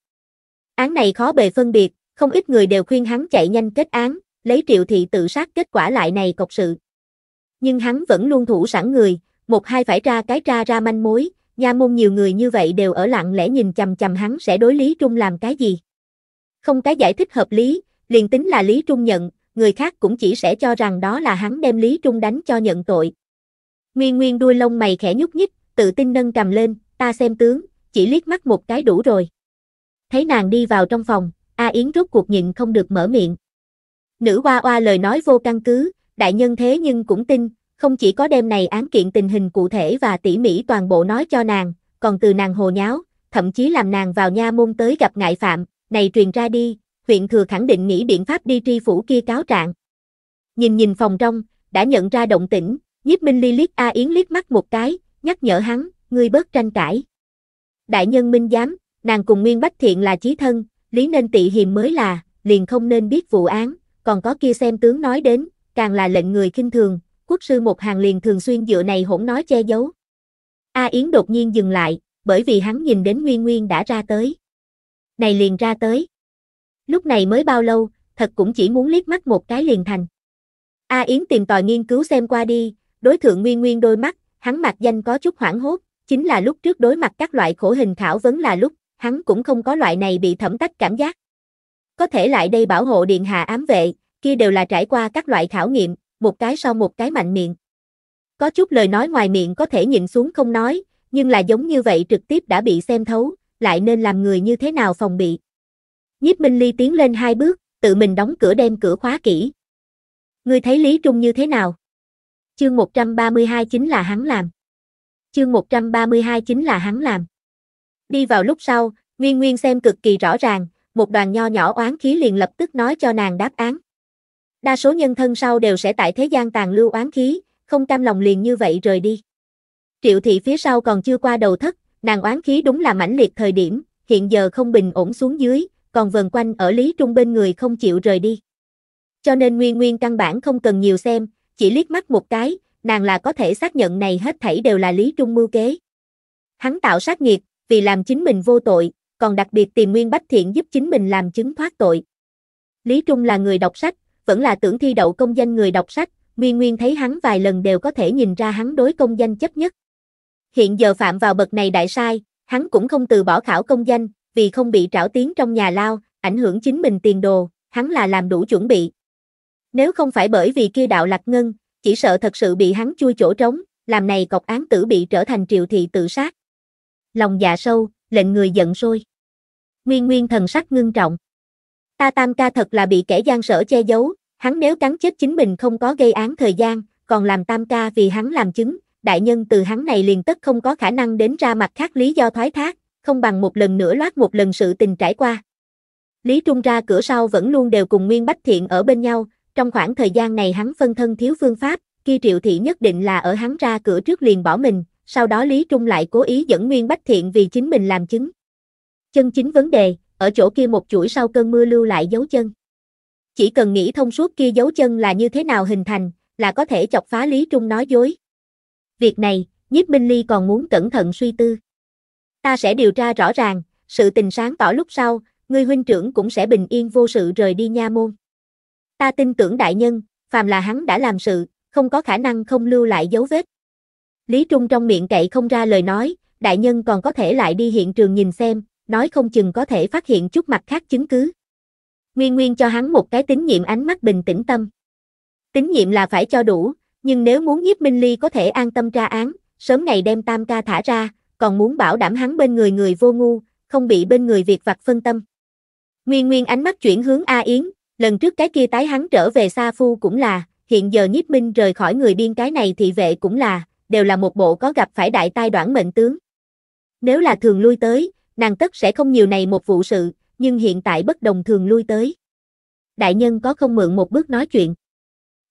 Án này khó bề phân biệt, không ít người đều khuyên hắn chạy nhanh kết án, lấy triệu thị tự sát kết quả lại này cọc sự nhưng hắn vẫn luôn thủ sẵn người, một hai phải ra cái tra ra manh mối, nha môn nhiều người như vậy đều ở lặng lẽ nhìn chằm chằm hắn sẽ đối Lý Trung làm cái gì. Không cái giải thích hợp lý, liền tính là Lý Trung nhận, người khác cũng chỉ sẽ cho rằng đó là hắn đem Lý Trung đánh cho nhận tội. Nguyên Nguyên đuôi lông mày khẽ nhúc nhích, tự tin nâng cầm lên, ta xem tướng, chỉ liếc mắt một cái đủ rồi. Thấy nàng đi vào trong phòng, A Yến rốt cuộc nhịn không được mở miệng. Nữ hoa hoa lời nói vô căn cứ, đại nhân thế nhưng cũng tin, không chỉ có đêm này án kiện tình hình cụ thể và tỉ mỉ toàn bộ nói cho nàng, còn từ nàng hồ nháo, thậm chí làm nàng vào nha môn tới gặp ngại phạm, này truyền ra đi, huyện thừa khẳng định nghĩ biện pháp đi tri phủ kia cáo trạng. Nhìn nhìn phòng trong, đã nhận ra động tĩnh, nhiếp minh ly liếc A Yến liếc mắt một cái, nhắc nhở hắn, ngươi bớt tranh cãi. Đại nhân minh giám, nàng cùng Nguyên Bách Thiện là chí thân, lý nên tị hiềm mới là, liền không nên biết vụ án, còn có kia xem tướng nói đến, càng là lệnh người kinh thường, quốc sư một hàng liền thường xuyên dựa này hỗn nói che giấu. A Yến đột nhiên dừng lại, bởi vì hắn nhìn đến Nguyên Nguyên đã ra tới. Này liền ra tới. Lúc này mới bao lâu, thật cũng chỉ muốn liếc mắt một cái liền thành. A Yến tìm tòi nghiên cứu xem qua đi, đối thượng Nguyên Nguyên đôi mắt, hắn mặt danh có chút hoảng hốt, chính là lúc trước đối mặt các loại khổ hình khảo vấn là lúc, hắn cũng không có loại này bị thẩm tách cảm giác. Có thể lại đây bảo hộ Điện Hạ ám vệ, kia đều là trải qua các loại khảo nghiệm, một cái sau một cái mạnh miệng. Có chút lời nói ngoài miệng có thể nhịn xuống không nói, nhưng là giống như vậy trực tiếp đã bị xem thấu, lại nên làm người như thế nào phòng bị. Nhiếp Minh Ly tiến lên hai bước, tự mình đóng cửa đem cửa khóa kỹ. Ngươi thấy Lý Trung như thế nào? Chương 132 chính là hắn làm. Chương 132 chính là hắn làm. Đi vào lúc sau, Nguyên Nguyên xem cực kỳ rõ ràng, một đoàn nho nhỏ oán khí liền lập tức nói cho nàng đáp án. Đa số nhân thân sau đều sẽ tại thế gian tàn lưu oán khí, không cam lòng liền như vậy rời đi. Triệu thị phía sau còn chưa qua đầu thất, nàng oán khí đúng là mãnh liệt thời điểm, hiện giờ không bình ổn xuống dưới, còn vần quanh ở Lý Trung bên người không chịu rời đi. Cho nên Nguyên Nguyên căn bản không cần nhiều xem, chỉ liếc mắt một cái, nàng là có thể xác nhận này hết thảy đều là Lý Trung mưu kế. Hắn tạo sát nghiệt, vì làm chính mình vô tội, còn đặc biệt tìm Nguyên Bách Thiện giúp chính mình làm chứng thoát tội. Lý Trung là người đọc sách, vẫn là tưởng thi đậu công danh người đọc sách, Nguyên Nguyên thấy hắn vài lần đều có thể nhìn ra hắn đối công danh chấp nhất. Hiện giờ phạm vào bậc này đại sai, hắn cũng không từ bỏ khảo công danh, vì không bị trảo tiếng trong nhà lao, ảnh hưởng chính mình tiền đồ, hắn là làm đủ chuẩn bị. Nếu không phải bởi vì kia đạo lạc ngân, chỉ sợ thật sự bị hắn chui chỗ trống, làm này cọc án tử bị trở thành triệu thị tự sát. Lòng dạ sâu, lệnh người giận sôi. Nguyên Nguyên thần sắc ngưng trọng. Ta tam ca thật là bị kẻ gian sở che giấu, hắn nếu cắn chết chính mình không có gây án thời gian, còn làm tam ca vì hắn làm chứng, đại nhân từ hắn này liền tất không có khả năng đến ra mặt khác lý do thoái thác, không bằng một lần nữa loát một lần sự tình trải qua. Lý Trung ra cửa sau vẫn luôn đều cùng Nguyên Bách Thiện ở bên nhau, trong khoảng thời gian này hắn phân thân thiếu phương pháp, kia triệu thị nhất định là ở hắn ra cửa trước liền bỏ mình, sau đó Lý Trung lại cố ý dẫn Nguyên Bách Thiện vì chính mình làm chứng. Chân chính vấn đề, ở chỗ kia một chuỗi sau cơn mưa lưu lại dấu chân. Chỉ cần nghĩ thông suốt kia dấu chân là như thế nào hình thành, là có thể chọc phá Lý Trung nói dối. Việc này, nhiếp Minh Ly còn muốn cẩn thận suy tư. Ta sẽ điều tra rõ ràng, sự tình sáng tỏ lúc sau, ngươi huynh trưởng cũng sẽ bình yên vô sự rời đi nha môn. Ta tin tưởng đại nhân, phàm là hắn đã làm sự, không có khả năng không lưu lại dấu vết. Lý Trung trong miệng cậy không ra lời nói, đại nhân còn có thể lại đi hiện trường nhìn xem, nói không chừng có thể phát hiện chút mặt khác chứng cứ. Nguyên Nguyên cho hắn một cái tín nhiệm ánh mắt bình tĩnh tâm. Tín nhiệm là phải cho đủ, nhưng nếu muốn nhiếp Minh Ly có thể an tâm tra án, sớm ngày đem Tam ca thả ra, còn muốn bảo đảm hắn bên người người vô ngu, không bị bên người việc vặt phân tâm. Nguyên Nguyên ánh mắt chuyển hướng A Yến, lần trước cái kia tái hắn trở về Sa Phu cũng là, hiện giờ nhiếp Minh rời khỏi người điên cái này thị vệ cũng là, đều là một bộ có gặp phải đại tai đoạn mệnh tướng. Nếu là thường lui tới, nàng tất sẽ không nhiều này một vụ sự, nhưng hiện tại bất đồng thường lui tới. Đại nhân có không mượn một bước nói chuyện.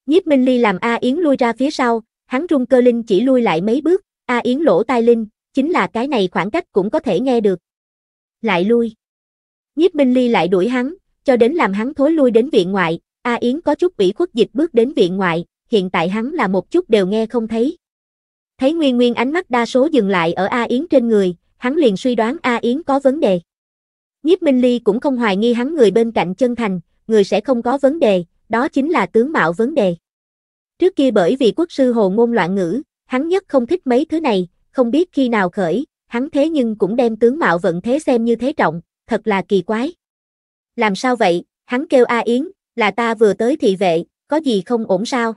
Nhiếp Minh Ly làm A Yến lui ra phía sau, hắn rung cơ linh chỉ lui lại mấy bước, A Yến lỗ tai linh, chính là cái này khoảng cách cũng có thể nghe được. Lại lui. Nhiếp Minh Ly lại đuổi hắn, cho đến làm hắn thối lui đến viện ngoại, A Yến có chút bị khuất dịch bước đến viện ngoại, hiện tại hắn là một chút đều nghe không thấy. Thấy Nguyên Nguyên ánh mắt đa số dừng lại ở A Yến trên người, hắn liền suy đoán A Yến có vấn đề. Nhiếp Minh Ly cũng không hoài nghi hắn người bên cạnh chân thành, người sẽ không có vấn đề, đó chính là tướng mạo vấn đề. Trước kia bởi vì quốc sư hồ ngôn loạn ngữ, hắn nhất không thích mấy thứ này, không biết khi nào khởi, hắn thế nhưng cũng đem tướng mạo vận thế xem như thế trọng, thật là kỳ quái. Làm sao vậy, hắn kêu A Yến, là ta vừa tới thị vệ, có gì không ổn sao?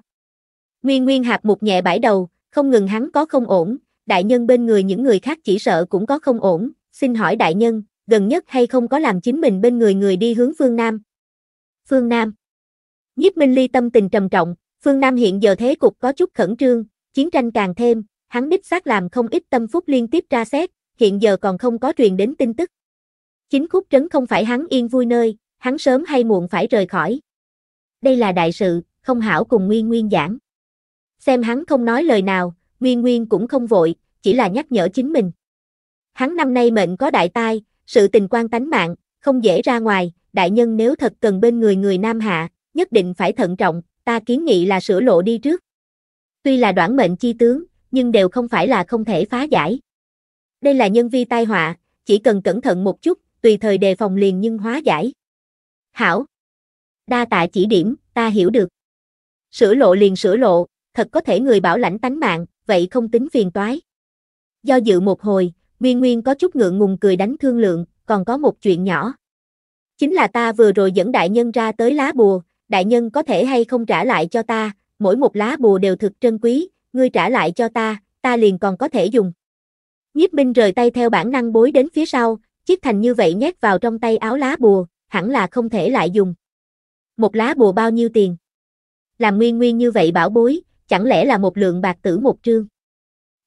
Nguyên Nguyên hạp một nhẹ bãi đầu, không ngừng hắn có không ổn, đại nhân bên người những người khác chỉ sợ cũng có không ổn, xin hỏi đại nhân, gần nhất hay không có làm chính mình bên người người đi hướng phương Nam? Phương Nam Nhiếp Minh Ly tâm tình trầm trọng, phương Nam hiện giờ thế cục có chút khẩn trương, chiến tranh càng thêm, hắn đích xác làm không ít tâm phúc liên tiếp tra xét, hiện giờ còn không có truyền đến tin tức. Chính khúc trấn không phải hắn yên vui nơi, hắn sớm hay muộn phải rời khỏi. Đây là đại sự, không hảo cùng nguyên nguyên giảng. Xem hắn không nói lời nào, Nguyên Nguyên cũng không vội, chỉ là nhắc nhở chính mình. Hắn năm nay mệnh có đại tai, sự tình quan tánh mạng, không dễ ra ngoài, đại nhân nếu thật cần bên người người Nam Hạ, nhất định phải thận trọng, ta kiến nghị là sửa lộ đi trước. Tuy là đoạn mệnh chi tướng, nhưng đều không phải là không thể phá giải. Đây là nhân vi tai họa, chỉ cần cẩn thận một chút, tùy thời đề phòng liền nhưng hóa giải. Hảo! Đa tạ chỉ điểm, ta hiểu được. Sửa lộ liền sửa lộ, thật có thể người bảo lãnh tánh mạng, vậy không tính phiền toái. Do dự một hồi, Nguyên Nguyên có chút ngượng ngùng cười đánh thương lượng, còn có một chuyện nhỏ. Chính là ta vừa rồi dẫn đại nhân ra tới lá bùa, đại nhân có thể hay không trả lại cho ta, mỗi một lá bùa đều thực trân quý, ngươi trả lại cho ta, ta liền còn có thể dùng. Nhiếp binh rời tay theo bản năng bối đến phía sau, chiếc thành như vậy nhét vào trong tay áo lá bùa, hẳn là không thể lại dùng. Một lá bùa bao nhiêu tiền? Làm nguyên nguyên như vậy bảo bối, chẳng lẽ là một lượng bạc tử một trương.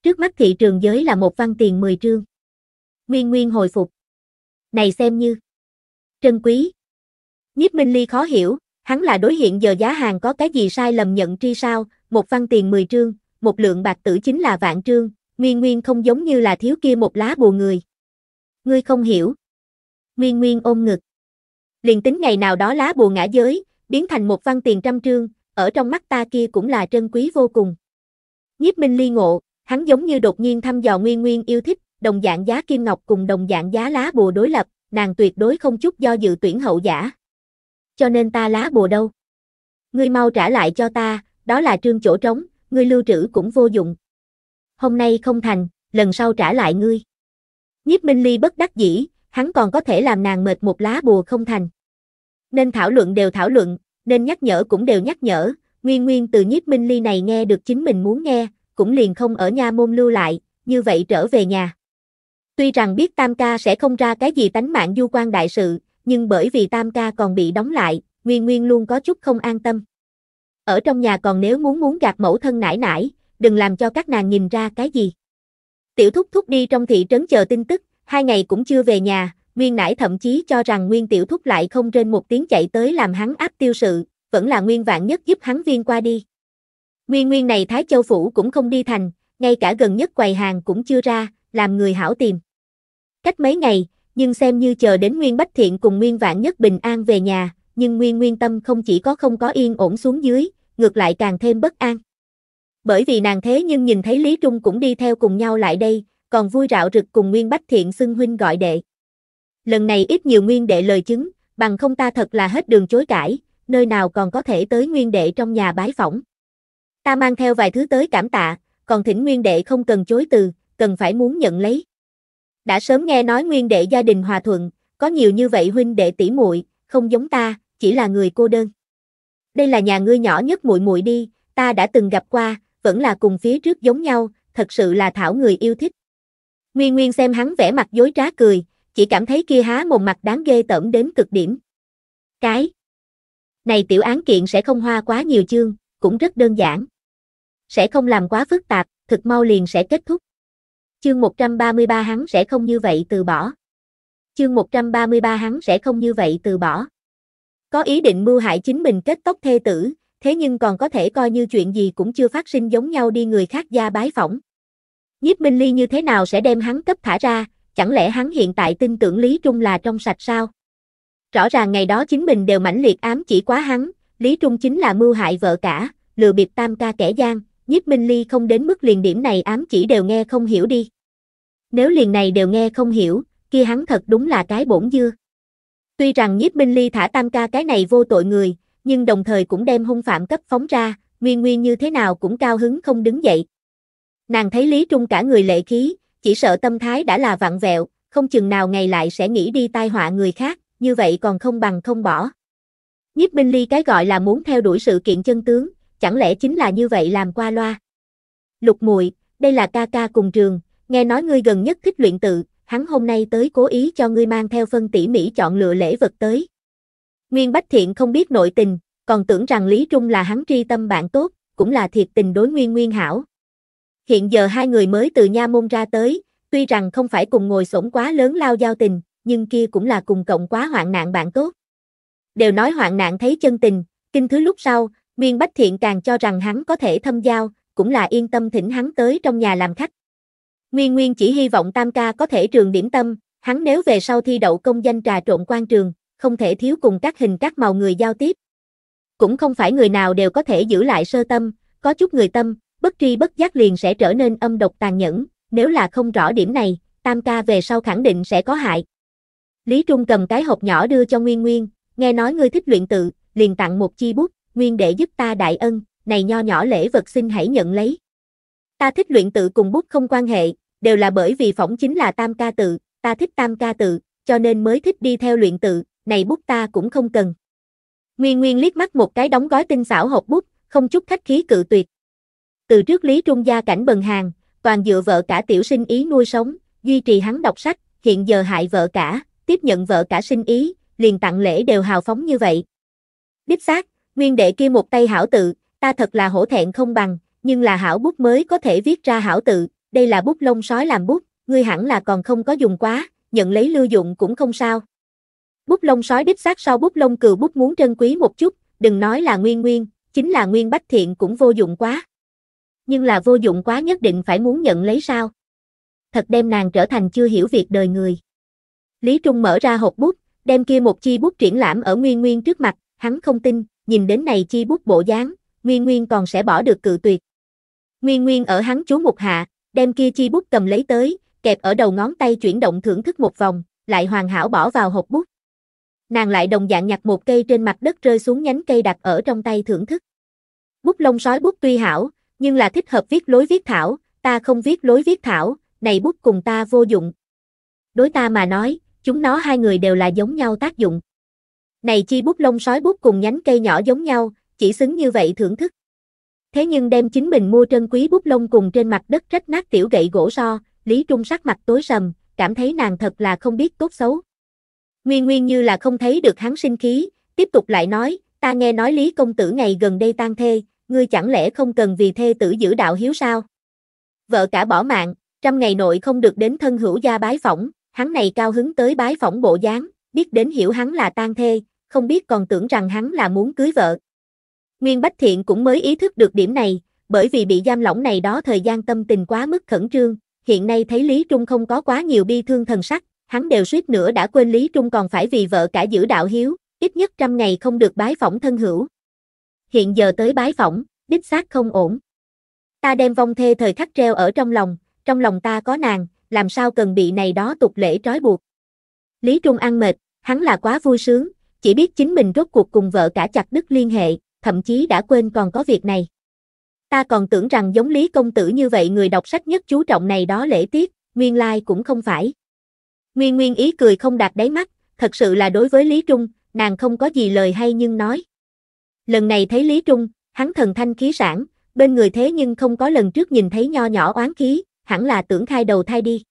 Trước mắt thị trường giới là một văn tiền 10 trương. Nguyên Nguyên hồi phục. Này xem như. Trân quý. Nhiếp Minh Ly khó hiểu, hắn là đối hiện giờ giá hàng có cái gì sai lầm nhận tri sao, một văn tiền 10 trương, một lượng bạc tử chính là vạn trương, Nguyên Nguyên không giống như là thiếu kia một lá bùa người. Ngươi không hiểu. Nguyên Nguyên ôm ngực. Liền tính ngày nào đó lá bùa ngã giới, biến thành một văn tiền trăm trương, ở trong mắt ta kia cũng là trân quý vô cùng. Nhiếp Minh ly ngộ, hắn giống như đột nhiên thăm dò Nguyên Nguyên yêu thích, đồng dạng giá kim ngọc cùng đồng dạng giá lá bùa đối lập, nàng tuyệt đối không chút do dự tuyển hậu giả. Cho nên ta lá bùa đâu? Ngươi mau trả lại cho ta, đó là trương chỗ trống, ngươi lưu trữ cũng vô dụng. Hôm nay không thành, lần sau trả lại ngươi. Nhiếp Minh Ly bất đắc dĩ, hắn còn có thể làm nàng mệt một lá bùa không thành. Nên thảo luận đều thảo luận, nên nhắc nhở cũng đều nhắc nhở, Nguyên Nguyên từ nhiếp minh ly này nghe được chính mình muốn nghe, cũng liền không ở nha môn lưu lại, như vậy trở về nhà. Tuy rằng biết Tam Ca sẽ không ra cái gì tánh mạng du quan đại sự, nhưng bởi vì Tam Ca còn bị đóng lại, Nguyên Nguyên luôn có chút không an tâm. Ở trong nhà còn nếu muốn muốn gạt mẫu thân nải nải, đừng làm cho các nàng nhìn ra cái gì. Tiểu thúc thúc đi trong thị trấn chờ tin tức, hai ngày cũng chưa về nhà, Nguyên Nãi thậm chí cho rằng Nguyên Tiểu Thúc lại không trên một tiếng chạy tới làm hắn áp tiêu sự, vẫn là Nguyên Vạn Nhất giúp hắn viên qua đi. Nguyên Nguyên này Thái Châu Phủ cũng không đi thành, ngay cả gần nhất quầy hàng cũng chưa ra, làm người hảo tìm. Cách mấy ngày, nhưng xem như chờ đến Nguyên Bách Thiện cùng Nguyên Vạn Nhất bình an về nhà, nhưng Nguyên Nguyên Tâm không chỉ có không có yên ổn xuống dưới, ngược lại càng thêm bất an. Bởi vì nàng thế nhưng nhìn thấy Lý Trung cũng đi theo cùng nhau lại đây, còn vui rạo rực cùng Nguyên Bách Thiện xưng huynh gọi đệ lần này ít nhiều nguyên đệ lời chứng, bằng không ta thật là hết đường chối cãi, nơi nào còn có thể tới nguyên đệ trong nhà bái phỏng. Ta mang theo vài thứ tới cảm tạ, còn thỉnh nguyên đệ không cần chối từ, cần phải muốn nhận lấy. Đã sớm nghe nói nguyên đệ gia đình hòa thuận, có nhiều như vậy huynh đệ tỷ muội, không giống ta, chỉ là người cô đơn. Đây là nhà ngươi nhỏ nhất muội muội đi, ta đã từng gặp qua, vẫn là cùng phía trước giống nhau, thật sự là thảo người yêu thích. Nguyên Nguyên xem hắn vẻ mặt dối trá cười, chỉ cảm thấy kia há mồm mặt đáng ghê tởm đến cực điểm. Cái này tiểu án kiện sẽ không hoa quá nhiều chương, cũng rất đơn giản. Sẽ không làm quá phức tạp, thực mau liền sẽ kết thúc. Chương 133 hắn sẽ không như vậy từ bỏ. Chương 133 hắn sẽ không như vậy từ bỏ. Có ý định mưu hại chính mình kết tóc thê tử, thế nhưng còn có thể coi như chuyện gì cũng chưa phát sinh giống nhau đi người khác gia bái phỏng. Nhiếp Minh Ly như thế nào sẽ đem hắn cấp thả ra, chẳng lẽ hắn hiện tại tin tưởng Lý Trung là trong sạch sao? Rõ ràng ngày đó chính mình đều mãnh liệt ám chỉ quá hắn, Lý Trung chính là mưu hại vợ cả, lừa bịp tam ca kẻ gian, nhiếp minh ly không đến mức liền điểm này ám chỉ đều nghe không hiểu đi. Nếu liền này đều nghe không hiểu, kia hắn thật đúng là cái bổn dưa. Tuy rằng nhiếp minh ly thả tam ca cái này vô tội người, nhưng đồng thời cũng đem hung phạm cấp phóng ra, nguyên nguyên như thế nào cũng cao hứng không đứng dậy. Nàng thấy Lý Trung cả người lệ khí, chỉ sợ tâm thái đã là vặn vẹo, không chừng nào ngày lại sẽ nghĩ đi tai họa người khác, như vậy còn không bằng không bỏ. Nhiếp binh Ly cái gọi là muốn theo đuổi sự kiện chân tướng, chẳng lẽ chính là như vậy làm qua loa. Lục Muội, đây là ca ca cùng trường, nghe nói ngươi gần nhất thích luyện tự, hắn hôm nay tới cố ý cho ngươi mang theo phân tỉ mỹ chọn lựa lễ vật tới. Nguyên Bách Thiện không biết nội tình, còn tưởng rằng Lý Trung là hắn tri tâm bạn tốt, cũng là thiệt tình đối Nguyên Nguyên hảo, Hiện giờ hai người mới từ nha môn ra tới, tuy rằng không phải cùng ngồi sổng quá lớn lao giao tình, nhưng kia cũng là cùng cộng quá hoạn nạn bạn tốt. Đều nói hoạn nạn thấy chân tình, kinh thứ lúc sau, nguyên Bách Thiện càng cho rằng hắn có thể thâm giao, cũng là yên tâm thỉnh hắn tới trong nhà làm khách. Nguyên Nguyên chỉ hy vọng Tam Ca có thể trường điểm tâm, hắn nếu về sau thi đậu công danh trà trộn quan trường, không thể thiếu cùng các hình các màu người giao tiếp. Cũng không phải người nào đều có thể giữ lại sơ tâm, có chút người tâm, bất tri bất giác liền sẽ trở nên âm độc tàn nhẫn, nếu là không rõ điểm này, tam ca về sau khẳng định sẽ có hại. Lý Trung cầm cái hộp nhỏ đưa cho Nguyên Nguyên, nghe nói ngươi thích luyện tự, liền tặng một chi bút, Nguyên để giúp ta đại ân, này nho nhỏ lễ vật xin hãy nhận lấy. Ta thích luyện tự cùng bút không quan hệ, đều là bởi vì phỏng chính là tam ca tự, ta thích tam ca tự, cho nên mới thích đi theo luyện tự, này bút ta cũng không cần. Nguyên Nguyên liếc mắt một cái đóng gói tinh xảo hộp bút, không chút khách khí cự tuyệt. Từ trước Lý Trung gia cảnh bần hàng, toàn dựa vợ cả tiểu sinh ý nuôi sống, duy trì hắn đọc sách, hiện giờ hại vợ cả, tiếp nhận vợ cả sinh ý, liền tặng lễ đều hào phóng như vậy. Đích xác, nguyên đệ kia một tay hảo tự, ta thật là hổ thẹn không bằng, nhưng là hảo bút mới có thể viết ra hảo tự, đây là bút lông sói làm bút, ngươi hẳn là còn không có dùng quá, nhận lấy lưu dụng cũng không sao. Bút lông sói đích xác sau bút lông cừu bút muốn trân quý một chút, đừng nói là nguyên nguyên, chính là nguyên bách thiện cũng vô dụng quá nhưng là vô dụng quá nhất định phải muốn nhận lấy sao. Thật đem nàng trở thành chưa hiểu việc đời người. Lý Trung mở ra hộp bút, đem kia một chi bút triển lãm ở Nguyên Nguyên trước mặt, hắn không tin, nhìn đến này chi bút bộ dáng, Nguyên Nguyên còn sẽ bỏ được cự tuyệt. Nguyên Nguyên ở hắn chú một hạ, đem kia chi bút cầm lấy tới, kẹp ở đầu ngón tay chuyển động thưởng thức một vòng, lại hoàn hảo bỏ vào hộp bút. Nàng lại đồng dạng nhặt một cây trên mặt đất rơi xuống nhánh cây đặt ở trong tay thưởng thức. Bút lông sói bút tuy hảo, nhưng là thích hợp viết lối viết thảo, ta không viết lối viết thảo, này bút cùng ta vô dụng. Đối ta mà nói, chúng nó hai người đều là giống nhau tác dụng. Này chi bút lông sói bút cùng nhánh cây nhỏ giống nhau, chỉ xứng như vậy thưởng thức. Thế nhưng đem chính mình mua trân quý bút lông cùng trên mặt đất rách nát tiểu gậy gỗ so, Lý Trung sắc mặt tối sầm, cảm thấy nàng thật là không biết tốt xấu. Nguyên Nguyên như là không thấy được hắn sinh khí, tiếp tục lại nói, ta nghe nói Lý Công Tử ngày gần đây tan thê, ngươi chẳng lẽ không cần vì thê tử giữ đạo hiếu sao? Vợ cả bỏ mạng, trăm ngày nội không được đến thân hữu gia bái phỏng, hắn này cao hứng tới bái phỏng bộ dáng, biết đến hiểu hắn là tang thê, không biết còn tưởng rằng hắn là muốn cưới vợ. Nguyên Bách Thiện cũng mới ý thức được điểm này, bởi vì bị giam lỏng này đó thời gian tâm tình quá mức khẩn trương, hiện nay thấy Lý Trung không có quá nhiều bi thương thần sắc, hắn đều suýt nữa đã quên Lý Trung còn phải vì vợ cả giữ đạo hiếu, ít nhất trăm ngày không được bái phỏng thân hữu, hiện giờ tới bái phỏng, đích xác không ổn. Ta đem vong thê thời khắc treo ở trong lòng, trong lòng ta có nàng, làm sao cần bị này đó tục lễ trói buộc. Lý Trung ăn mệt, hắn là quá vui sướng, chỉ biết chính mình rốt cuộc cùng vợ cả chặt đứt liên hệ, thậm chí đã quên còn có việc này. Ta còn tưởng rằng giống Lý Công Tử như vậy người đọc sách nhất chú trọng này đó lễ tiết, nguyên lai like cũng không phải. Nguyên Nguyên ý cười không đạt đáy mắt, thật sự là đối với Lý Trung, nàng không có gì lời hay nhưng nói lần này thấy Lý Trung, hắn thần thanh khí sản, bên người thế nhưng không có lần trước nhìn thấy nho nhỏ oán khí, hẳn là tưởng khai đầu thai đi.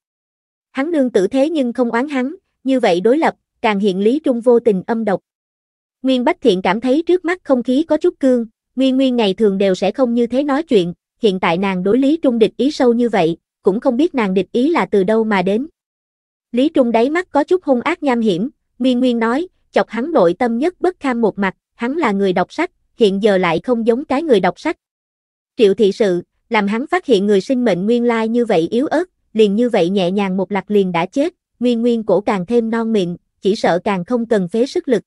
Hắn nương tử thế nhưng không oán hắn, như vậy đối lập, càng hiện Lý Trung vô tình âm độc. Nguyên Bách Thiện cảm thấy trước mắt không khí có chút cương, Nguyên Nguyên ngày thường đều sẽ không như thế nói chuyện, hiện tại nàng đối Lý Trung địch ý sâu như vậy, cũng không biết nàng địch ý là từ đâu mà đến. Lý Trung đáy mắt có chút hung ác nham hiểm, Nguyên Nguyên nói, chọc hắn nội tâm nhất bất kham một mặt, hắn là người đọc sách, hiện giờ lại không giống cái người đọc sách. Triệu thị sự, làm hắn phát hiện người sinh mệnh nguyên lai như vậy yếu ớt, liền như vậy nhẹ nhàng một lạc liền đã chết, nguyên nguyên cổ càng thêm non miệng, chỉ sợ càng không cần phế sức lực.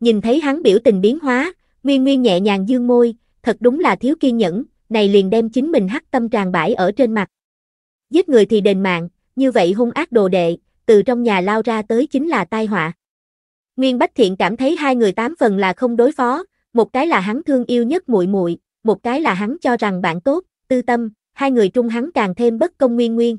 Nhìn thấy hắn biểu tình biến hóa, nguyên nguyên nhẹ nhàng dương môi, thật đúng là thiếu kiên nhẫn, này liền đem chính mình hắc tâm tràn bãi ở trên mặt. Giết người thì đền mạng, như vậy hung ác đồ đệ, từ trong nhà lao ra tới chính là tai họa. Nguyên Bách Thiện cảm thấy hai người tám phần là không đối phó, một cái là hắn thương yêu nhất muội muội, một cái là hắn cho rằng bạn tốt, tư tâm, hai người trung hắn càng thêm bất công Nguyên Nguyên.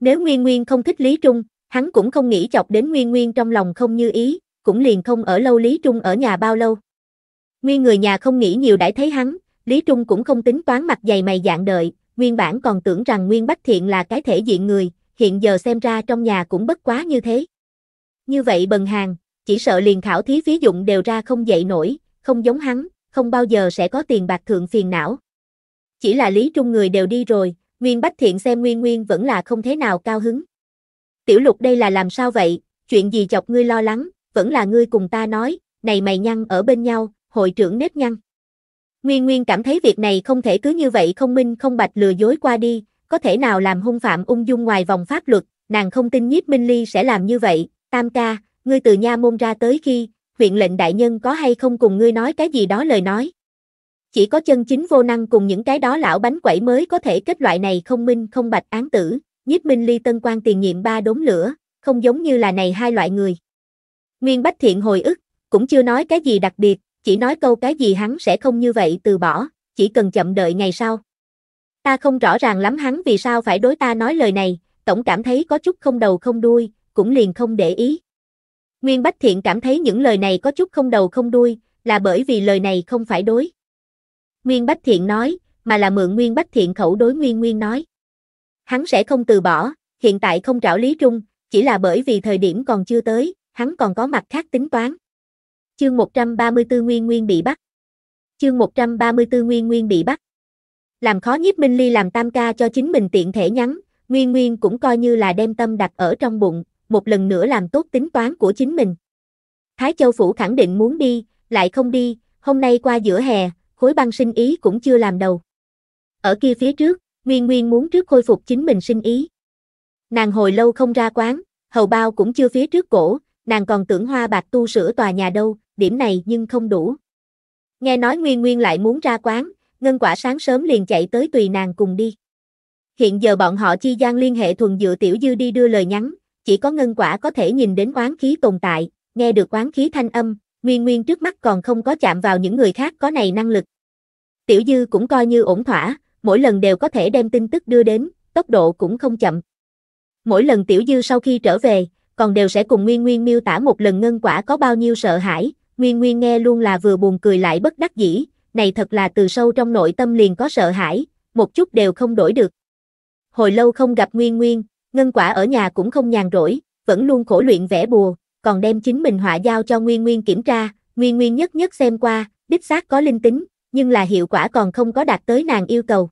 Nếu Nguyên Nguyên không thích Lý Trung, hắn cũng không nghĩ chọc đến Nguyên Nguyên trong lòng không như ý, cũng liền không ở lâu Lý Trung ở nhà bao lâu. Nguyên người nhà không nghĩ nhiều đãi thấy hắn, Lý Trung cũng không tính toán mặt dày mày dạng đợi, nguyên bản còn tưởng rằng Nguyên Bách Thiện là cái thể diện người, hiện giờ xem ra trong nhà cũng bất quá như thế. Như vậy bần hàng, chỉ sợ liền khảo thí phí dụng đều ra không dậy nổi, không giống hắn, không bao giờ sẽ có tiền bạc thượng phiền não. Chỉ là Lý Trung người đều đi rồi, Nguyên Bách Thiện xem Nguyên Nguyên vẫn là không thế nào cao hứng. Tiểu lục đây là làm sao vậy, chuyện gì chọc ngươi lo lắng, vẫn là ngươi cùng ta nói, này mày nhăn ở bên nhau, hội trưởng nếp nhăn. Nguyên Nguyên cảm thấy việc này không thể cứ như vậy không minh không bạch lừa dối qua đi, có thể nào làm hung phạm ung dung ngoài vòng pháp luật, nàng không tin nhiếp Minh Ly sẽ làm như vậy, tam ca, ngươi từ nha môn ra tới khi, huyện lệnh đại nhân có hay không cùng ngươi nói cái gì đó lời nói. Chỉ có chân chính vô năng cùng những cái đó lão bánh quẩy mới có thể kết loại này không minh không bạch án tử, nhiếp minh ly tân quan tiền nhiệm ba đốn lửa, không giống như là này hai loại người. Nguyên Bách Thiện hồi ức, cũng chưa nói cái gì đặc biệt, chỉ nói câu cái gì hắn sẽ không như vậy từ bỏ, chỉ cần chậm đợi ngày sau. Ta không rõ ràng lắm hắn vì sao phải đối ta nói lời này, tổng cảm thấy có chút không đầu không đuôi, cũng liền không để ý. Nguyên Bách Thiện cảm thấy những lời này có chút không đầu không đuôi, là bởi vì lời này không phải đối. Nguyên Bách Thiện nói, mà là mượn Nguyên Bách Thiện khẩu đối Nguyên Nguyên nói. Hắn sẽ không từ bỏ, hiện tại không trảo Lý Trung, chỉ là bởi vì thời điểm còn chưa tới, hắn còn có mặt khác tính toán. Chương 134 Nguyên Nguyên bị bắt. Chương 134 Nguyên Nguyên bị bắt. Làm khó nhiếp Minh Ly làm tam ca cho chính mình tiện thể nhắn, Nguyên Nguyên cũng coi như là đem tâm đặt ở trong bụng, một lần nữa làm tốt tính toán của chính mình. Thái Châu Phủ khẳng định muốn đi, lại không đi, hôm nay qua giữa hè, khối băng sinh ý cũng chưa làm đầu. Ở kia phía trước, Nguyên Nguyên muốn trước khôi phục chính mình sinh ý. Nàng hồi lâu không ra quán, hầu bao cũng chưa phía trước cổ, nàng còn tưởng hoa bạch tu sửa tòa nhà đâu, điểm này nhưng không đủ. Nghe nói Nguyên Nguyên lại muốn ra quán, Ngân Quả sáng sớm liền chạy tới tùy nàng cùng đi. Hiện giờ bọn họ chi gian liên hệ thuần dựa Tiểu Dư đi đưa lời nhắn, chỉ có ngân quả có thể nhìn đến quán khí tồn tại, nghe được quán khí thanh âm, nguyên nguyên trước mắt còn không có chạm vào những người khác có này năng lực. Tiểu dư cũng coi như ổn thỏa, mỗi lần đều có thể đem tin tức đưa đến, tốc độ cũng không chậm. Mỗi lần tiểu dư sau khi trở về, còn đều sẽ cùng Nguyên Nguyên miêu tả một lần ngân quả có bao nhiêu sợ hãi, Nguyên Nguyên nghe luôn là vừa buồn cười lại bất đắc dĩ, này thật là từ sâu trong nội tâm liền có sợ hãi, một chút đều không đổi được. Hồi lâu không gặp Nguyên Nguyên, Ngân quả ở nhà cũng không nhàn rỗi, vẫn luôn khổ luyện vẽ bùa, còn đem chính mình họa giao cho Nguyên Nguyên kiểm tra, Nguyên Nguyên nhất nhất xem qua, đích xác có linh tính, nhưng là hiệu quả còn không có đạt tới nàng yêu cầu.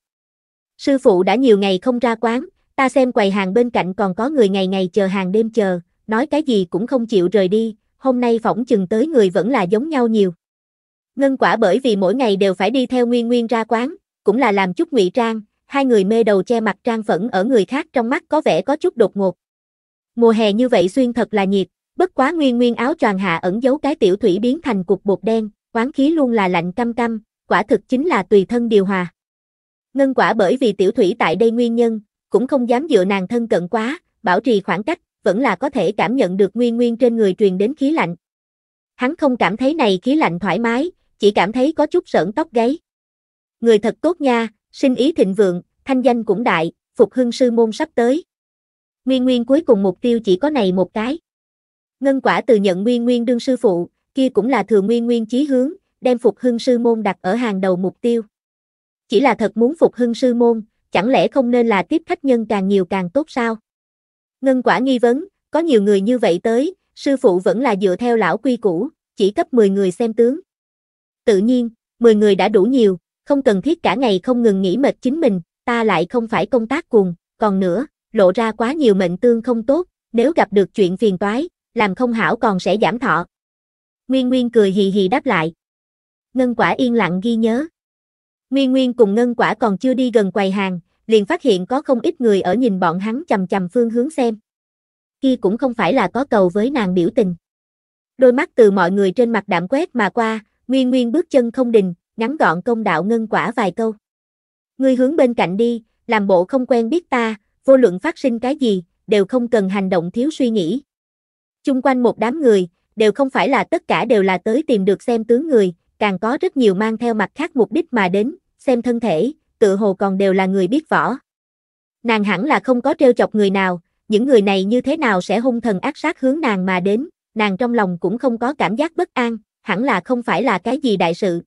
Sư phụ đã nhiều ngày không ra quán, ta xem quầy hàng bên cạnh còn có người ngày ngày chờ hàng đêm chờ, nói cái gì cũng không chịu rời đi, hôm nay phỏng chừng tới người vẫn là giống nhau nhiều. Ngân quả bởi vì mỗi ngày đều phải đi theo Nguyên Nguyên ra quán, cũng là làm chút ngụy trang, hai người mê đầu che mặt trang phẫn ở người khác trong mắt có vẻ có chút đột ngột. Mùa hè như vậy xuyên thật là nhiệt, bất quá nguyên nguyên áo choàng hạ ẩn giấu cái tiểu thủy biến thành cục bột đen, quán khí luôn là lạnh căm căm, quả thực chính là tùy thân điều hòa. Ngân quả bởi vì tiểu thủy tại đây nguyên nhân, cũng không dám dựa nàng thân cận quá, bảo trì khoảng cách, vẫn là có thể cảm nhận được nguyên nguyên trên người truyền đến khí lạnh. Hắn không cảm thấy này khí lạnh thoải mái, chỉ cảm thấy có chút sợn tóc gáy. Người thật tốt nha, sinh ý thịnh vượng, thanh danh cũng đại, phục hưng sư môn sắp tới. Nguyên Nguyên cuối cùng mục tiêu chỉ có này một cái. Ngân quả từ nhận Nguyên Nguyên đương sư phụ, kia cũng là thừa Nguyên Nguyên chí hướng, đem phục hưng sư môn đặt ở hàng đầu mục tiêu. Chỉ là thật muốn phục hưng sư môn, chẳng lẽ không nên là tiếp khách nhân càng nhiều càng tốt sao? Ngân quả nghi vấn, có nhiều người như vậy tới, sư phụ vẫn là dựa theo lão quy cũ, chỉ cấp 10 người xem tướng. Tự nhiên, 10 người đã đủ nhiều, không cần thiết cả ngày không ngừng nghĩ mệt chính mình, ta lại không phải công tác cuồng, còn nữa, lộ ra quá nhiều mệnh tương không tốt, nếu gặp được chuyện phiền toái, làm không hảo còn sẽ giảm thọ. Nguyên Nguyên cười hì hì đáp lại. Ngân quả yên lặng ghi nhớ. Nguyên Nguyên cùng Ngân quả còn chưa đi gần quầy hàng, liền phát hiện có không ít người ở nhìn bọn hắn chầm chầm phương hướng xem. Khi cũng không phải là có cầu với nàng biểu tình. Đôi mắt từ mọi người trên mặt đạm quét mà qua, Nguyên Nguyên bước chân không đình, ngắn gọn công đạo ngân quả vài câu. Ngươi hướng bên cạnh đi, làm bộ không quen biết ta, vô luận phát sinh cái gì, đều không cần hành động thiếu suy nghĩ. Chung quanh một đám người, đều không phải là tất cả đều là tới tìm được xem tướng người, càng có rất nhiều mang theo mặt khác mục đích mà đến, xem thân thể, tự hồ còn đều là người biết võ. Nàng hẳn là không có treo chọc người nào, những người này như thế nào sẽ hung thần ác sát hướng nàng mà đến, nàng trong lòng cũng không có cảm giác bất an, hẳn là không phải là cái gì đại sự.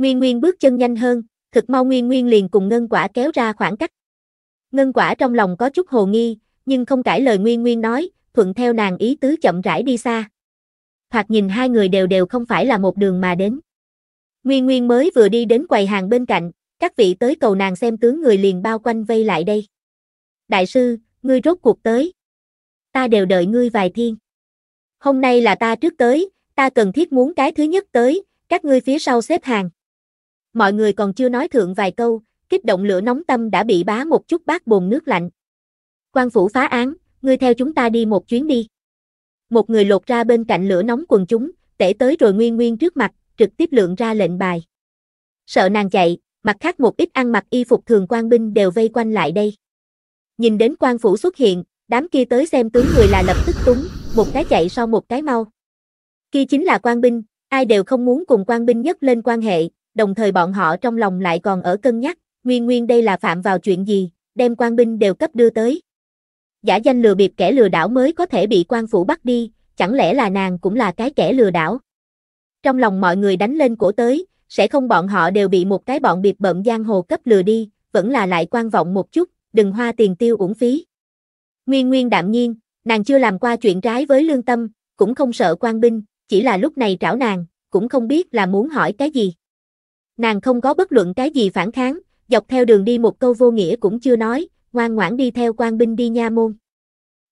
Nguyên Nguyên bước chân nhanh hơn, thực mau Nguyên Nguyên liền cùng Ngân Quả kéo ra khoảng cách. Ngân Quả trong lòng có chút hồ nghi, nhưng không cãi lời Nguyên Nguyên nói, thuận theo nàng ý tứ chậm rãi đi xa. Thoạt nhìn hai người đều đều không phải là một đường mà đến. Nguyên Nguyên mới vừa đi đến quầy hàng bên cạnh, các vị tới cầu nàng xem tướng người liền bao quanh vây lại đây. Đại sư, ngươi rốt cuộc tới. Ta đều đợi ngươi vài thiên. Hôm nay là ta trước tới, ta cần thiết muốn cái thứ nhất tới, các ngươi phía sau xếp hàng mọi người còn chưa nói thượng vài câu, kích động lửa nóng tâm đã bị bá một chút bát bồn nước lạnh. Quan phủ phá án, ngươi theo chúng ta đi một chuyến đi. Một người lột ra bên cạnh lửa nóng quần chúng, tể tới rồi nguyên nguyên trước mặt, trực tiếp lượng ra lệnh bài. Sợ nàng chạy, mặt khác một ít ăn mặc y phục thường quan binh đều vây quanh lại đây. Nhìn đến quan phủ xuất hiện, đám kia tới xem tướng người là lập tức túng, một cái chạy sau một cái mau. Kia chính là quan binh, ai đều không muốn cùng quan binh nhất lên quan hệ, đồng thời bọn họ trong lòng lại còn ở cân nhắc, nguyên nguyên đây là phạm vào chuyện gì, đem quan binh đều cấp đưa tới. Giả danh lừa bịp kẻ lừa đảo mới có thể bị quan phủ bắt đi, chẳng lẽ là nàng cũng là cái kẻ lừa đảo. Trong lòng mọi người đánh lên cổ tới, sẽ không bọn họ đều bị một cái bọn bịp bậm giang hồ cấp lừa đi, vẫn là lại quan vọng một chút, đừng hoa tiền tiêu uổng phí. Nguyên Nguyên đạm nhiên, nàng chưa làm qua chuyện trái với lương tâm, cũng không sợ quan binh, chỉ là lúc này trảo nàng, cũng không biết là muốn hỏi cái gì. Nàng không có bất luận cái gì phản kháng, dọc theo đường đi một câu vô nghĩa cũng chưa nói, ngoan ngoãn đi theo quan binh đi nha môn.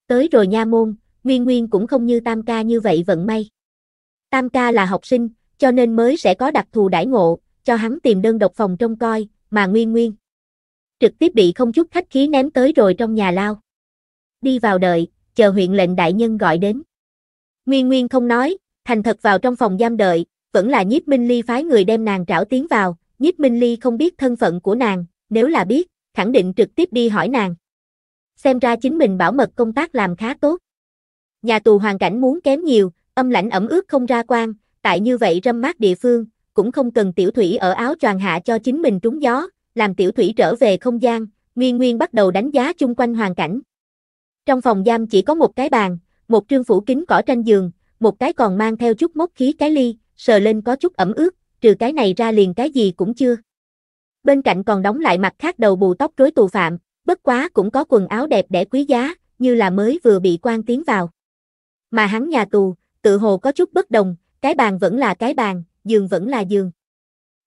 Tới rồi nha môn, Nguyên Nguyên cũng không như Tam ca như vậy vận may. Tam ca là học sinh, cho nên mới sẽ có đặc thù đãi ngộ, cho hắn tìm đơn độc phòng trông coi, mà Nguyên Nguyên trực tiếp bị không chút khách khí ném tới rồi trong nhà lao. Đi vào đợi, chờ huyện lệnh đại nhân gọi đến. Nguyên Nguyên không nói, thành thật vào trong phòng giam đợi, vẫn là nhiếp minh ly phái người đem nàng trảo tiến vào, nhiếp minh ly không biết thân phận của nàng, nếu là biết, khẳng định trực tiếp đi hỏi nàng. Xem ra chính mình bảo mật công tác làm khá tốt. Nhà tù hoàn cảnh muốn kém nhiều, âm lãnh ẩm ướt không ra quang, tại như vậy râm mát địa phương, cũng không cần tiểu thủy ở áo choàng hạ cho chính mình trúng gió, làm tiểu thủy trở về không gian, Nguyên Nguyên bắt đầu đánh giá chung quanh hoàn cảnh. Trong phòng giam chỉ có một cái bàn, một trương phủ kính cỏ tranh giường, một cái còn mang theo chút mốc khí cái ly, sờ lên có chút ẩm ướt, trừ cái này ra liền cái gì cũng chưa. Bên cạnh còn đóng lại mặt khác đầu bù tóc rối tù phạm, bất quá cũng có quần áo đẹp đẽ quý giá, như là mới vừa bị quan tiến vào. Mà hắn nhà tù, tự hồ có chút bất đồng, cái bàn vẫn là cái bàn, giường vẫn là giường.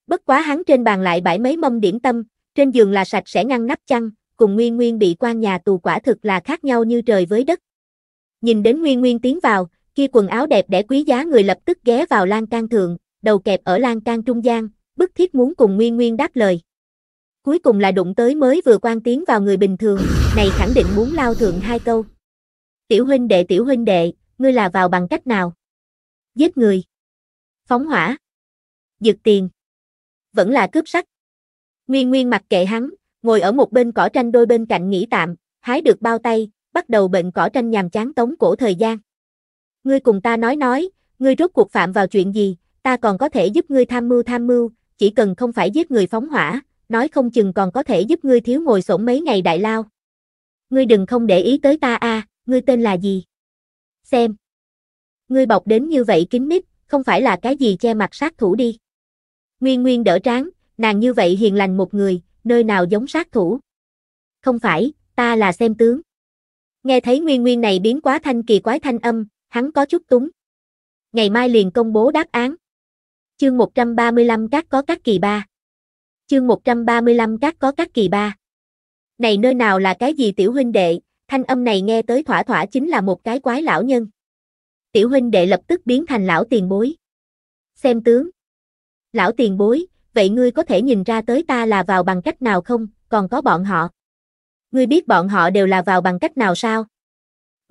Bất quá hắn trên bàn lại bãi mấy mâm điểm tâm, trên giường là sạch sẽ ngăn nắp chăn, cùng Nguyên Nguyên bị quan nhà tù quả thực là khác nhau như trời với đất. Nhìn đến Nguyên Nguyên tiến vào, kia quần áo đẹp đẽ quý giá người lập tức ghé vào lan can thượng, đầu kẹp ở lan can trung gian, bức thiết muốn cùng Nguyên Nguyên đáp lời. Cuối cùng là đụng tới mới vừa quan tiến vào người bình thường, này khẳng định muốn lao thượng hai câu. Tiểu huynh đệ tiểu huynh đệ, ngươi là vào bằng cách nào? Giết người. Phóng hỏa. Giật tiền. Vẫn là cướp sắt. Nguyên Nguyên mặc kệ hắn, ngồi ở một bên cỏ tranh đôi bên cạnh nghỉ tạm, hái được bao tay, bắt đầu bệnh cỏ tranh nhàm chán tống cổ thời gian. Ngươi cùng ta nói nói, ngươi rốt cuộc phạm vào chuyện gì, ta còn có thể giúp ngươi tham mưu tham mưu, chỉ cần không phải giết người phóng hỏa, nói không chừng còn có thể giúp ngươi thiếu ngồi sổn mấy ngày đại lao. Ngươi đừng không để ý tới ta a, à, ngươi tên là gì? Xem. Ngươi bọc đến như vậy kín mít, không phải là cái gì che mặt sát thủ đi. Nguyên Nguyên đỡ tráng, nàng như vậy hiền lành một người, nơi nào giống sát thủ. Không phải, ta là xem tướng. Nghe thấy Nguyên Nguyên này biến quá thanh kỳ quái thanh âm, hắn có chút túng. Ngày mai liền công bố đáp án. Chương 135 các có các kỳ ba. Chương 135 các có các kỳ ba. Này nơi nào là cái gì tiểu huynh đệ, thanh âm này nghe tới thỏa thỏa chính là một cái quái lão nhân. Tiểu huynh đệ lập tức biến thành lão tiền bối. Xem tướng. Lão tiền bối, vậy ngươi có thể nhìn ra tới ta là vào bằng cách nào không, còn có bọn họ. Ngươi biết bọn họ đều là vào bằng cách nào sao?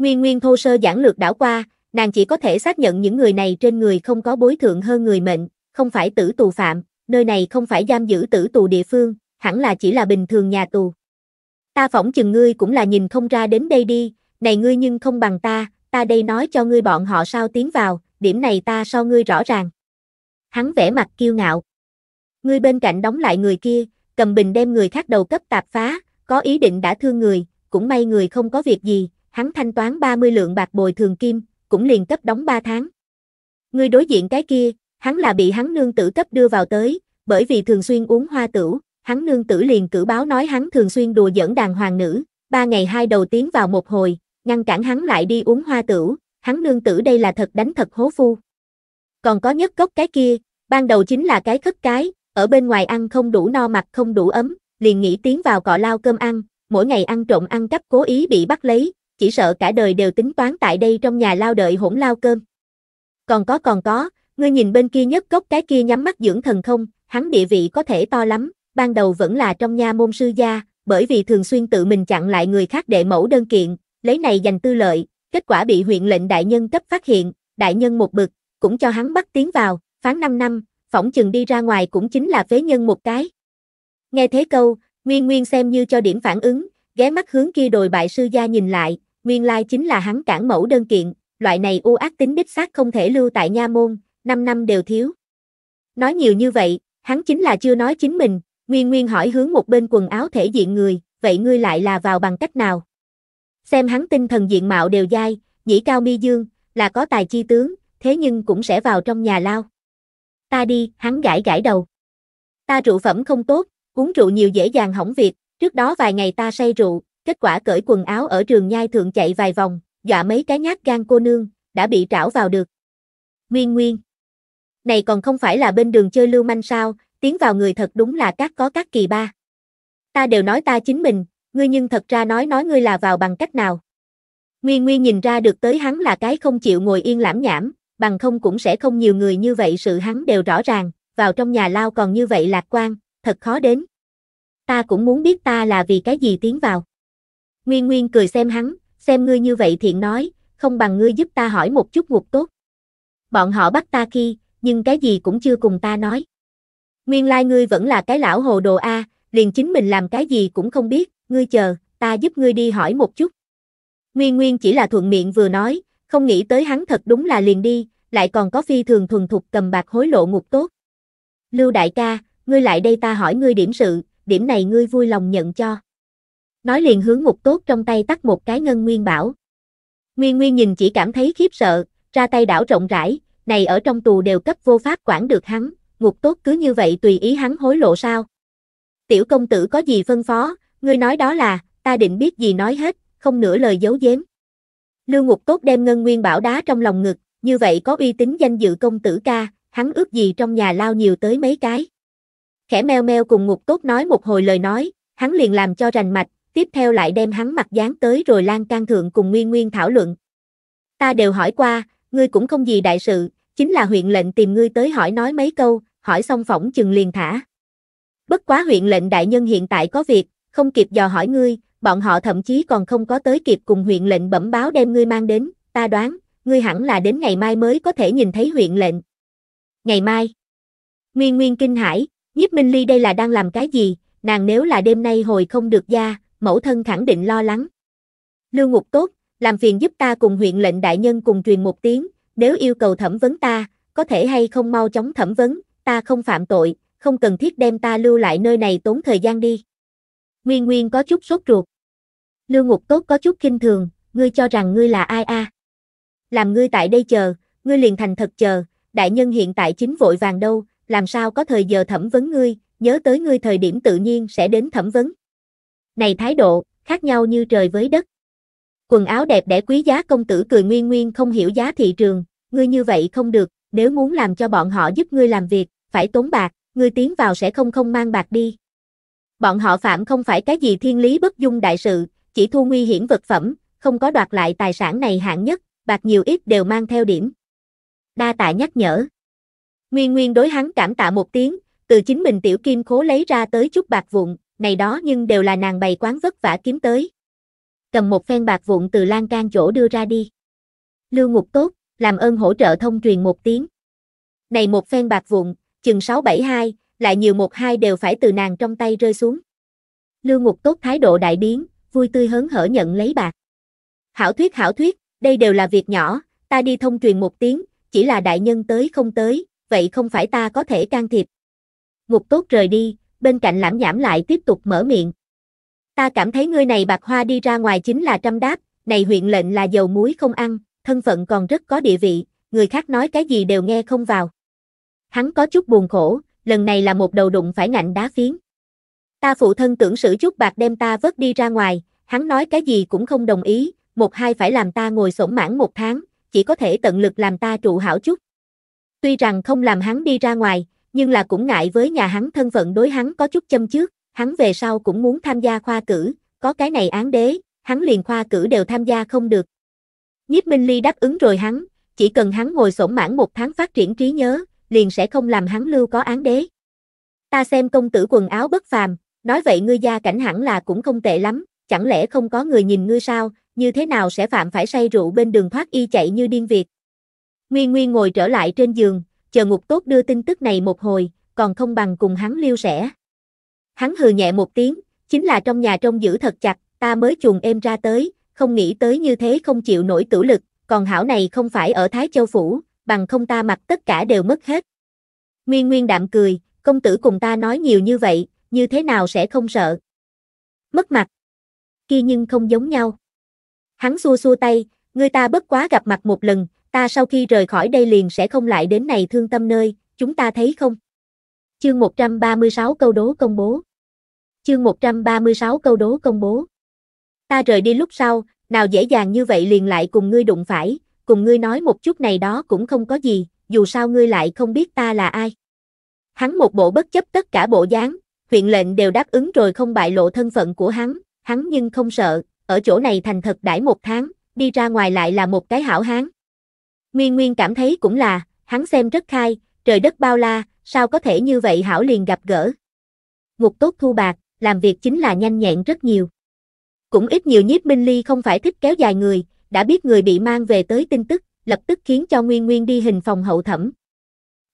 Nguyên Nguyên thô sơ giản lược đảo qua, nàng chỉ có thể xác nhận những người này trên người không có bối thượng hơn người mệnh, không phải tử tù phạm, nơi này không phải giam giữ tử tù địa phương, hẳn là chỉ là bình thường nhà tù. Ta phỏng chừng ngươi cũng là nhìn không ra đến đây đi, này ngươi nhưng không bằng ta, ta đây nói cho ngươi bọn họ sao tiến vào, điểm này ta so ngươi rõ ràng. Hắn vẻ mặt kiêu ngạo. Ngươi bên cạnh đóng lại người kia, cầm bình đem người khác đầu cấp tạp phá, có ý định đã thương người, cũng may người không có việc gì, hắn thanh toán 30 lượng bạc bồi thường kim, cũng liền cấp đóng 3 tháng. Người đối diện cái kia, hắn là bị hắn nương tử cấp đưa vào tới, bởi vì thường xuyên uống hoa tửu, hắn nương tử liền cử báo nói hắn thường xuyên đùa giỡn đàn hoàng nữ, ba ngày hai đầu tiến vào một hồi, ngăn cản hắn lại đi uống hoa tửu, hắn nương tử đây là thật đánh thật hố phu. Còn có nhất cốc cái kia, ban đầu chính là cái khất cái, ở bên ngoài ăn không đủ no mặt không đủ ấm, liền nghĩ tiến vào cọ lao cơm ăn, mỗi ngày ăn trộm ăn cắp cố ý bị bắt lấy, chỉ sợ cả đời đều tính toán tại đây trong nhà lao đợi hỗn lao cơm. Còn có còn có, ngươi nhìn bên kia nhất cốc cái kia nhắm mắt dưỡng thần không, hắn địa vị có thể to lắm, ban đầu vẫn là trong nha môn sư gia, bởi vì thường xuyên tự mình chặn lại người khác đệ mẫu đơn kiện, lấy này dành tư lợi, kết quả bị huyện lệnh đại nhân cấp phát hiện, đại nhân một bực, cũng cho hắn bắt tiến vào, phán 5 năm, phỏng chừng đi ra ngoài cũng chính là phế nhân một cái. Nghe thế câu, Nguyên Nguyên xem như cho điểm phản ứng, ghé mắt hướng kia đồi bại sư gia nhìn lại, Nguyên lai chính là hắn cản mẫu đơn kiện, loại này u ác tính đích xác không thể lưu tại nha môn, 5 năm đều thiếu. Nói nhiều như vậy, hắn chính là chưa nói chính mình, Nguyên Nguyên hỏi hướng một bên quần áo thể diện người, vậy ngươi lại là vào bằng cách nào? Xem hắn tinh thần diện mạo đều dai, nhĩ cao mi dương, là có tài chi tướng, thế nhưng cũng sẽ vào trong nhà lao. Ta đi, hắn gãi gãi đầu. Ta rượu phẩm không tốt, uống rượu nhiều dễ dàng hỏng việc, trước đó vài ngày ta say rượu, Kết quả cởi quần áo ở trường nhai thượng chạy vài vòng, dọa mấy cái nhát gan cô nương, đã bị trảo vào được. Nguyên Nguyên. Này còn không phải là bên đường chơi lưu manh sao, tiến vào người thật đúng là các có các kỳ ba. Ta đều nói ta chính mình, ngươi nhưng thật ra nói nói ngươi là vào bằng cách nào. Nguyên Nguyên nhìn ra được tới hắn là cái không chịu ngồi yên lãm nhảm, bằng không cũng sẽ không nhiều người như vậy sự hắn đều rõ ràng, vào trong nhà lao còn như vậy lạc quan, thật khó đến. Ta cũng muốn biết ta là vì cái gì tiến vào. Nguyên Nguyên cười xem hắn, xem ngươi như vậy thiện nói, không bằng ngươi giúp ta hỏi một chút ngục tốt. Bọn họ bắt ta khi, nhưng cái gì cũng chưa cùng ta nói. Nguyên lai like ngươi vẫn là cái lão hồ đồ A, liền chính mình làm cái gì cũng không biết, ngươi chờ, ta giúp ngươi đi hỏi một chút. Nguyên Nguyên chỉ là thuận miệng vừa nói, không nghĩ tới hắn thật đúng là liền đi, lại còn có phi thường thuần thục cầm bạc hối lộ ngục tốt. Lưu đại ca, ngươi lại đây ta hỏi ngươi điểm sự, điểm này ngươi vui lòng nhận cho. Nói liền hướng một tốt trong tay tắt một cái ngân nguyên bảo. Nguyên Nguyên nhìn chỉ cảm thấy khiếp sợ, ra tay đảo rộng rãi, này ở trong tù đều cấp vô pháp quản được hắn, ngục tốt cứ như vậy tùy ý hắn hối lộ sao. Tiểu công tử có gì phân phó, ngươi nói đó là, ta định biết gì nói hết, không nửa lời giấu giếm. Lưu ngục tốt đem ngân nguyên bảo đá trong lòng ngực, như vậy có uy tín danh dự công tử ca, hắn ước gì trong nhà lao nhiều tới mấy cái. Khẽ meo meo cùng ngục tốt nói một hồi lời nói, hắn liền làm cho rành mạch, tiếp theo lại đem hắn mặt dán tới rồi lan can thượng cùng Nguyên Nguyên thảo luận. Ta đều hỏi qua, ngươi cũng không gì đại sự, chính là huyện lệnh tìm ngươi tới hỏi nói mấy câu, hỏi xong phỏng chừng liền thả. Bất quá huyện lệnh đại nhân hiện tại có việc, không kịp dò hỏi ngươi, bọn họ thậm chí còn không có tới kịp cùng huyện lệnh bẩm báo đem ngươi mang đến, ta đoán, ngươi hẳn là đến ngày mai mới có thể nhìn thấy huyện lệnh. Ngày mai. Nguyên Nguyên kinh hãi, Nhiếp Minh Ly đây là đang làm cái gì, nàng nếu là đêm nay hồi không được gia, mẫu thân khẳng định lo lắng. Lưu Ngục tốt, làm phiền giúp ta cùng huyện lệnh đại nhân cùng truyền một tiếng, nếu yêu cầu thẩm vấn ta, có thể hay không mau chóng thẩm vấn, ta không phạm tội, không cần thiết đem ta lưu lại nơi này tốn thời gian đi. Nguyên Nguyên có chút sốt ruột. Lưu Ngục Tốt có chút kinh thường, ngươi cho rằng ngươi là ai a? Làm ngươi tại đây chờ, ngươi liền thành thật chờ, đại nhân hiện tại chính vội vàng đâu, làm sao có thời giờ thẩm vấn ngươi, nhớ tới ngươi thời điểm tự nhiên sẽ đến thẩm vấn này thái độ, khác nhau như trời với đất. Quần áo đẹp đẽ quý giá công tử cười nguyên nguyên không hiểu giá thị trường, ngươi như vậy không được, nếu muốn làm cho bọn họ giúp ngươi làm việc, phải tốn bạc, ngươi tiến vào sẽ không không mang bạc đi. Bọn họ phạm không phải cái gì thiên lý bất dung đại sự, chỉ thu nguy hiểm vật phẩm, không có đoạt lại tài sản này hạng nhất, bạc nhiều ít đều mang theo điểm. Đa tạ nhắc nhở. Nguyên Nguyên đối hắn cảm tạ một tiếng, từ chính mình tiểu kim khố lấy ra tới chút bạc vụn, này đó nhưng đều là nàng bày quán vất vả kiếm tới. Cầm một phen bạc vụn từ lan can chỗ đưa ra đi. Lưu ngục tốt, làm ơn hỗ trợ thông truyền một tiếng. Này một phen bạc vụn, chừng 672, lại nhiều một hai đều phải từ nàng trong tay rơi xuống. Lưu ngục tốt thái độ đại biến, vui tươi hớn hở nhận lấy bạc. Hảo thuyết hảo thuyết, đây đều là việc nhỏ, ta đi thông truyền một tiếng, chỉ là đại nhân tới không tới, vậy không phải ta có thể can thiệp. Ngục tốt rời đi, bên cạnh lãm nhảm lại tiếp tục mở miệng. Ta cảm thấy ngươi này bạc hoa đi ra ngoài chính là trăm đáp, này huyện lệnh là dầu muối không ăn, thân phận còn rất có địa vị, người khác nói cái gì đều nghe không vào. Hắn có chút buồn khổ, lần này là một đầu đụng phải ngạnh đá phiến. Ta phụ thân tưởng sử chút bạc đem ta vớt đi ra ngoài, hắn nói cái gì cũng không đồng ý, một hai phải làm ta ngồi sổn mãn một tháng, chỉ có thể tận lực làm ta trụ hảo chút. Tuy rằng không làm hắn đi ra ngoài, nhưng là cũng ngại với nhà hắn thân phận đối hắn có chút châm trước, hắn về sau cũng muốn tham gia khoa cử, có cái này án đế, hắn liền khoa cử đều tham gia không được. Nhiếp Minh Ly đáp ứng rồi hắn, chỉ cần hắn ngồi sổn mãn một tháng phát triển trí nhớ, liền sẽ không làm hắn lưu có án đế. Ta xem công tử quần áo bất phàm, nói vậy ngươi gia cảnh hẳn là cũng không tệ lắm, chẳng lẽ không có người nhìn ngươi sao, như thế nào sẽ phạm phải say rượu bên đường thoát y chạy như điên việt. Nguyên Nguyên ngồi trở lại trên giường, chờ ngục tốt đưa tin tức này một hồi, còn không bằng cùng hắn liêu rẽ. Hắn hừ nhẹ một tiếng, chính là trong nhà trông giữ thật chặt, ta mới chuồng em ra tới, không nghĩ tới như thế không chịu nổi tử lực, còn hảo này không phải ở Thái Châu Phủ, bằng không ta mặc tất cả đều mất hết. Nguyên Nguyên đạm cười, công tử cùng ta nói nhiều như vậy, như thế nào sẽ không sợ. Mất mặt. Kia nhưng không giống nhau. Hắn xua xua tay, người ta bất quá gặp mặt một lần, ta sau khi rời khỏi đây liền sẽ không lại đến này thương tâm nơi, chúng ta thấy không? Chương 136 câu đố công bố. Chương 136 câu đố công bố. Ta rời đi lúc sau, nào dễ dàng như vậy liền lại cùng ngươi đụng phải, cùng ngươi nói một chút này đó cũng không có gì, dù sao ngươi lại không biết ta là ai. Hắn một bộ bất chấp tất cả bộ dáng, huyện lệnh đều đáp ứng rồi không bại lộ thân phận của hắn, hắn nhưng không sợ, ở chỗ này thành thật đãi một tháng, đi ra ngoài lại là một cái hảo hán. Nguyên Nguyên cảm thấy cũng là, hắn xem rất khai, trời đất bao la, sao có thể như vậy hảo liền gặp gỡ. Ngục tốt thu bạc, làm việc chính là nhanh nhẹn rất nhiều. Cũng ít nhiều nhiếp minh ly không phải thích kéo dài người, đã biết người bị mang về tới tin tức, lập tức khiến cho Nguyên Nguyên đi hình phòng hậu thẩm.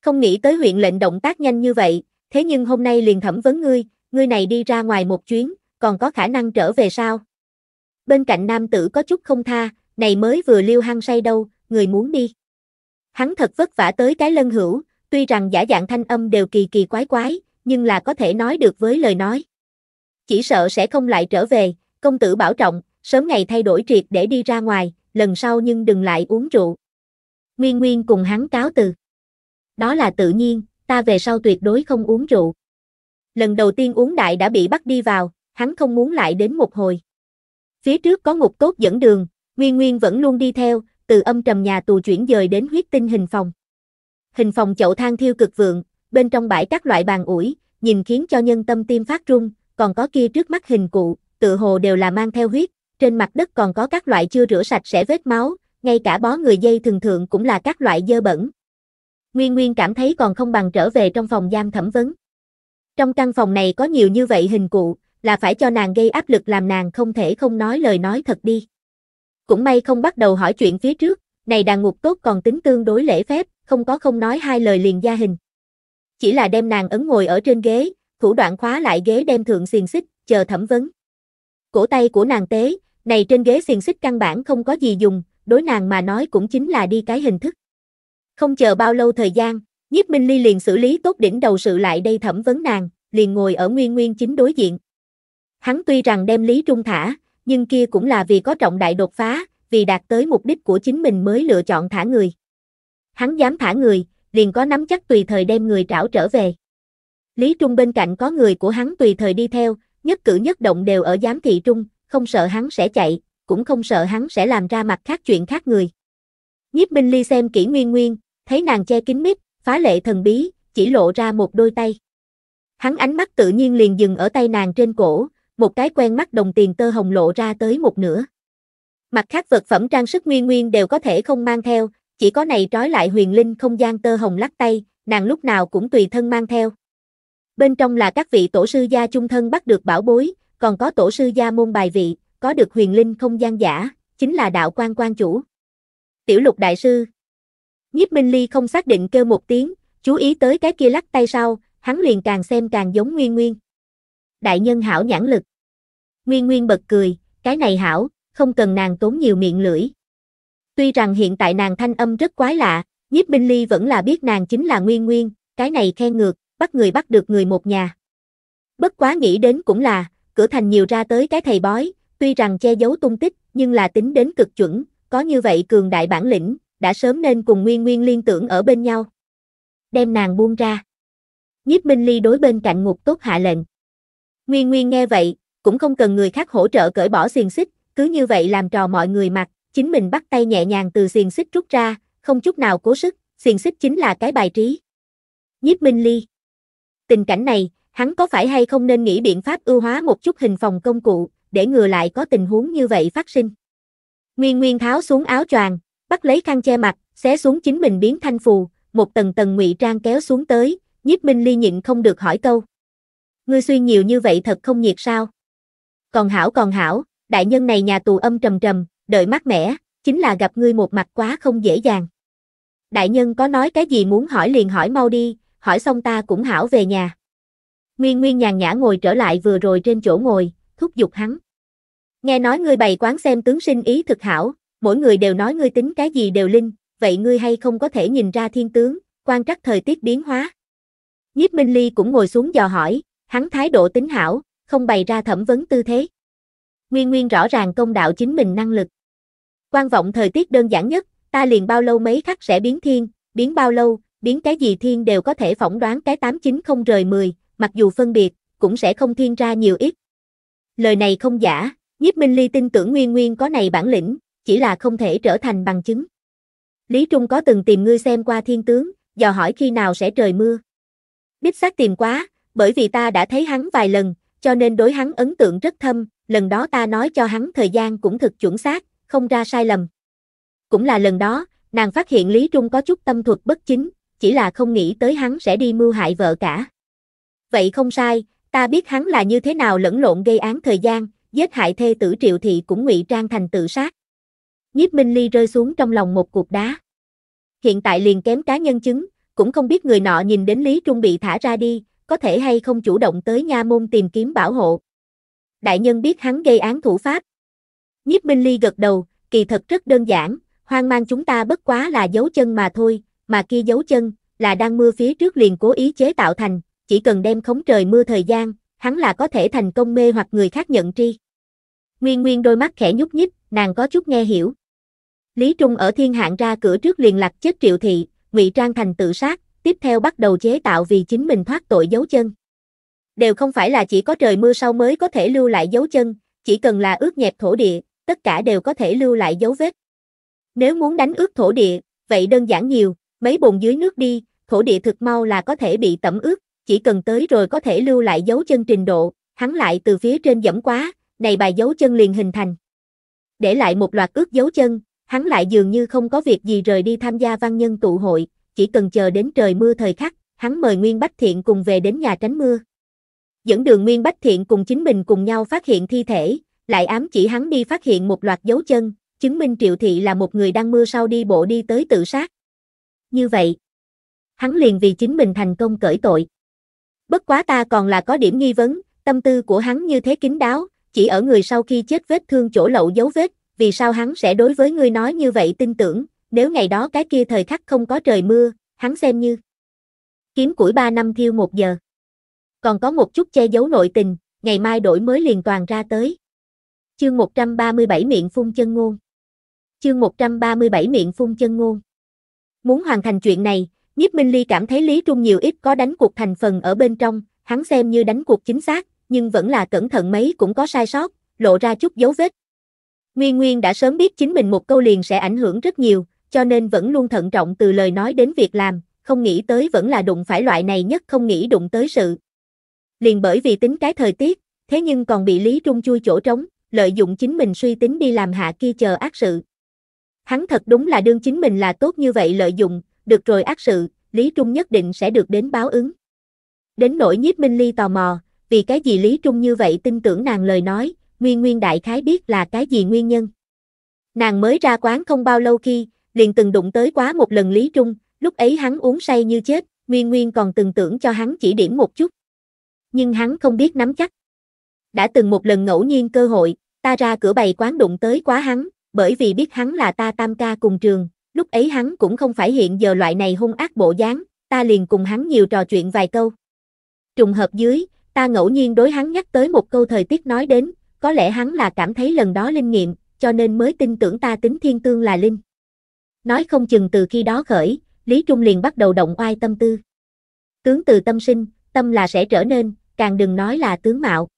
Không nghĩ tới huyện lệnh động tác nhanh như vậy, thế nhưng hôm nay liền thẩm vấn ngươi, ngươi này đi ra ngoài một chuyến, còn có khả năng trở về sao? Bên cạnh nam tử có chút không tha, này mới vừa liêu hăng say đâu, người muốn đi. Hắn thật vất vả tới cái lân hữu, tuy rằng giả dạng thanh âm đều kỳ kỳ quái quái, nhưng là có thể nói được với lời nói. Chỉ sợ sẽ không lại trở về, công tử bảo trọng, sớm ngày thay đổi triệt để đi ra ngoài, lần sau nhưng đừng lại uống rượu. Nguyên Nguyên cùng hắn cáo từ. Đó là tự nhiên, ta về sau tuyệt đối không uống rượu. Lần đầu tiên uống đại đã bị bắt đi vào, hắn không muốn lại đến một hồi. Phía trước có ngục tốt dẫn đường, Nguyên Nguyên vẫn luôn đi theo, từ âm trầm nhà tù chuyển dời đến huyết tinh hình phòng. Hình phòng chậu than thiêu cực vượng, bên trong bãi các loại bàn ủi, nhìn khiến cho nhân tâm tim phát run, còn có kia trước mắt hình cụ, tự hồ đều là mang theo huyết, trên mặt đất còn có các loại chưa rửa sạch sẽ vết máu, ngay cả bó người dây thường thượng cũng là các loại dơ bẩn. Nguyên Nguyên cảm thấy còn không bằng trở về trong phòng giam thẩm vấn. Trong căn phòng này có nhiều như vậy hình cụ, là phải cho nàng gây áp lực làm nàng không thể không nói lời nói thật đi. Cũng may không bắt đầu hỏi chuyện phía trước, này đàn ngục tốt còn tính tương đối lễ phép, không có không nói hai lời liền gia hình. Chỉ là đem nàng ấn ngồi ở trên ghế, thủ đoạn khóa lại ghế đem thượng xiềng xích, chờ thẩm vấn. Cổ tay của nàng tế, này trên ghế xiềng xích căn bản không có gì dùng, đối nàng mà nói cũng chính là đi cái hình thức. Không chờ bao lâu thời gian, nhiếp minh ly liền xử lý tốt đỉnh đầu sự lại đây thẩm vấn nàng, liền ngồi ở nguyên nguyên chính đối diện. Hắn tuy rằng đem Lý Trung thả, nhưng kia cũng là vì có trọng đại đột phá, vì đạt tới mục đích của chính mình mới lựa chọn thả người. Hắn dám thả người, liền có nắm chắc tùy thời đem người trảo trở về. Lý Trung bên cạnh có người của hắn tùy thời đi theo, nhất cử nhất động đều ở giám thị Trung, không sợ hắn sẽ chạy, cũng không sợ hắn sẽ làm ra mặt khác chuyện khác người. Nhiếp Minh Ly xem kỹ nguyên nguyên, thấy nàng che kín mít, phá lệ thần bí, chỉ lộ ra một đôi tay. Hắn ánh mắt tự nhiên liền dừng ở tay nàng trên cổ, một cái quen mắt đồng tiền tơ hồng lộ ra tới một nửa. Mặt khác vật phẩm trang sức nguyên nguyên đều có thể không mang theo, chỉ có này trói lại huyền linh không gian tơ hồng lắc tay, nàng lúc nào cũng tùy thân mang theo. Bên trong là các vị tổ sư gia chung thân bắt được bảo bối, còn có tổ sư gia môn bài vị, có được huyền linh không gian giả, chính là đạo quan quan chủ. Tiểu lục đại sư nhíp Minh Ly không xác định kêu một tiếng, chú ý tới cái kia lắc tay sau, hắn liền càng xem càng giống Nguyên Nguyên đại nhân hảo nhãn lực. Nguyên Nguyên bật cười, cái này hảo, không cần nàng tốn nhiều miệng lưỡi. Tuy rằng hiện tại nàng thanh âm rất quái lạ, nhiếp binh Ly vẫn là biết nàng chính là Nguyên Nguyên, cái này khen ngược, bắt người bắt được người một nhà. Bất quá nghĩ đến cũng là, cửa thành nhiều ra tới cái thầy bói, tuy rằng che giấu tung tích, nhưng là tính đến cực chuẩn, có như vậy cường đại bản lĩnh, đã sớm nên cùng Nguyên Nguyên liên tưởng ở bên nhau. Đem nàng buông ra. Nhiếp Minh Ly đối bên cạnh ngục tốt hạ lệnh. Nguyên Nguyên nghe vậy, cũng không cần người khác hỗ trợ cởi bỏ xiềng xích, cứ như vậy làm trò mọi người mặt, chính mình bắt tay nhẹ nhàng từ xiềng xích rút ra, không chút nào cố sức, xiềng xích chính là cái bài trí. Nhiếp Minh Ly Tình cảnh này, hắn có phải hay không nên nghĩ biện pháp ưu hóa một chút hình phòng công cụ, để ngừa lại có tình huống như vậy phát sinh. Nguyên Nguyên tháo xuống áo choàng, bắt lấy khăn che mặt, xé xuống chính mình biến thanh phù, một tầng tầng ngụy trang kéo xuống tới, Nhiếp Minh Ly nhịn không được hỏi câu ngươi xuyên nhiều như vậy thật không nhiệt sao? Còn hảo còn hảo, đại nhân này nhà tù âm trầm trầm, đợi mắt mẻ, chính là gặp ngươi một mặt quá không dễ dàng. Đại nhân có nói cái gì muốn hỏi liền hỏi mau đi, hỏi xong ta cũng hảo về nhà. Nguyên Nguyên nhàn nhã ngồi trở lại vừa rồi trên chỗ ngồi, thúc giục hắn. Nghe nói ngươi bày quán xem tướng sinh ý thực hảo, mỗi người đều nói ngươi tính cái gì đều linh, vậy ngươi hay không có thể nhìn ra thiên tướng, quan trắc thời tiết biến hóa. Nhiếp Minh Ly cũng ngồi xuống dò hỏi, hắn thái độ tính hảo, không bày ra thẩm vấn tư thế. Nguyên Nguyên rõ ràng công đạo chính mình năng lực. Quan vọng thời tiết đơn giản nhất, ta liền bao lâu mấy khắc sẽ biến thiên, biến bao lâu, biến cái gì thiên đều có thể phỏng đoán cái 890 rời 10, mặc dù phân biệt, cũng sẽ không thiên ra nhiều ít. Lời này không giả, nhiếp minh ly tin tưởng Nguyên Nguyên có này bản lĩnh, chỉ là không thể trở thành bằng chứng. Lý Trung có từng tìm ngươi xem qua thiên tướng, dò hỏi khi nào sẽ trời mưa. Đích xác tìm quá, bởi vì ta đã thấy hắn vài lần, cho nên đối hắn ấn tượng rất thâm, lần đó ta nói cho hắn thời gian cũng thực chuẩn xác, không ra sai lầm. Cũng là lần đó, nàng phát hiện Lý Trung có chút tâm thuật bất chính, chỉ là không nghĩ tới hắn sẽ đi mưu hại vợ cả. Vậy không sai, ta biết hắn là như thế nào lẫn lộn gây án thời gian, giết hại thê tử Triệu Thị cũng ngụy trang thành tự sát. Nhiếp Minh Ly rơi xuống trong lòng một cục đá. Hiện tại liền kém cá nhân chứng, cũng không biết người nọ nhìn đến Lý Trung bị thả ra đi, có thể hay không chủ động tới nha môn tìm kiếm bảo hộ. Đại nhân biết hắn gây án thủ pháp. Nhiếp Minh Ly gật đầu, kỳ thật rất đơn giản, hoang mang chúng ta bất quá là dấu chân mà thôi, mà kia dấu chân, là đang mưa phía trước liền cố ý chế tạo thành, chỉ cần đem khống trời mưa thời gian, hắn là có thể thành công mê hoặc người khác nhận tri. Nguyên Nguyên đôi mắt khẽ nhúc nhích, nàng có chút nghe hiểu. Lý Trung ở thiên hạng ra cửa trước liền lạc chết triệu thị, ngụy trang thành tự sát, tiếp theo bắt đầu chế tạo vì chính mình thoát tội dấu chân. Đều không phải là chỉ có trời mưa sau mới có thể lưu lại dấu chân, chỉ cần là ướt nhẹp thổ địa, tất cả đều có thể lưu lại dấu vết. Nếu muốn đánh ướt thổ địa, vậy đơn giản nhiều, mấy bồn dưới nước đi, thổ địa thực mau là có thể bị tẩm ướt, chỉ cần tới rồi có thể lưu lại dấu chân trình độ, hắn lại từ phía trên dẫm quá, này bài dấu chân liền hình thành. Để lại một loạt ướt dấu chân, hắn lại dường như không có việc gì rời đi tham gia văn nhân tụ hội, chỉ cần chờ đến trời mưa thời khắc, hắn mời Nguyên Bách Thiện cùng về đến nhà tránh mưa. Dẫn đường Nguyên Bách Thiện cùng chính mình cùng nhau phát hiện thi thể, lại ám chỉ hắn đi phát hiện một loạt dấu chân, chứng minh Triệu Thị là một người đang mưa sau đi bộ đi tới tự sát. Như vậy, hắn liền vì chính mình thành công cởi tội. Bất quá ta còn là có điểm nghi vấn, tâm tư của hắn như thế kín đáo, chỉ ở người sau khi chết vết thương chỗ lậu dấu vết, vì sao hắn sẽ đối với ngươi nói như vậy tin tưởng, nếu ngày đó cái kia thời khắc không có trời mưa, hắn xem như kiếm củi 3 năm thiêu 1 giờ. Còn có một chút che giấu nội tình, ngày mai đổi mới liền toàn ra tới. Chương 137 miệng phun chân ngôn. Chương 137 miệng phun chân ngôn. Muốn hoàn thành chuyện này, Nhiếp Minh Ly cảm thấy Lý Trung nhiều ít có đánh cuộc thành phần ở bên trong, hắn xem như đánh cuộc chính xác, nhưng vẫn là cẩn thận mấy cũng có sai sót, lộ ra chút dấu vết. Nguyên Nguyên đã sớm biết chính mình một câu liền sẽ ảnh hưởng rất nhiều, cho nên vẫn luôn thận trọng từ lời nói đến việc làm, không nghĩ tới vẫn là đụng phải loại này nhất không nghĩ đụng tới sự. Liền bởi vì tính cái thời tiết, thế nhưng còn bị Lý Trung chui chỗ trống, lợi dụng chính mình suy tính đi làm hạ kia chờ ác sự. Hắn thật đúng là đương chính mình là tốt như vậy lợi dụng, được rồi ác sự, Lý Trung nhất định sẽ được đến báo ứng. Đến nỗi nhiếp Minh Ly tò mò, vì cái gì Lý Trung như vậy tin tưởng nàng lời nói, Nguyên Nguyên Đại Khái biết là cái gì nguyên nhân. Nàng mới ra quán không bao lâu khi, liền từng đụng tới quá một lần Lý Trung, lúc ấy hắn uống say như chết, Nguyên Nguyên còn từng tưởng cho hắn chỉ điểm một chút. Nhưng hắn không biết nắm chắc. Đã từng một lần ngẫu nhiên cơ hội, ta ra cửa bày quán đụng tới quá hắn, bởi vì biết hắn là ta tam ca cùng trường, lúc ấy hắn cũng không phải hiện giờ loại này hung ác bộ dáng, ta liền cùng hắn nhiều trò chuyện vài câu. Trùng hợp dưới, ta ngẫu nhiên đối hắn nhắc tới một câu thời tiết nói đến, có lẽ hắn là cảm thấy lần đó linh nghiệm, cho nên mới tin tưởng ta tính thiên tương là linh. Nói không chừng từ khi đó khởi, Lý Trung liền bắt đầu động oai tâm tư. Tướng từ tâm sinh, tâm là sẽ trở nên, càng đừng nói là tướng mạo.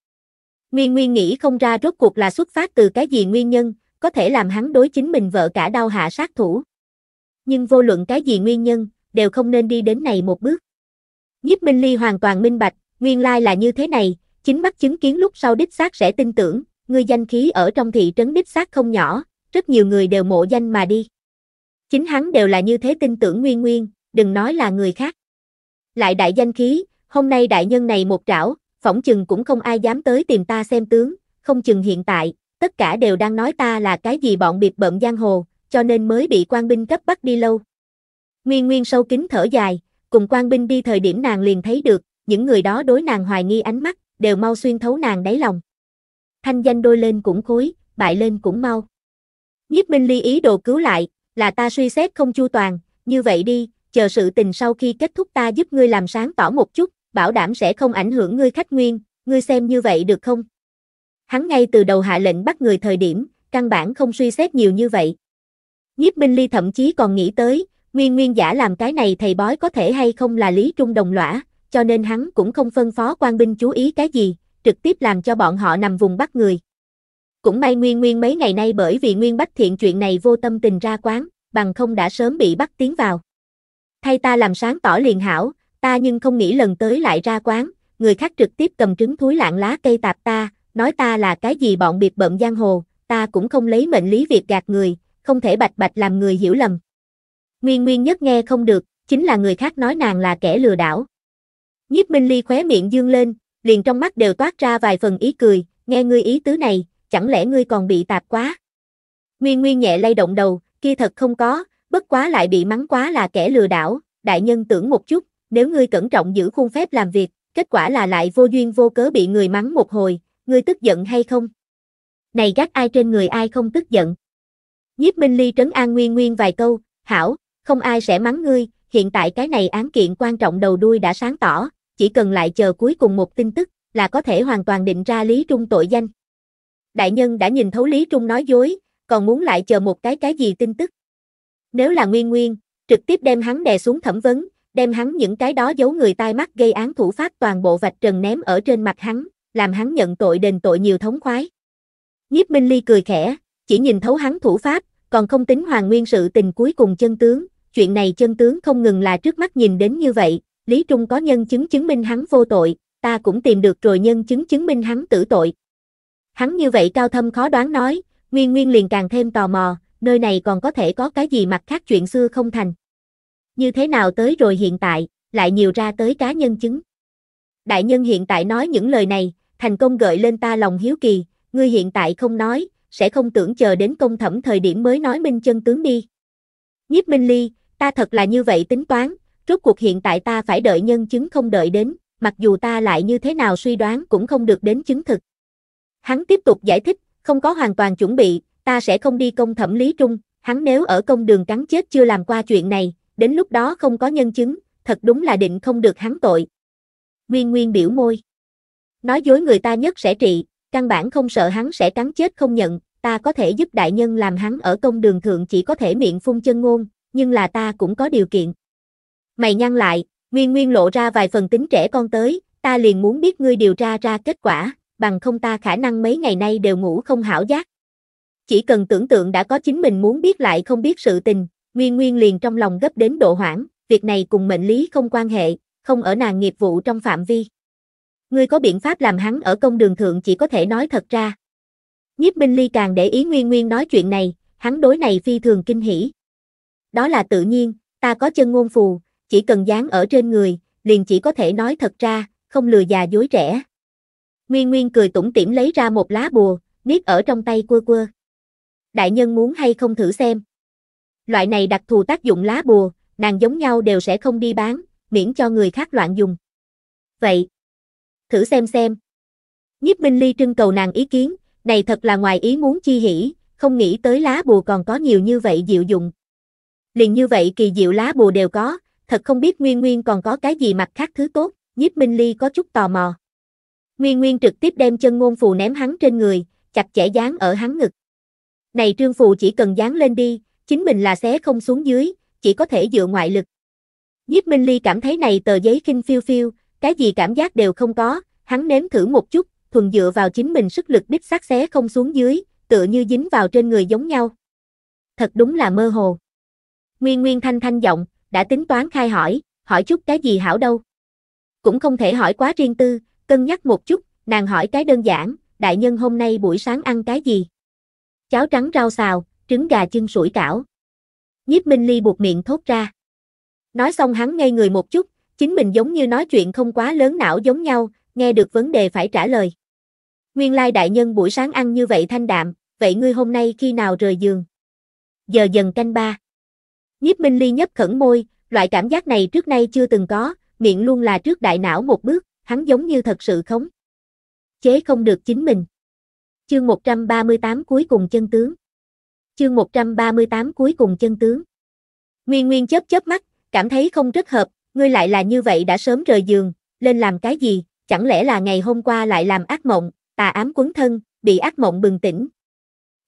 Nguyên Nguyên nghĩ không ra rốt cuộc là xuất phát từ cái gì nguyên nhân, có thể làm hắn đối chính mình vợ cả đau hạ sát thủ. Nhưng vô luận cái gì nguyên nhân, đều không nên đi đến này một bước. Nhiếp Minh Ly hoàn toàn minh bạch, nguyên lai là như thế này, chính mắt chứng kiến lúc sau đích xác sẽ tin tưởng, người danh khí ở trong thị trấn đích xác không nhỏ, rất nhiều người đều mộ danh mà đi. Chính hắn đều là như thế tin tưởng Nguyên Nguyên, đừng nói là người khác. Lại đại danh khí, hôm nay đại nhân này một trảo, phỏng chừng cũng không ai dám tới tìm ta xem tướng, không chừng hiện tại, tất cả đều đang nói ta là cái gì bọn biệt bợm giang hồ, cho nên mới bị quan binh cấp bắt đi lâu. Nguyên Nguyên sâu kính thở dài, cùng quan binh đi thời điểm nàng liền thấy được, những người đó đối nàng hoài nghi ánh mắt, đều mau xuyên thấu nàng đáy lòng. Thanh danh đôi lên cũng khối, bại lên cũng mau. Nhiếp Minh Ly ý đồ cứu lại, là ta suy xét không chu toàn, như vậy đi, chờ sự tình sau khi kết thúc ta giúp ngươi làm sáng tỏ một chút, bảo đảm sẽ không ảnh hưởng ngươi khách nguyên, ngươi xem như vậy được không? Hắn ngay từ đầu hạ lệnh bắt người thời điểm, căn bản không suy xét nhiều như vậy. Nhiếp Minh Ly thậm chí còn nghĩ tới, Nguyên Nguyên giả làm cái này thầy bói có thể hay không là Lý Trung đồng lõa, cho nên hắn cũng không phân phó quan binh chú ý cái gì, trực tiếp làm cho bọn họ nằm vùng bắt người. Cũng may Nguyên Nguyên mấy ngày nay bởi vì Nguyên Bách Thiện chuyện này vô tâm tình ra quán, bằng không đã sớm bị bắt tiến vào. Thay ta làm sáng tỏ liền hảo, ta nhưng không nghĩ lần tới lại ra quán, người khác trực tiếp cầm trứng thúi lạng lá cây tạp ta, nói ta là cái gì bọn biệt bậm giang hồ, ta cũng không lấy mệnh lý việc gạt người, không thể bạch bạch làm người hiểu lầm. Nguyên Nguyên nhất nghe không được, chính là người khác nói nàng là kẻ lừa đảo. Nhiếp Minh Ly khóe miệng dương lên, liền trong mắt đều toát ra vài phần ý cười, nghe ngươi ý tứ này, chẳng lẽ ngươi còn bị tạp quá? Nguyên Nguyên nhẹ lay động đầu, kia thật không có, bất quá lại bị mắng quá là kẻ lừa đảo, đại nhân tưởng một chút, nếu ngươi cẩn trọng giữ khuôn phép làm việc, kết quả là lại vô duyên vô cớ bị người mắng một hồi, ngươi tức giận hay không? Này gác ai trên người ai không tức giận? Nhiếp Minh Ly trấn an Nguyên Nguyên vài câu, hảo, không ai sẽ mắng ngươi, hiện tại cái này án kiện quan trọng đầu đuôi đã sáng tỏ, chỉ cần lại chờ cuối cùng một tin tức, là có thể hoàn toàn định ra Lý Trung tội danh đại nhân đã nhìn thấu Lý Trung nói dối, còn muốn lại chờ một cái cái gì tin tức. Nếu là Nguyên Nguyên, trực tiếp đem hắn đè xuống thẩm vấn, đem hắn những cái đó giấu người tai mắt gây án thủ pháp toàn bộ vạch trần ném ở trên mặt hắn, làm hắn nhận tội đền tội nhiều thống khoái. Nhiếp Minh Ly cười khẽ, chỉ nhìn thấu hắn thủ pháp, còn không tính hoàng nguyên sự tình cuối cùng chân tướng, chuyện này chân tướng không ngừng là trước mắt nhìn đến như vậy, Lý Trung có nhân chứng chứng minh hắn vô tội, ta cũng tìm được rồi nhân chứng chứng minh hắn tử tội. Hắn như vậy cao thâm khó đoán nói, Nguyên Nguyên liền càng thêm tò mò, nơi này còn có thể có cái gì mặt khác chuyện xưa không thành. Như thế nào tới rồi hiện tại, lại nhiều ra tới cá nhân chứng. Đại nhân hiện tại nói những lời này, thành công gợi lên ta lòng hiếu kỳ, ngươi hiện tại không nói, sẽ không tưởng chờ đến công thẩm thời điểm mới nói minh chân tướng đi. Nhiếp Minh Ly, ta thật là như vậy tính toán, rốt cuộc hiện tại ta phải đợi nhân chứng không đợi đến, mặc dù ta lại như thế nào suy đoán cũng không được đến chứng thực. Hắn tiếp tục giải thích, không có hoàn toàn chuẩn bị, ta sẽ không đi công thẩm lý trung, hắn nếu ở công đường cắn chết chưa làm qua chuyện này, đến lúc đó không có nhân chứng, thật đúng là định không được hắn tội. Nguyên Nguyên biểu môi. Nói dối người ta nhất sẽ trị, căn bản không sợ hắn sẽ cắn chết không nhận, ta có thể giúp đại nhân làm hắn ở công đường thượng chỉ có thể miệng phun chân ngôn, nhưng là ta cũng có điều kiện. Mày nhăn lại, Nguyên Nguyên lộ ra vài phần tính trẻ con tới, ta liền muốn biết ngươi điều tra ra kết quả, bằng không ta khả năng mấy ngày nay đều ngủ không hảo giác. Chỉ cần tưởng tượng đã có chính mình muốn biết lại không biết sự tình, Nguyên Nguyên liền trong lòng gấp đến độ hoảng, việc này cùng mệnh lý không quan hệ, không ở nàng nghiệp vụ trong phạm vi. Ngươi có biện pháp làm hắn ở công đường thượng chỉ có thể nói thật ra. Nhiếp Minh Ly càng để ý Nguyên Nguyên nói chuyện này, hắn đối này phi thường kinh hỉ. Đó là tự nhiên, ta có chân ngôn phù, chỉ cần dán ở trên người, liền chỉ có thể nói thật ra, không lừa già dối trẻ, Nguyên Nguyên cười tủm tỉm lấy ra một lá bùa, niết ở trong tay quơ quơ. Đại nhân muốn hay không thử xem. Loại này đặc thù tác dụng lá bùa, nàng giống nhau đều sẽ không đi bán, miễn cho người khác loạn dùng. Vậy, thử xem xem. Nhiếp Minh Ly trưng cầu nàng ý kiến, này thật là ngoài ý muốn chi hỉ, không nghĩ tới lá bùa còn có nhiều như vậy diệu dụng. Liền như vậy kỳ diệu lá bùa đều có, thật không biết Nguyên Nguyên còn có cái gì mặt khác thứ tốt, Nhiếp Minh Ly có chút tò mò. Nguyên Nguyên trực tiếp đem chân ngôn phù ném hắn trên người, chặt chẽ dán ở hắn ngực. Này trương phù chỉ cần dán lên đi, chính mình là xé không xuống dưới, chỉ có thể dựa ngoại lực. Nhiếp Minh Ly cảm thấy này tờ giấy kinh phiêu phiêu, cái gì cảm giác đều không có, hắn nếm thử một chút, thuần dựa vào chính mình sức lực đích xác xé không xuống dưới, tựa như dính vào trên người giống nhau. Thật đúng là mơ hồ. Nguyên Nguyên thanh thanh giọng, đã tính toán khai hỏi, hỏi chút cái gì hảo đâu. Cũng không thể hỏi quá riêng tư, Cân nhắc một chút, nàng hỏi cái đơn giản, đại nhân hôm nay buổi sáng ăn cái gì? Cháo trắng rau xào, trứng gà chân sủi cảo. Nhiếp Minh Ly buộc miệng thốt ra. Nói xong hắn ngây người một chút, chính mình giống như nói chuyện không quá lớn não giống nhau, nghe được vấn đề phải trả lời. Nguyên lai đại nhân buổi sáng ăn như vậy thanh đạm, vậy ngươi hôm nay khi nào rời giường? Giờ dần canh ba. Nhiếp Minh Ly nhấp khẩn môi, loại cảm giác này trước nay chưa từng có, miệng luôn là trước đại não một bước hắn giống như thật sự khống. Chế không được chính mình. Chương 138 cuối cùng chân tướng. Chương 138 cuối cùng chân tướng. Nguyên Nguyên chớp chớp mắt, cảm thấy không rất hợp, ngươi lại là như vậy đã sớm rời giường, lên làm cái gì, chẳng lẽ là ngày hôm qua lại làm ác mộng, tà ám quấn thân, bị ác mộng bừng tỉnh.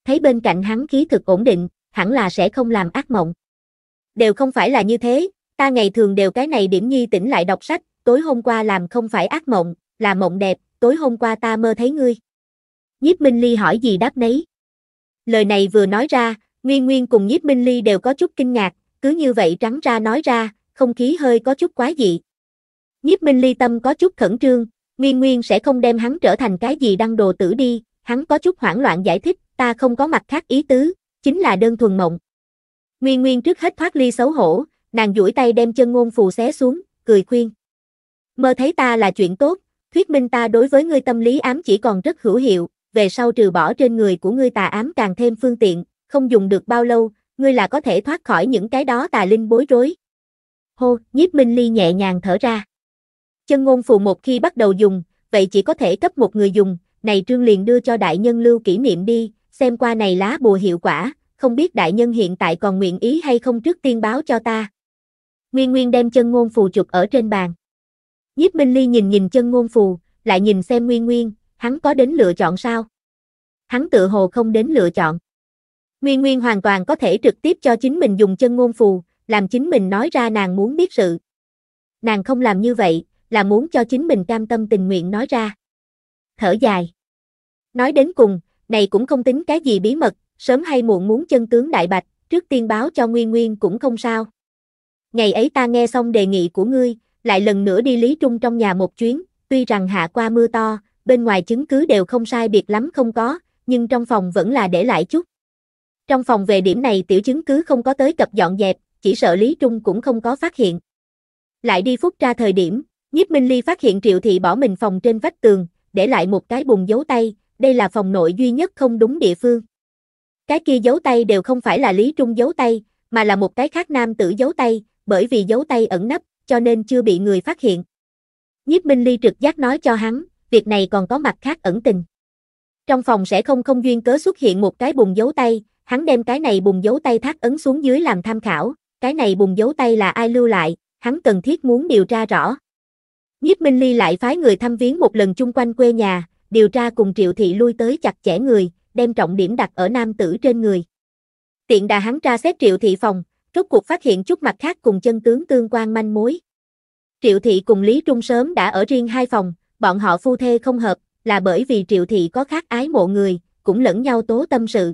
Thấy bên cạnh hắn khí thực ổn định, hẳn là sẽ không làm ác mộng. Đều không phải là như thế, ta ngày thường đều cái này điểm nhi tỉnh lại đọc sách, tối hôm qua làm không phải ác mộng, là mộng đẹp, tối hôm qua ta mơ thấy ngươi. Nhiếp Minh Ly hỏi gì đáp nấy. Lời này vừa nói ra, Nguyên Nguyên cùng Nhiếp Minh Ly đều có chút kinh ngạc, cứ như vậy trắng ra nói ra, không khí hơi có chút quá dị. Nhiếp Minh Ly tâm có chút khẩn trương, Nguyên Nguyên sẽ không đem hắn trở thành cái gì đăng đồ tử đi, hắn có chút hoảng loạn giải thích, ta không có mặt khác ý tứ, chính là đơn thuần mộng. Nguyên Nguyên trước hết thoát ly xấu hổ, nàng duỗi tay đem chân ngôn phù xé xuống, cười khuyên. Mơ thấy ta là chuyện tốt, thuyết minh ta đối với ngươi tâm lý ám chỉ còn rất hữu hiệu, về sau trừ bỏ trên người của ngươi tà ám càng thêm phương tiện, không dùng được bao lâu, ngươi là có thể thoát khỏi những cái đó tà linh bối rối. Hô, nhiếp minh ly nhẹ nhàng thở ra. Chân ngôn phù một khi bắt đầu dùng, vậy chỉ có thể cấp một người dùng, này trương liền đưa cho đại nhân lưu kỷ niệm đi, xem qua này lá bùa hiệu quả, không biết đại nhân hiện tại còn nguyện ý hay không trước tiên báo cho ta. Nguyên Nguyên đem chân ngôn phù chụp ở trên bàn. Diếp Minh Ly nhìn nhìn chân ngôn phù, lại nhìn xem Nguyên Nguyên, hắn có đến lựa chọn sao? Hắn tự hồ không đến lựa chọn. Nguyên Nguyên hoàn toàn có thể trực tiếp cho chính mình dùng chân ngôn phù, làm chính mình nói ra nàng muốn biết sự. Nàng không làm như vậy, là muốn cho chính mình cam tâm tình nguyện nói ra. Thở dài. Nói đến cùng, này cũng không tính cái gì bí mật, sớm hay muộn muốn chân tướng đại bạch, trước tiên báo cho Nguyên Nguyên cũng không sao. Ngày ấy ta nghe xong đề nghị của ngươi, lại lần nữa đi Lý Trung trong nhà một chuyến, tuy rằng hạ qua mưa to, bên ngoài chứng cứ đều không sai biệt lắm không có, nhưng trong phòng vẫn là để lại chút. Trong phòng về điểm này tiểu chứng cứ không có tới cập dọn dẹp, chỉ sợ Lý Trung cũng không có phát hiện. Lại đi phút ra thời điểm, nhiếp Minh Ly phát hiện Triệu Thị bỏ mình phòng trên vách tường, để lại một cái bùn dấu tay, đây là phòng nội duy nhất không đúng địa phương. Cái kia dấu tay đều không phải là Lý Trung dấu tay, mà là một cái khác nam tử dấu tay, bởi vì dấu tay ẩn nấp, cho nên chưa bị người phát hiện. Nhiếp Minh Ly trực giác nói cho hắn, việc này còn có mặt khác ẩn tình. Trong phòng sẽ không không duyên cớ xuất hiện một cái bùng dấu tay, hắn đem cái này bùng dấu tay thắt ấn xuống dưới làm tham khảo, cái này bùng dấu tay là ai lưu lại, hắn cần thiết muốn điều tra rõ. Nhiếp Minh Ly lại phái người thăm viếng một lần chung quanh quê nhà, điều tra cùng Triệu Thị lui tới chặt chẽ người, đem trọng điểm đặt ở nam tử trên người. Tiện đà hắn tra xét Triệu Thị phòng, rốt cuộc phát hiện chút mặt khác cùng chân tướng tương quan manh mối. Triệu Thị cùng Lý Trung sớm đã ở riêng hai phòng, bọn họ phu thê không hợp, là bởi vì Triệu Thị có khác ái mộ người, cũng lẫn nhau tố tâm sự.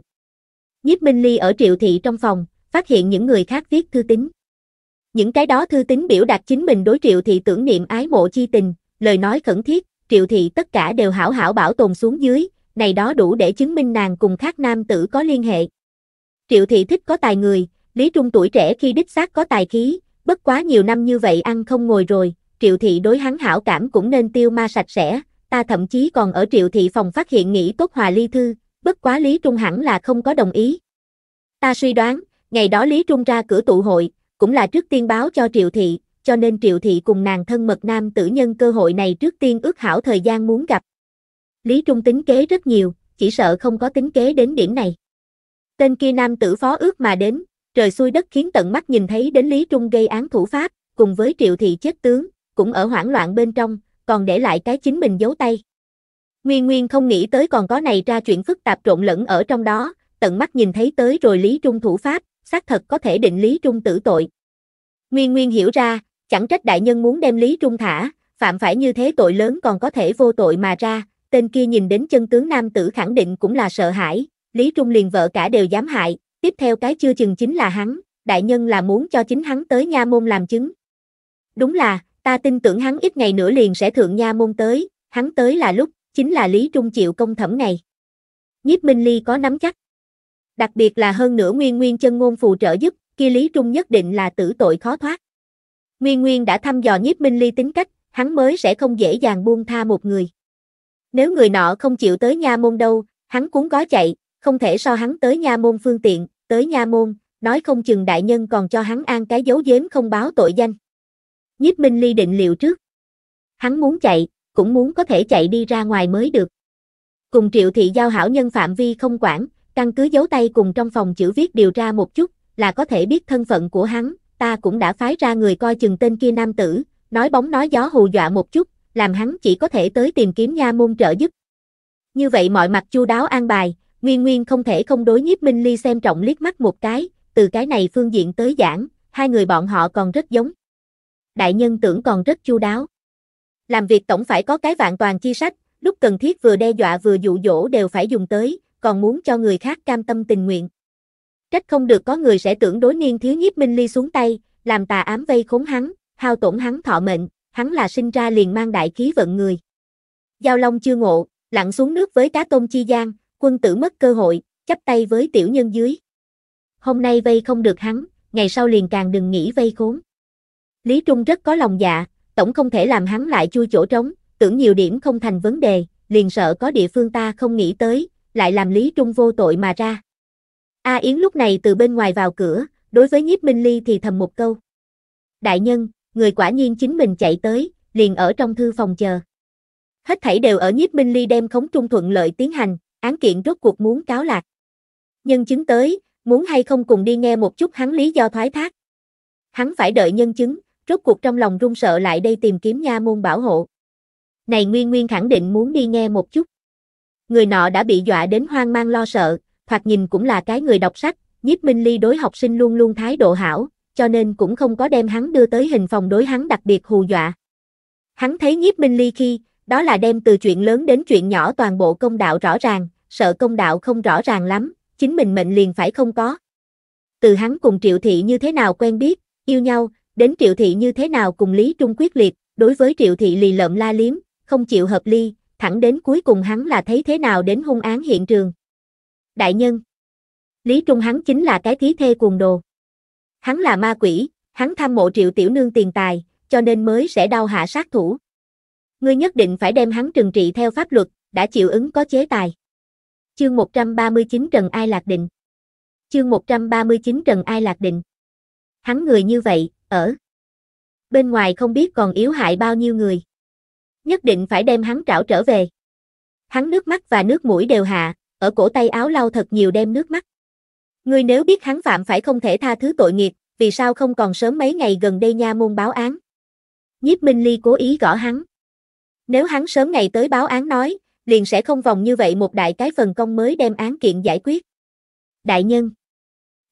Nhiếp Minh Ly ở Triệu Thị trong phòng, phát hiện những người khác viết thư tín. Những cái đó thư tín biểu đạt chính mình đối Triệu Thị tưởng niệm ái mộ chi tình, lời nói khẩn thiết, Triệu Thị tất cả đều hảo hảo bảo tồn xuống dưới, này đó đủ để chứng minh nàng cùng khác nam tử có liên hệ. Triệu Thị thích có tài người, Lý Trung tuổi trẻ khi đích xác có tài khí, bất quá nhiều năm như vậy ăn không ngồi rồi, triệu thị đối hắn hảo cảm cũng nên tiêu ma sạch sẽ, ta thậm chí còn ở triệu thị phòng phát hiện nghĩ tốt hòa ly thư, bất quá Lý Trung hẳn là không có đồng ý. Ta suy đoán, ngày đó Lý Trung ra cửa tụ hội, cũng là trước tiên báo cho triệu thị, cho nên triệu thị cùng nàng thân mật nam tử nhân cơ hội này trước tiên ước hảo thời gian muốn gặp. Lý Trung tính kế rất nhiều, chỉ sợ không có tính kế đến điểm này. Tên kia nam tử phó ước mà đến, trời xuôi đất khiến tận mắt nhìn thấy đến Lý Trung gây án thủ pháp, cùng với triệu thị chết tướng, cũng ở hoảng loạn bên trong, còn để lại cái chính mình giấu tay. Nguyên Nguyên không nghĩ tới còn có này ra chuyện phức tạp trộn lẫn ở trong đó, tận mắt nhìn thấy tới rồi Lý Trung thủ pháp, xác thật có thể định Lý Trung tử tội. Nguyên Nguyên hiểu ra, chẳng trách đại nhân muốn đem Lý Trung thả, phạm phải như thế tội lớn còn có thể vô tội mà ra, tên kia nhìn đến chân tướng nam tử khẳng định cũng là sợ hãi, Lý Trung liền vợ cả đều dám hại, tiếp theo cái chưa chừng chính là hắn, đại nhân là muốn cho chính hắn tới nha môn làm chứng. Đúng là, ta tin tưởng hắn ít ngày nữa liền sẽ thượng nha môn tới, hắn tới là lúc, chính là Lý Trung chịu công thẩm này Nhiếp Minh Ly có nắm chắc. Đặc biệt là hơn nữa Nguyên Nguyên chân ngôn phù trợ giúp, kia Lý Trung nhất định là tử tội khó thoát. Nguyên Nguyên đã thăm dò Nhiếp Minh Ly tính cách, hắn mới sẽ không dễ dàng buông tha một người. Nếu người nọ không chịu tới nha môn đâu, hắn cuốn gói chạy, không thể so hắn tới nha môn phương tiện, tới nha môn, nói không chừng đại nhân còn cho hắn an cái dấu giếm không báo tội danh. Nhiếp Minh Ly định liệu trước. Hắn muốn chạy, cũng muốn có thể chạy đi ra ngoài mới được. Cùng triệu thị giao hảo nhân phạm vi không quản, căn cứ dấu tay cùng trong phòng chữ viết điều ra một chút, là có thể biết thân phận của hắn, ta cũng đã phái ra người coi chừng tên kia nam tử, nói bóng nói gió hù dọa một chút, làm hắn chỉ có thể tới tìm kiếm nha môn trợ giúp. Như vậy mọi mặt chu đáo an bài, Nguyên Nguyên không thể không đối nhiếp Minh Ly xem trọng liếc mắt một cái, từ cái này phương diện tới giảng, hai người bọn họ còn rất giống. Đại nhân tưởng còn rất chu đáo. Làm việc tổng phải có cái vạn toàn chi sách, lúc cần thiết vừa đe dọa vừa dụ dỗ đều phải dùng tới, còn muốn cho người khác cam tâm tình nguyện. Trách không được có người sẽ tưởng đối niên thiếu nhiếp Minh Ly xuống tay, làm tà ám vây khốn hắn, hao tổn hắn thọ mệnh, hắn là sinh ra liền mang đại khí vận người. Giao Long chưa ngộ, lặn xuống nước với cá tôm chi giang, quân tử mất cơ hội, chấp tay với tiểu nhân dưới. Hôm nay vây không được hắn, ngày sau liền càng đừng nghĩ vây khốn. Lý Trung rất có lòng dạ, tổng không thể làm hắn lại chui chỗ trống, tưởng nhiều điểm không thành vấn đề, liền sợ có địa phương ta không nghĩ tới, lại làm Lý Trung vô tội mà ra. A Yến lúc này từ bên ngoài vào cửa, đối với nhiếp Minh Ly thì thầm một câu. Đại nhân, người quả nhiên chính mình chạy tới, liền ở trong thư phòng chờ. Hết thảy đều ở nhiếp Minh Ly đem khống trung thuận lợi tiến hành, án kiện rốt cuộc muốn cáo lạc. Nhân chứng tới, muốn hay không cùng đi nghe một chút hắn lý do thoái thác. Hắn phải đợi nhân chứng, rốt cuộc trong lòng run sợ lại đây tìm kiếm nha môn bảo hộ. Này Nguyên Nguyên khẳng định muốn đi nghe một chút. Người nọ đã bị dọa đến hoang mang lo sợ, thoạt nhìn cũng là cái người đọc sách, nhiếp minh ly đối học sinh luôn luôn thái độ hảo, cho nên cũng không có đem hắn đưa tới hình phòng đối hắn đặc biệt hù dọa. Hắn thấy nhiếp minh ly khi, đó là đem từ chuyện lớn đến chuyện nhỏ toàn bộ công đạo rõ ràng, sợ công đạo không rõ ràng lắm, chính mình mệnh liền phải không có. Từ hắn cùng Triệu Thị như thế nào quen biết, yêu nhau, đến Triệu Thị như thế nào cùng Lý Trung quyết liệt, đối với Triệu Thị lì lợm la liếm, không chịu hợp ly, thẳng đến cuối cùng hắn là thấy thế nào đến hung án hiện trường. Đại nhân Lý Trung hắn chính là cái thí thê cuồng đồ. Hắn là ma quỷ, hắn tham mộ Triệu Tiểu Nương tiền tài, cho nên mới sẽ đau hạ sát thủ ngươi nhất định phải đem hắn trừng trị theo pháp luật, đã chịu ứng có chế tài. Chương 139 Trần Ai Lạc Định Chương 139 Trần Ai Lạc Định Hắn người như vậy, ở bên ngoài không biết còn yếu hại bao nhiêu người. Nhất định phải đem hắn trảo trở về. Hắn nước mắt và nước mũi đều hạ, ở cổ tay áo lau thật nhiều đem nước mắt. Ngươi nếu biết hắn phạm phải không thể tha thứ tội nghiệp, vì sao không còn sớm mấy ngày gần đây nha môn báo án. Nhiếp Minh Ly cố ý gõ hắn. Nếu hắn sớm ngày tới báo án nói, liền sẽ không vòng như vậy một đại cái phần công mới đem án kiện giải quyết. Đại nhân,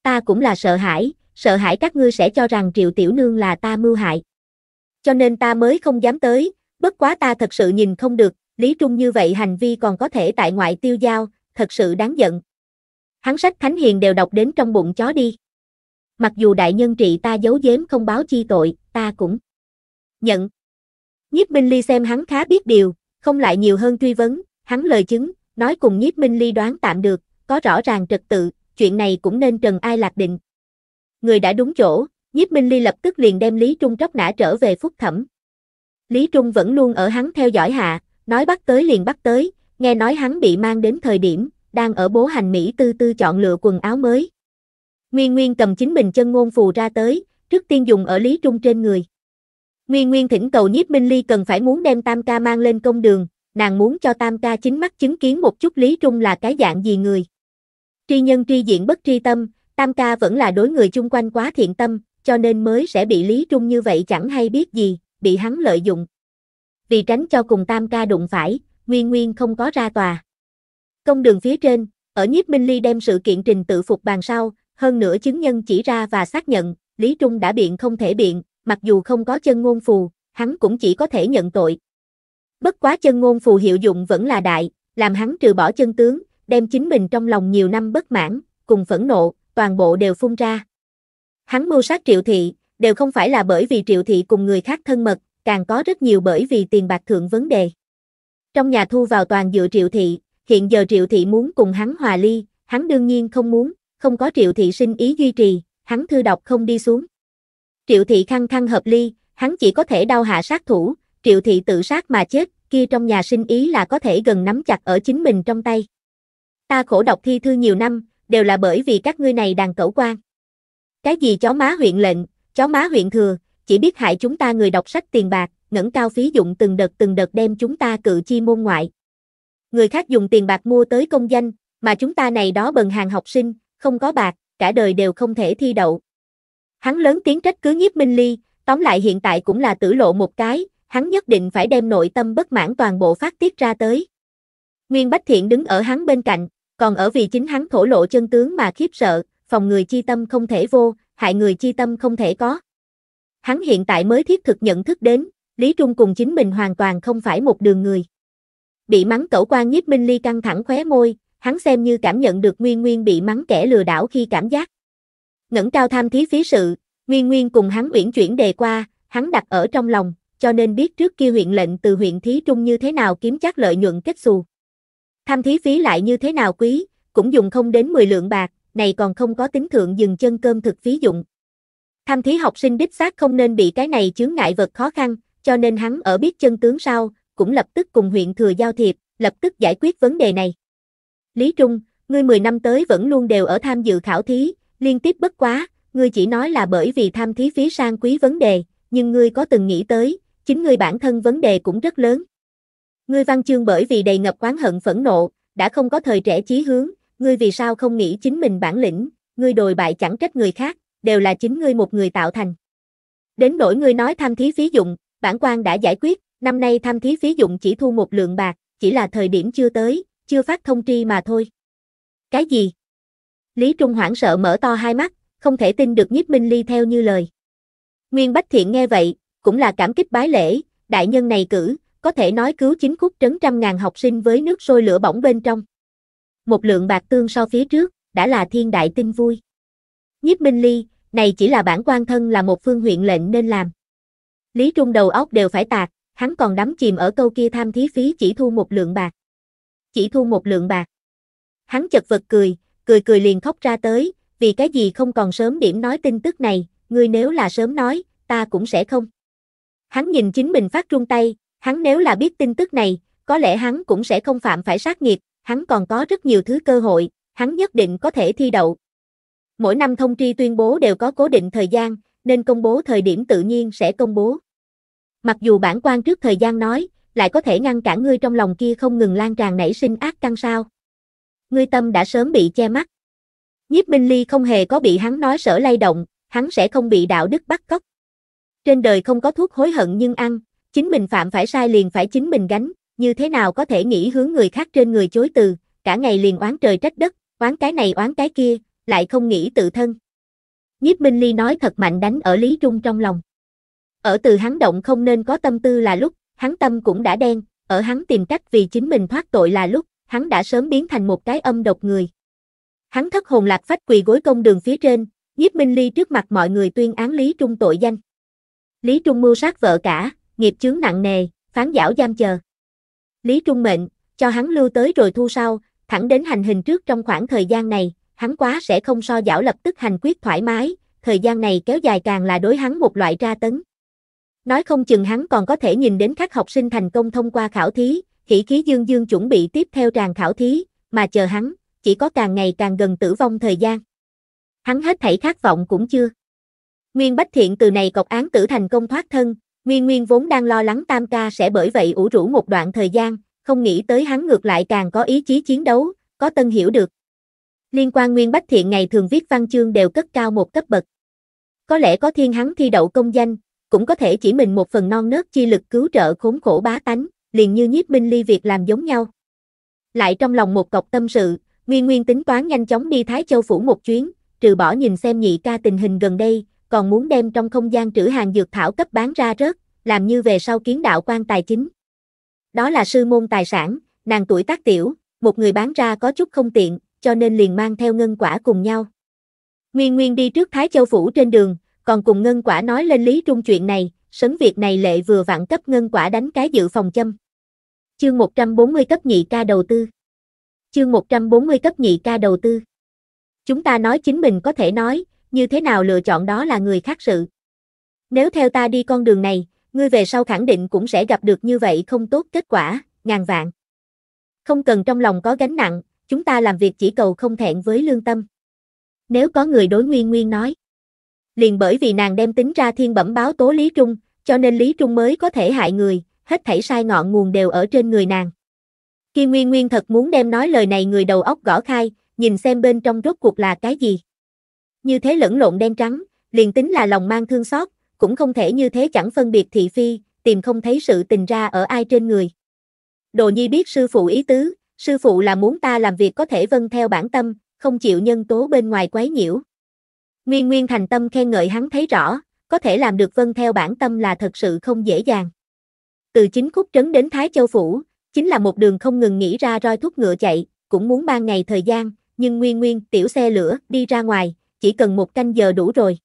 ta cũng là sợ hãi, sợ hãi các ngươi sẽ cho rằng Triệu Tiểu Nương là ta mưu hại. Cho nên ta mới không dám tới, bất quá ta thật sự nhìn không được, Lý Trung như vậy hành vi còn có thể tại ngoại tiêu giao, thật sự đáng giận. Hắn sách Thánh Hiền đều đọc đến trong bụng chó đi. Mặc dù đại nhân trị ta giấu giếm không báo chi tội, ta cũng nhận. Nhiếp Minh Ly xem hắn khá biết điều, không lại nhiều hơn truy vấn, hắn lời chứng, nói cùng Nhiếp Minh Ly đoán tạm được, có rõ ràng trật tự, chuyện này cũng nên Trần Ai Lạc định. Người đã đúng chỗ, Nhiếp Minh Ly lập tức liền đem Lý Trung tróc nã trở về phúc thẩm. Lý Trung vẫn luôn ở hắn theo dõi hạ, nói bắt tới liền bắt tới, nghe nói hắn bị mang đến thời điểm, đang ở bố hành Mỹ tư tư chọn lựa quần áo mới. Nguyên Nguyên cầm chính mình chân ngôn phù ra tới, trước tiên dùng ở Lý Trung trên người. Nguyên Nguyên thỉnh cầu nhiếp Minh Ly cần phải muốn đem Tam Ca mang lên công đường, nàng muốn cho Tam Ca chính mắt chứng kiến một chút Lý Trung là cái dạng gì người. Tri nhân tri diện bất tri tâm, Tam Ca vẫn là đối người chung quanh quá thiện tâm, cho nên mới sẽ bị Lý Trung như vậy chẳng hay biết gì, bị hắn lợi dụng. Vì tránh cho cùng Tam Ca đụng phải, Nguyên Nguyên không có ra tòa. Công đường phía trên, ở nhiếp Minh Ly đem sự kiện trình tự phục bàn sau, hơn nữa chứng nhân chỉ ra và xác nhận, Lý Trung đã biện không thể biện, mặc dù không có chân ngôn phù, hắn cũng chỉ có thể nhận tội. Bất quá chân ngôn phù hiệu dụng vẫn là đại, làm hắn trừ bỏ chân tướng, đem chính mình trong lòng nhiều năm bất mãn, cùng phẫn nộ, toàn bộ đều phun ra. Hắn mưu sát triệu thị, đều không phải là bởi vì triệu thị cùng người khác thân mật, càng có rất nhiều bởi vì tiền bạc thượng vấn đề. Trong nhà thu vào toàn dựa triệu thị, hiện giờ triệu thị muốn cùng hắn hòa ly, hắn đương nhiên không muốn, không có triệu thị sinh ý duy trì, hắn thư đọc không đi xuống. Triệu thị khăng khăng hợp ly, hắn chỉ có thể đau hạ sát thủ, triệu thị tự sát mà chết, kia trong nhà sinh ý là có thể gần nắm chặt ở chính mình trong tay. Ta khổ đọc thi thư nhiều năm, đều là bởi vì các ngươi này đàn cẩu quan. Cái gì chó má huyện lệnh, chó má huyện thừa, chỉ biết hại chúng ta người đọc sách tiền bạc, ngẩng cao phí dụng từng đợt từng đợt đem chúng ta cự chi môn ngoại. Người khác dùng tiền bạc mua tới công danh, mà chúng ta này đó bần hàng học sinh, không có bạc, cả đời đều không thể thi đậu. Hắn lớn tiếng trách cứ nhiếp Minh Ly, tóm lại hiện tại cũng là tử lộ một cái, hắn nhất định phải đem nội tâm bất mãn toàn bộ phát tiết ra tới. Nguyên Bách Thiện đứng ở hắn bên cạnh, còn ở vì chính hắn thổ lộ chân tướng mà khiếp sợ, phòng người chi tâm không thể vô, hại người chi tâm không thể có. Hắn hiện tại mới thiết thực nhận thức đến, Lý Trung cùng chính mình hoàn toàn không phải một đường người. Bị mắng cẩu quan nhiếp Minh Ly căng thẳng khóe môi, hắn xem như cảm nhận được nguyên nguyên bị mắng kẻ lừa đảo khi cảm giác ngẩng cao tham thí phí sự, Nguyên Nguyên cùng hắn uyển chuyển đề qua, hắn đặt ở trong lòng, cho nên biết trước kia huyện lệnh từ huyện thí trung như thế nào kiếm chắc lợi nhuận kết xù. Tham thí phí lại như thế nào quý, cũng dùng không đến 10 lượng bạc, này còn không có tính thượng dừng chân cơm thực phí dụng. Tham thí học sinh đích xác không nên bị cái này chướng ngại vật khó khăn, cho nên hắn ở biết chân tướng sau, cũng lập tức cùng huyện thừa giao thiệp, lập tức giải quyết vấn đề này. Lý Trung, ngươi 10 năm tới vẫn luôn đều ở tham dự khảo thí, Liên tiếp bất quá, ngươi chỉ nói là bởi vì tham thí phí sang quý vấn đề, nhưng ngươi có từng nghĩ tới, chính ngươi bản thân vấn đề cũng rất lớn. Ngươi văn chương bởi vì đầy ngập oán hận phẫn nộ, đã không có thời trẻ chí hướng, ngươi vì sao không nghĩ chính mình bản lĩnh, ngươi đồi bại chẳng trách người khác, đều là chính ngươi một người tạo thành. Đến nỗi ngươi nói tham thí phí dụng, bản quan đã giải quyết, năm nay tham thí phí dụng chỉ thu một lượng bạc, chỉ là thời điểm chưa tới, chưa phát thông tri mà thôi. Cái gì? Lý Trung hoảng sợ mở to hai mắt, không thể tin được nhiếp minh ly theo như lời. Nguyên Bách Thiện nghe vậy, cũng là cảm kích bái lễ, đại nhân này cử, có thể nói cứu chính khúc trấn trăm ngàn học sinh với nước sôi lửa bỏng bên trong. Một lượng bạc tương so phía trước, đã là thiên đại tin vui. Nhiếp Minh Ly, này chỉ là bản quan thân là một phương huyện lệnh nên làm. Lý Trung đầu óc đều phải tạc, hắn còn đắm chìm ở câu kia tham thí phí chỉ thu một lượng bạc. Chỉ thu một lượng bạc. Hắn chật vật cười, cười cười liền khóc ra tới, vì cái gì không còn sớm điểm nói tin tức này, ngươi nếu là sớm nói, ta cũng sẽ không. Hắn nhìn chính mình phát trung tay, hắn nếu là biết tin tức này, có lẽ hắn cũng sẽ không phạm phải sát nghiệp, hắn còn có rất nhiều thứ cơ hội, hắn nhất định có thể thi đậu. Mỗi năm thông tri tuyên bố đều có cố định thời gian, nên công bố thời điểm tự nhiên sẽ công bố. Mặc dù bản quan trước thời gian nói, lại có thể ngăn cản ngươi trong lòng kia không ngừng lan tràn nảy sinh ác căng sao ngươi tâm đã sớm bị che mắt. Nhiếp Minh Ly không hề có bị hắn nói sở lay động, hắn sẽ không bị đạo đức bắt cóc. Trên đời không có thuốc hối hận nhưng ăn, chính mình phạm phải sai liền phải chính mình gánh, như thế nào có thể nghĩ hướng người khác trên người chối từ, cả ngày liền oán trời trách đất, oán cái này oán cái kia, lại không nghĩ tự thân. Nhiếp Minh Ly nói thật mạnh đánh ở Lý Trung trong lòng. Ở từ hắn động không nên có tâm tư là lúc, hắn tâm cũng đã đen, ở hắn tìm cách vì chính mình thoát tội là lúc, hắn đã sớm biến thành một cái âm độc người. Hắn thất hồn lạc phách quỳ gối công đường phía trên, nhiếp minh ly trước mặt mọi người tuyên án Lý Trung tội danh. Lý Trung mưu sát vợ cả, nghiệp chướng nặng nề, phán giảo giam chờ. Lý Trung mệnh, cho hắn lưu tới rồi thu sau, thẳng đến hành hình trước trong khoảng thời gian này, hắn quá sẽ không so giảo lập tức hành quyết thoải mái, thời gian này kéo dài càng là đối hắn một loại tra tấn. Nói không chừng hắn còn có thể nhìn đến các học sinh thành công thông qua khảo thí, hỉ khí dương dương chuẩn bị tiếp theo tràng khảo thí, mà chờ hắn, chỉ có càng ngày càng gần tử vong thời gian. Hắn hết thảy khát vọng cũng chưa. Nguyên Bách Thiện từ này cọc án tử thành công thoát thân, Nguyên Nguyên vốn đang lo lắng Tam Ca sẽ bởi vậy ủ rũ một đoạn thời gian, không nghĩ tới hắn ngược lại càng có ý chí chiến đấu, có tân hiểu được. Liên quan Nguyên Bách Thiện ngày thường viết văn chương đều cất cao một cấp bậc. Có lẽ có thiên hắn thi đậu công danh, cũng có thể chỉ mình một phần non nớt chi lực cứu trợ khốn khổ bá tánh liền như nhiếp minh ly việc làm giống nhau. Lại trong lòng một cọc tâm sự, Nguyên Nguyên tính toán nhanh chóng đi Thái Châu Phủ một chuyến, trừ bỏ nhìn xem nhị ca tình hình gần đây, còn muốn đem trong không gian trữ hàng dược thảo cấp bán ra rớt, làm như về sau kiến đạo quan tài chính. Đó là sư môn tài sản, nàng tuổi tác tiểu, một người bán ra có chút không tiện, cho nên liền mang theo ngân quả cùng nhau. Nguyên Nguyên đi trước Thái Châu Phủ trên đường, còn cùng ngân quả nói lên Lý Trung chuyện này, sấn việc này lệ vừa vặn cấp ngân quả đánh cái dự phòng châm. Chương 140 cấp nhị ca đầu tư. Chương 140 cấp nhị ca đầu tư. Chúng ta nói chính mình có thể nói, như thế nào lựa chọn đó là người khác sự. Nếu theo ta đi con đường này, ngươi về sau khẳng định cũng sẽ gặp được như vậy không tốt kết quả, ngàn vạn. Không cần trong lòng có gánh nặng, chúng ta làm việc chỉ cầu không thẹn với lương tâm. Nếu có người đối Nguyên Nguyên nói, liền bởi vì nàng đem tính ra thiên bẩm báo tố Lý Trung, cho nên Lý Trung mới có thể hại người, hết thảy sai ngọn nguồn đều ở trên người nàng. Khi Nguyên Nguyên thật muốn đem nói lời này người đầu óc gõ khai, nhìn xem bên trong rốt cuộc là cái gì. Như thế lẫn lộn đen trắng, liền tính là lòng mang thương xót, cũng không thể như thế chẳng phân biệt thị phi, tìm không thấy sự tình ra ở ai trên người. Đồ Nhi biết sư phụ ý tứ, sư phụ là muốn ta làm việc có thể vâng theo bản tâm, không chịu nhân tố bên ngoài quấy nhiễu. Nguyên Nguyên thành tâm khen ngợi hắn thấy rõ, có thể làm được vâng theo bản tâm là thật sự không dễ dàng từ chính khúc trấn đến Thái Châu Phủ, chính là một đường không ngừng nghĩ ra roi thuốc ngựa chạy, cũng muốn ban ngày thời gian, nhưng nguyên nguyên tiểu xe lửa đi ra ngoài, chỉ cần một canh giờ đủ rồi.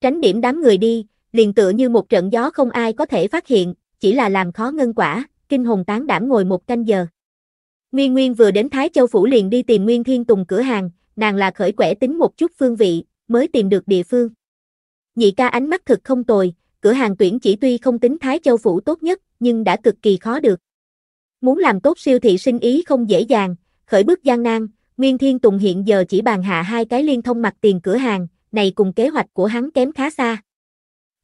Tránh điểm đám người đi, liền tựa như một trận gió không ai có thể phát hiện, chỉ là làm khó ngân quả, kinh hồn tán đảm ngồi một canh giờ. Nguyên Nguyên vừa đến Thái Châu Phủ liền đi tìm Nguyên Thiên Tùng cửa hàng, nàng là khởi quẻ tính một chút phương vị, mới tìm được địa phương. Nhị ca ánh mắt thực không tồi, cửa hàng tuyển chỉ tuy không tính Thái Châu Phủ tốt nhất, nhưng đã cực kỳ khó được. Muốn làm tốt siêu thị sinh ý không dễ dàng, khởi bước gian nan, Nguyên Thiên Tùng hiện giờ chỉ bàn hạ hai cái liên thông mặt tiền cửa hàng, này cùng kế hoạch của hắn kém khá xa.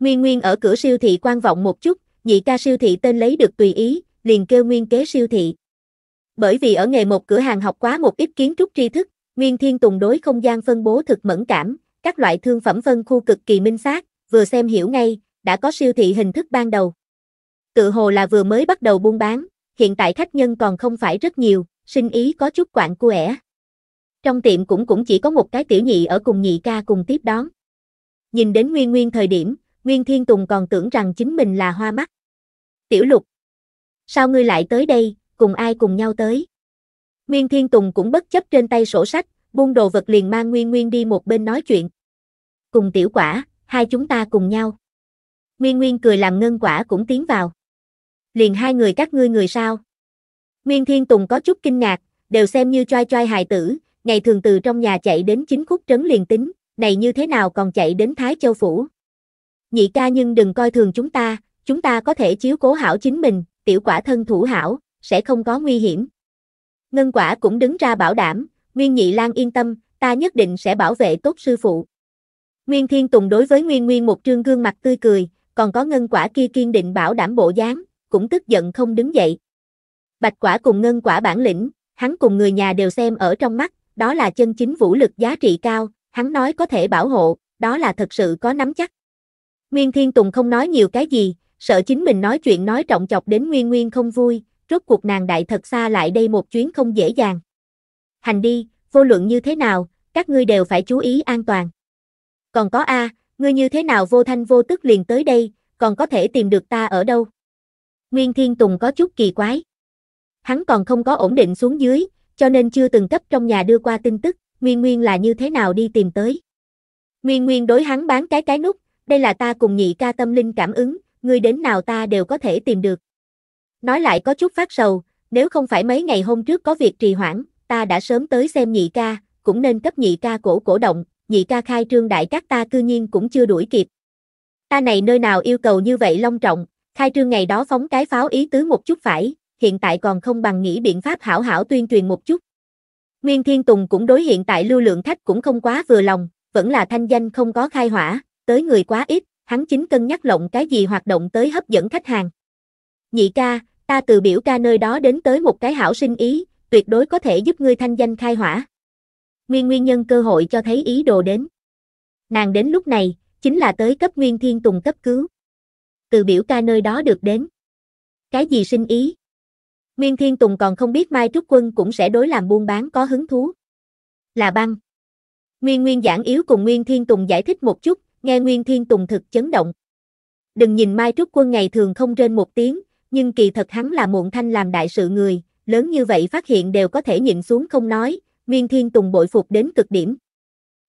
Nguyên Nguyên ở cửa siêu thị quan vọng một chút, nhị ca siêu thị tên lấy được tùy ý, liền kêu Nguyên kế siêu thị. Bởi vì ở nghề một cửa hàng học quá một ít kiến trúc tri thức, Nguyên Thiên Tùng đối không gian phân bố thực mẫn cảm, các loại thương phẩm phân khu cực kỳ minh xác, vừa xem hiểu ngay, đã có siêu thị hình thức ban đầu. Tự hồ là vừa mới bắt đầu buôn bán, hiện tại khách nhân còn không phải rất nhiều, sinh ý có chút quạng cu ẻ. Trong tiệm cũng cũng chỉ có một cái tiểu nhị ở cùng nhị ca cùng tiếp đón. Nhìn đến Nguyên Nguyên thời điểm, Nguyên Thiên Tùng còn tưởng rằng chính mình là hoa mắt. Tiểu lục. Sao ngươi lại tới đây, cùng ai cùng nhau tới? Nguyên Thiên Tùng cũng bất chấp trên tay sổ sách, buông đồ vật liền mang Nguyên Nguyên đi một bên nói chuyện. Cùng tiểu quả, hai chúng ta cùng nhau. Nguyên Nguyên cười làm ngân quả cũng tiến vào liền hai người các ngươi người sao? nguyên Thiên Tùng có chút kinh ngạc, đều xem như trai trai hài tử, ngày thường từ trong nhà chạy đến chính khúc trấn liền tính, này như thế nào còn chạy đến Thái Châu Phủ. Nhị ca nhưng đừng coi thường chúng ta, chúng ta có thể chiếu cố hảo chính mình, tiểu quả thân thủ hảo, sẽ không có nguy hiểm. Ngân quả cũng đứng ra bảo đảm, Nguyên Nhị Lan yên tâm, ta nhất định sẽ bảo vệ tốt sư phụ. Nguyên Thiên Tùng đối với Nguyên Nguyên một trương gương mặt tươi cười, còn có ngân quả kia kiên định bảo đảm bộ dáng, cũng tức giận không đứng dậy. Bạch quả cùng ngân quả bản lĩnh, hắn cùng người nhà đều xem ở trong mắt, đó là chân chính vũ lực giá trị cao, hắn nói có thể bảo hộ, đó là thật sự có nắm chắc. Nguyên Thiên Tùng không nói nhiều cái gì, sợ chính mình nói chuyện nói trọng chọc đến Nguyên Nguyên không vui, rốt cuộc nàng đại thật xa lại đây một chuyến không dễ dàng. Hành đi, vô luận như thế nào, các ngươi đều phải chú ý an toàn. Còn có A, ngươi như thế nào vô thanh vô tức liền tới đây, còn có thể tìm được ta ở đâu? Nguyên Thiên Tùng có chút kỳ quái. Hắn còn không có ổn định xuống dưới, cho nên chưa từng cấp trong nhà đưa qua tin tức, Nguyên Nguyên là như thế nào đi tìm tới. Nguyên Nguyên đối hắn bán cái cái nút, đây là ta cùng nhị ca tâm linh cảm ứng, ngươi đến nào ta đều có thể tìm được. Nói lại có chút phát sầu, nếu không phải mấy ngày hôm trước có việc trì hoãn, ta đã sớm tới xem nhị ca, cũng nên cấp nhị ca cổ cổ động, nhị ca khai trương đại các ta cư nhiên cũng chưa đuổi kịp. Ta này nơi nào yêu cầu như vậy long trọng, Khai trương ngày đó phóng cái pháo ý tứ một chút phải, hiện tại còn không bằng nghĩ biện pháp hảo hảo tuyên truyền một chút. Nguyên Thiên Tùng cũng đối hiện tại lưu lượng khách cũng không quá vừa lòng, vẫn là thanh danh không có khai hỏa, tới người quá ít, hắn chính cân nhắc lộng cái gì hoạt động tới hấp dẫn khách hàng. Nhị ca, ta từ biểu ca nơi đó đến tới một cái hảo sinh ý, tuyệt đối có thể giúp ngươi thanh danh khai hỏa. Nguyên Nguyên nhân cơ hội cho thấy ý đồ đến. Nàng đến lúc này, chính là tới cấp Nguyên Thiên Tùng cấp cứu từ biểu ca nơi đó được đến. Cái gì sinh ý? Nguyên Thiên Tùng còn không biết Mai Trúc Quân cũng sẽ đối làm buôn bán có hứng thú. Là băng. Nguyên Nguyên giảng yếu cùng Nguyên Thiên Tùng giải thích một chút, nghe Nguyên Thiên Tùng thực chấn động. Đừng nhìn Mai Trúc Quân ngày thường không trên một tiếng, nhưng kỳ thật hắn là muộn thanh làm đại sự người, lớn như vậy phát hiện đều có thể nhịn xuống không nói, Nguyên Thiên Tùng bội phục đến cực điểm.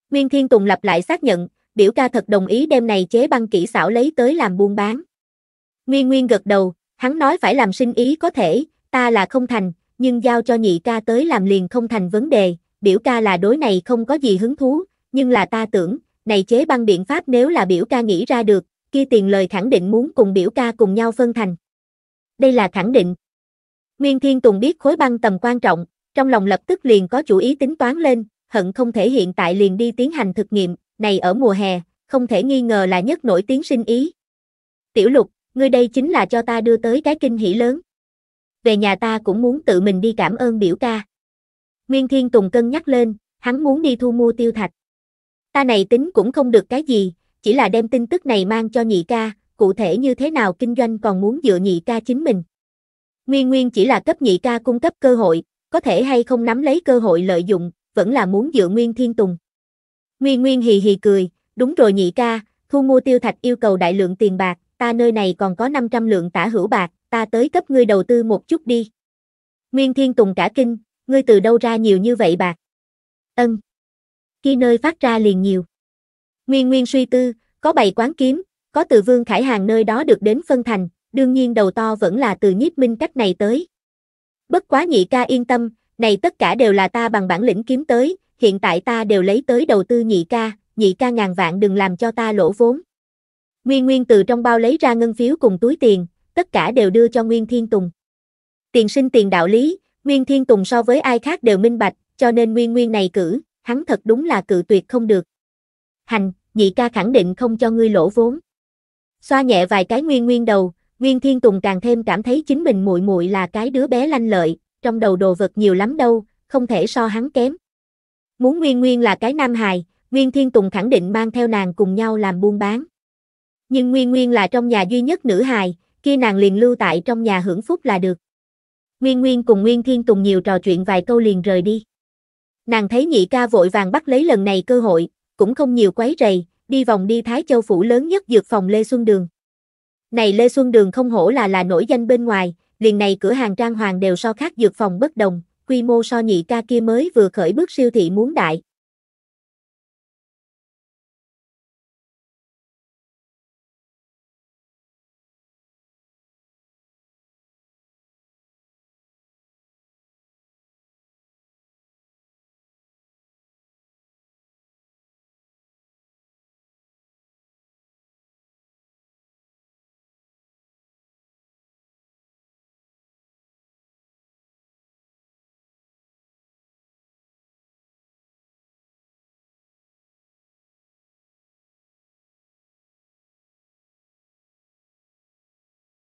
Nguyên Thiên Tùng lặp lại xác nhận, biểu ca thật đồng ý đem này chế băng kỹ xảo lấy tới làm buôn bán. Nguyên Nguyên gật đầu, hắn nói phải làm sinh ý có thể, ta là không thành, nhưng giao cho nhị ca tới làm liền không thành vấn đề, biểu ca là đối này không có gì hứng thú, nhưng là ta tưởng, này chế băng biện pháp nếu là biểu ca nghĩ ra được, kia tiền lời khẳng định muốn cùng biểu ca cùng nhau phân thành. Đây là khẳng định. Nguyên Thiên Tùng biết khối băng tầm quan trọng, trong lòng lập tức liền có chủ ý tính toán lên, hận không thể hiện tại liền đi tiến hành thực nghiệm, này ở mùa hè, không thể nghi ngờ là nhất nổi tiếng sinh ý. Tiểu lục, ngươi đây chính là cho ta đưa tới cái kinh hỉ lớn. Về nhà ta cũng muốn tự mình đi cảm ơn biểu ca. Nguyên Thiên Tùng cân nhắc lên, hắn muốn đi thu mua tiêu thạch. Ta này tính cũng không được cái gì, chỉ là đem tin tức này mang cho nhị ca, cụ thể như thế nào kinh doanh còn muốn dựa nhị ca chính mình. Nguyên Nguyên chỉ là cấp nhị ca cung cấp cơ hội, có thể hay không nắm lấy cơ hội lợi dụng, vẫn là muốn dựa Nguyên Thiên Tùng. Nguyên Nguyên hì hì cười, đúng rồi nhị ca, thu mua tiêu thạch yêu cầu đại lượng tiền bạc, ta nơi này còn có 500 lượng tả hữu bạc, ta tới cấp ngươi đầu tư một chút đi. Nguyên Thiên Tùng cả kinh, ngươi từ đâu ra nhiều như vậy bạc? Ân. Khi nơi phát ra liền nhiều. Nguyên Nguyên suy tư, có bày quán kiếm, có từ Vương Khải Hàng nơi đó được đến phân thành, đương nhiên đầu to vẫn là từ nhiếp minh cách này tới. Bất quá nhị ca yên tâm, này tất cả đều là ta bằng bản lĩnh kiếm tới, hiện tại ta đều lấy tới đầu tư nhị ca, nhị ca ngàn vạn đừng làm cho ta lỗ vốn. Nguyên Nguyên từ trong bao lấy ra ngân phiếu cùng túi tiền, tất cả đều đưa cho Nguyên Thiên Tùng. Tiền sinh tiền đạo lý, Nguyên Thiên Tùng so với ai khác đều minh bạch, cho nên Nguyên Nguyên này cử, hắn thật đúng là cự tuyệt không được. Hành, nhị ca khẳng định không cho ngươi lỗ vốn. Xoa nhẹ vài cái Nguyên Nguyên đầu, Nguyên Thiên Tùng càng thêm cảm thấy chính mình muội muội là cái đứa bé lanh lợi, trong đầu đồ vật nhiều lắm đâu, không thể so hắn kém. Muốn Nguyên Nguyên là cái nam hài, Nguyên Thiên Tùng khẳng định mang theo nàng cùng nhau làm buôn bán nhưng Nguyên Nguyên là trong nhà duy nhất nữ hài, kia nàng liền lưu tại trong nhà hưởng phúc là được. Nguyên Nguyên cùng Nguyên Thiên Tùng nhiều trò chuyện vài câu liền rời đi. Nàng thấy nhị ca vội vàng bắt lấy lần này cơ hội, cũng không nhiều quấy rầy, đi vòng đi Thái Châu Phủ lớn nhất dược phòng Lê Xuân Đường. Này Lê Xuân Đường không hổ là là nổi danh bên ngoài, liền này cửa hàng trang hoàng đều so khác dược phòng bất đồng, quy mô so nhị ca kia mới vừa khởi bước siêu thị muốn đại.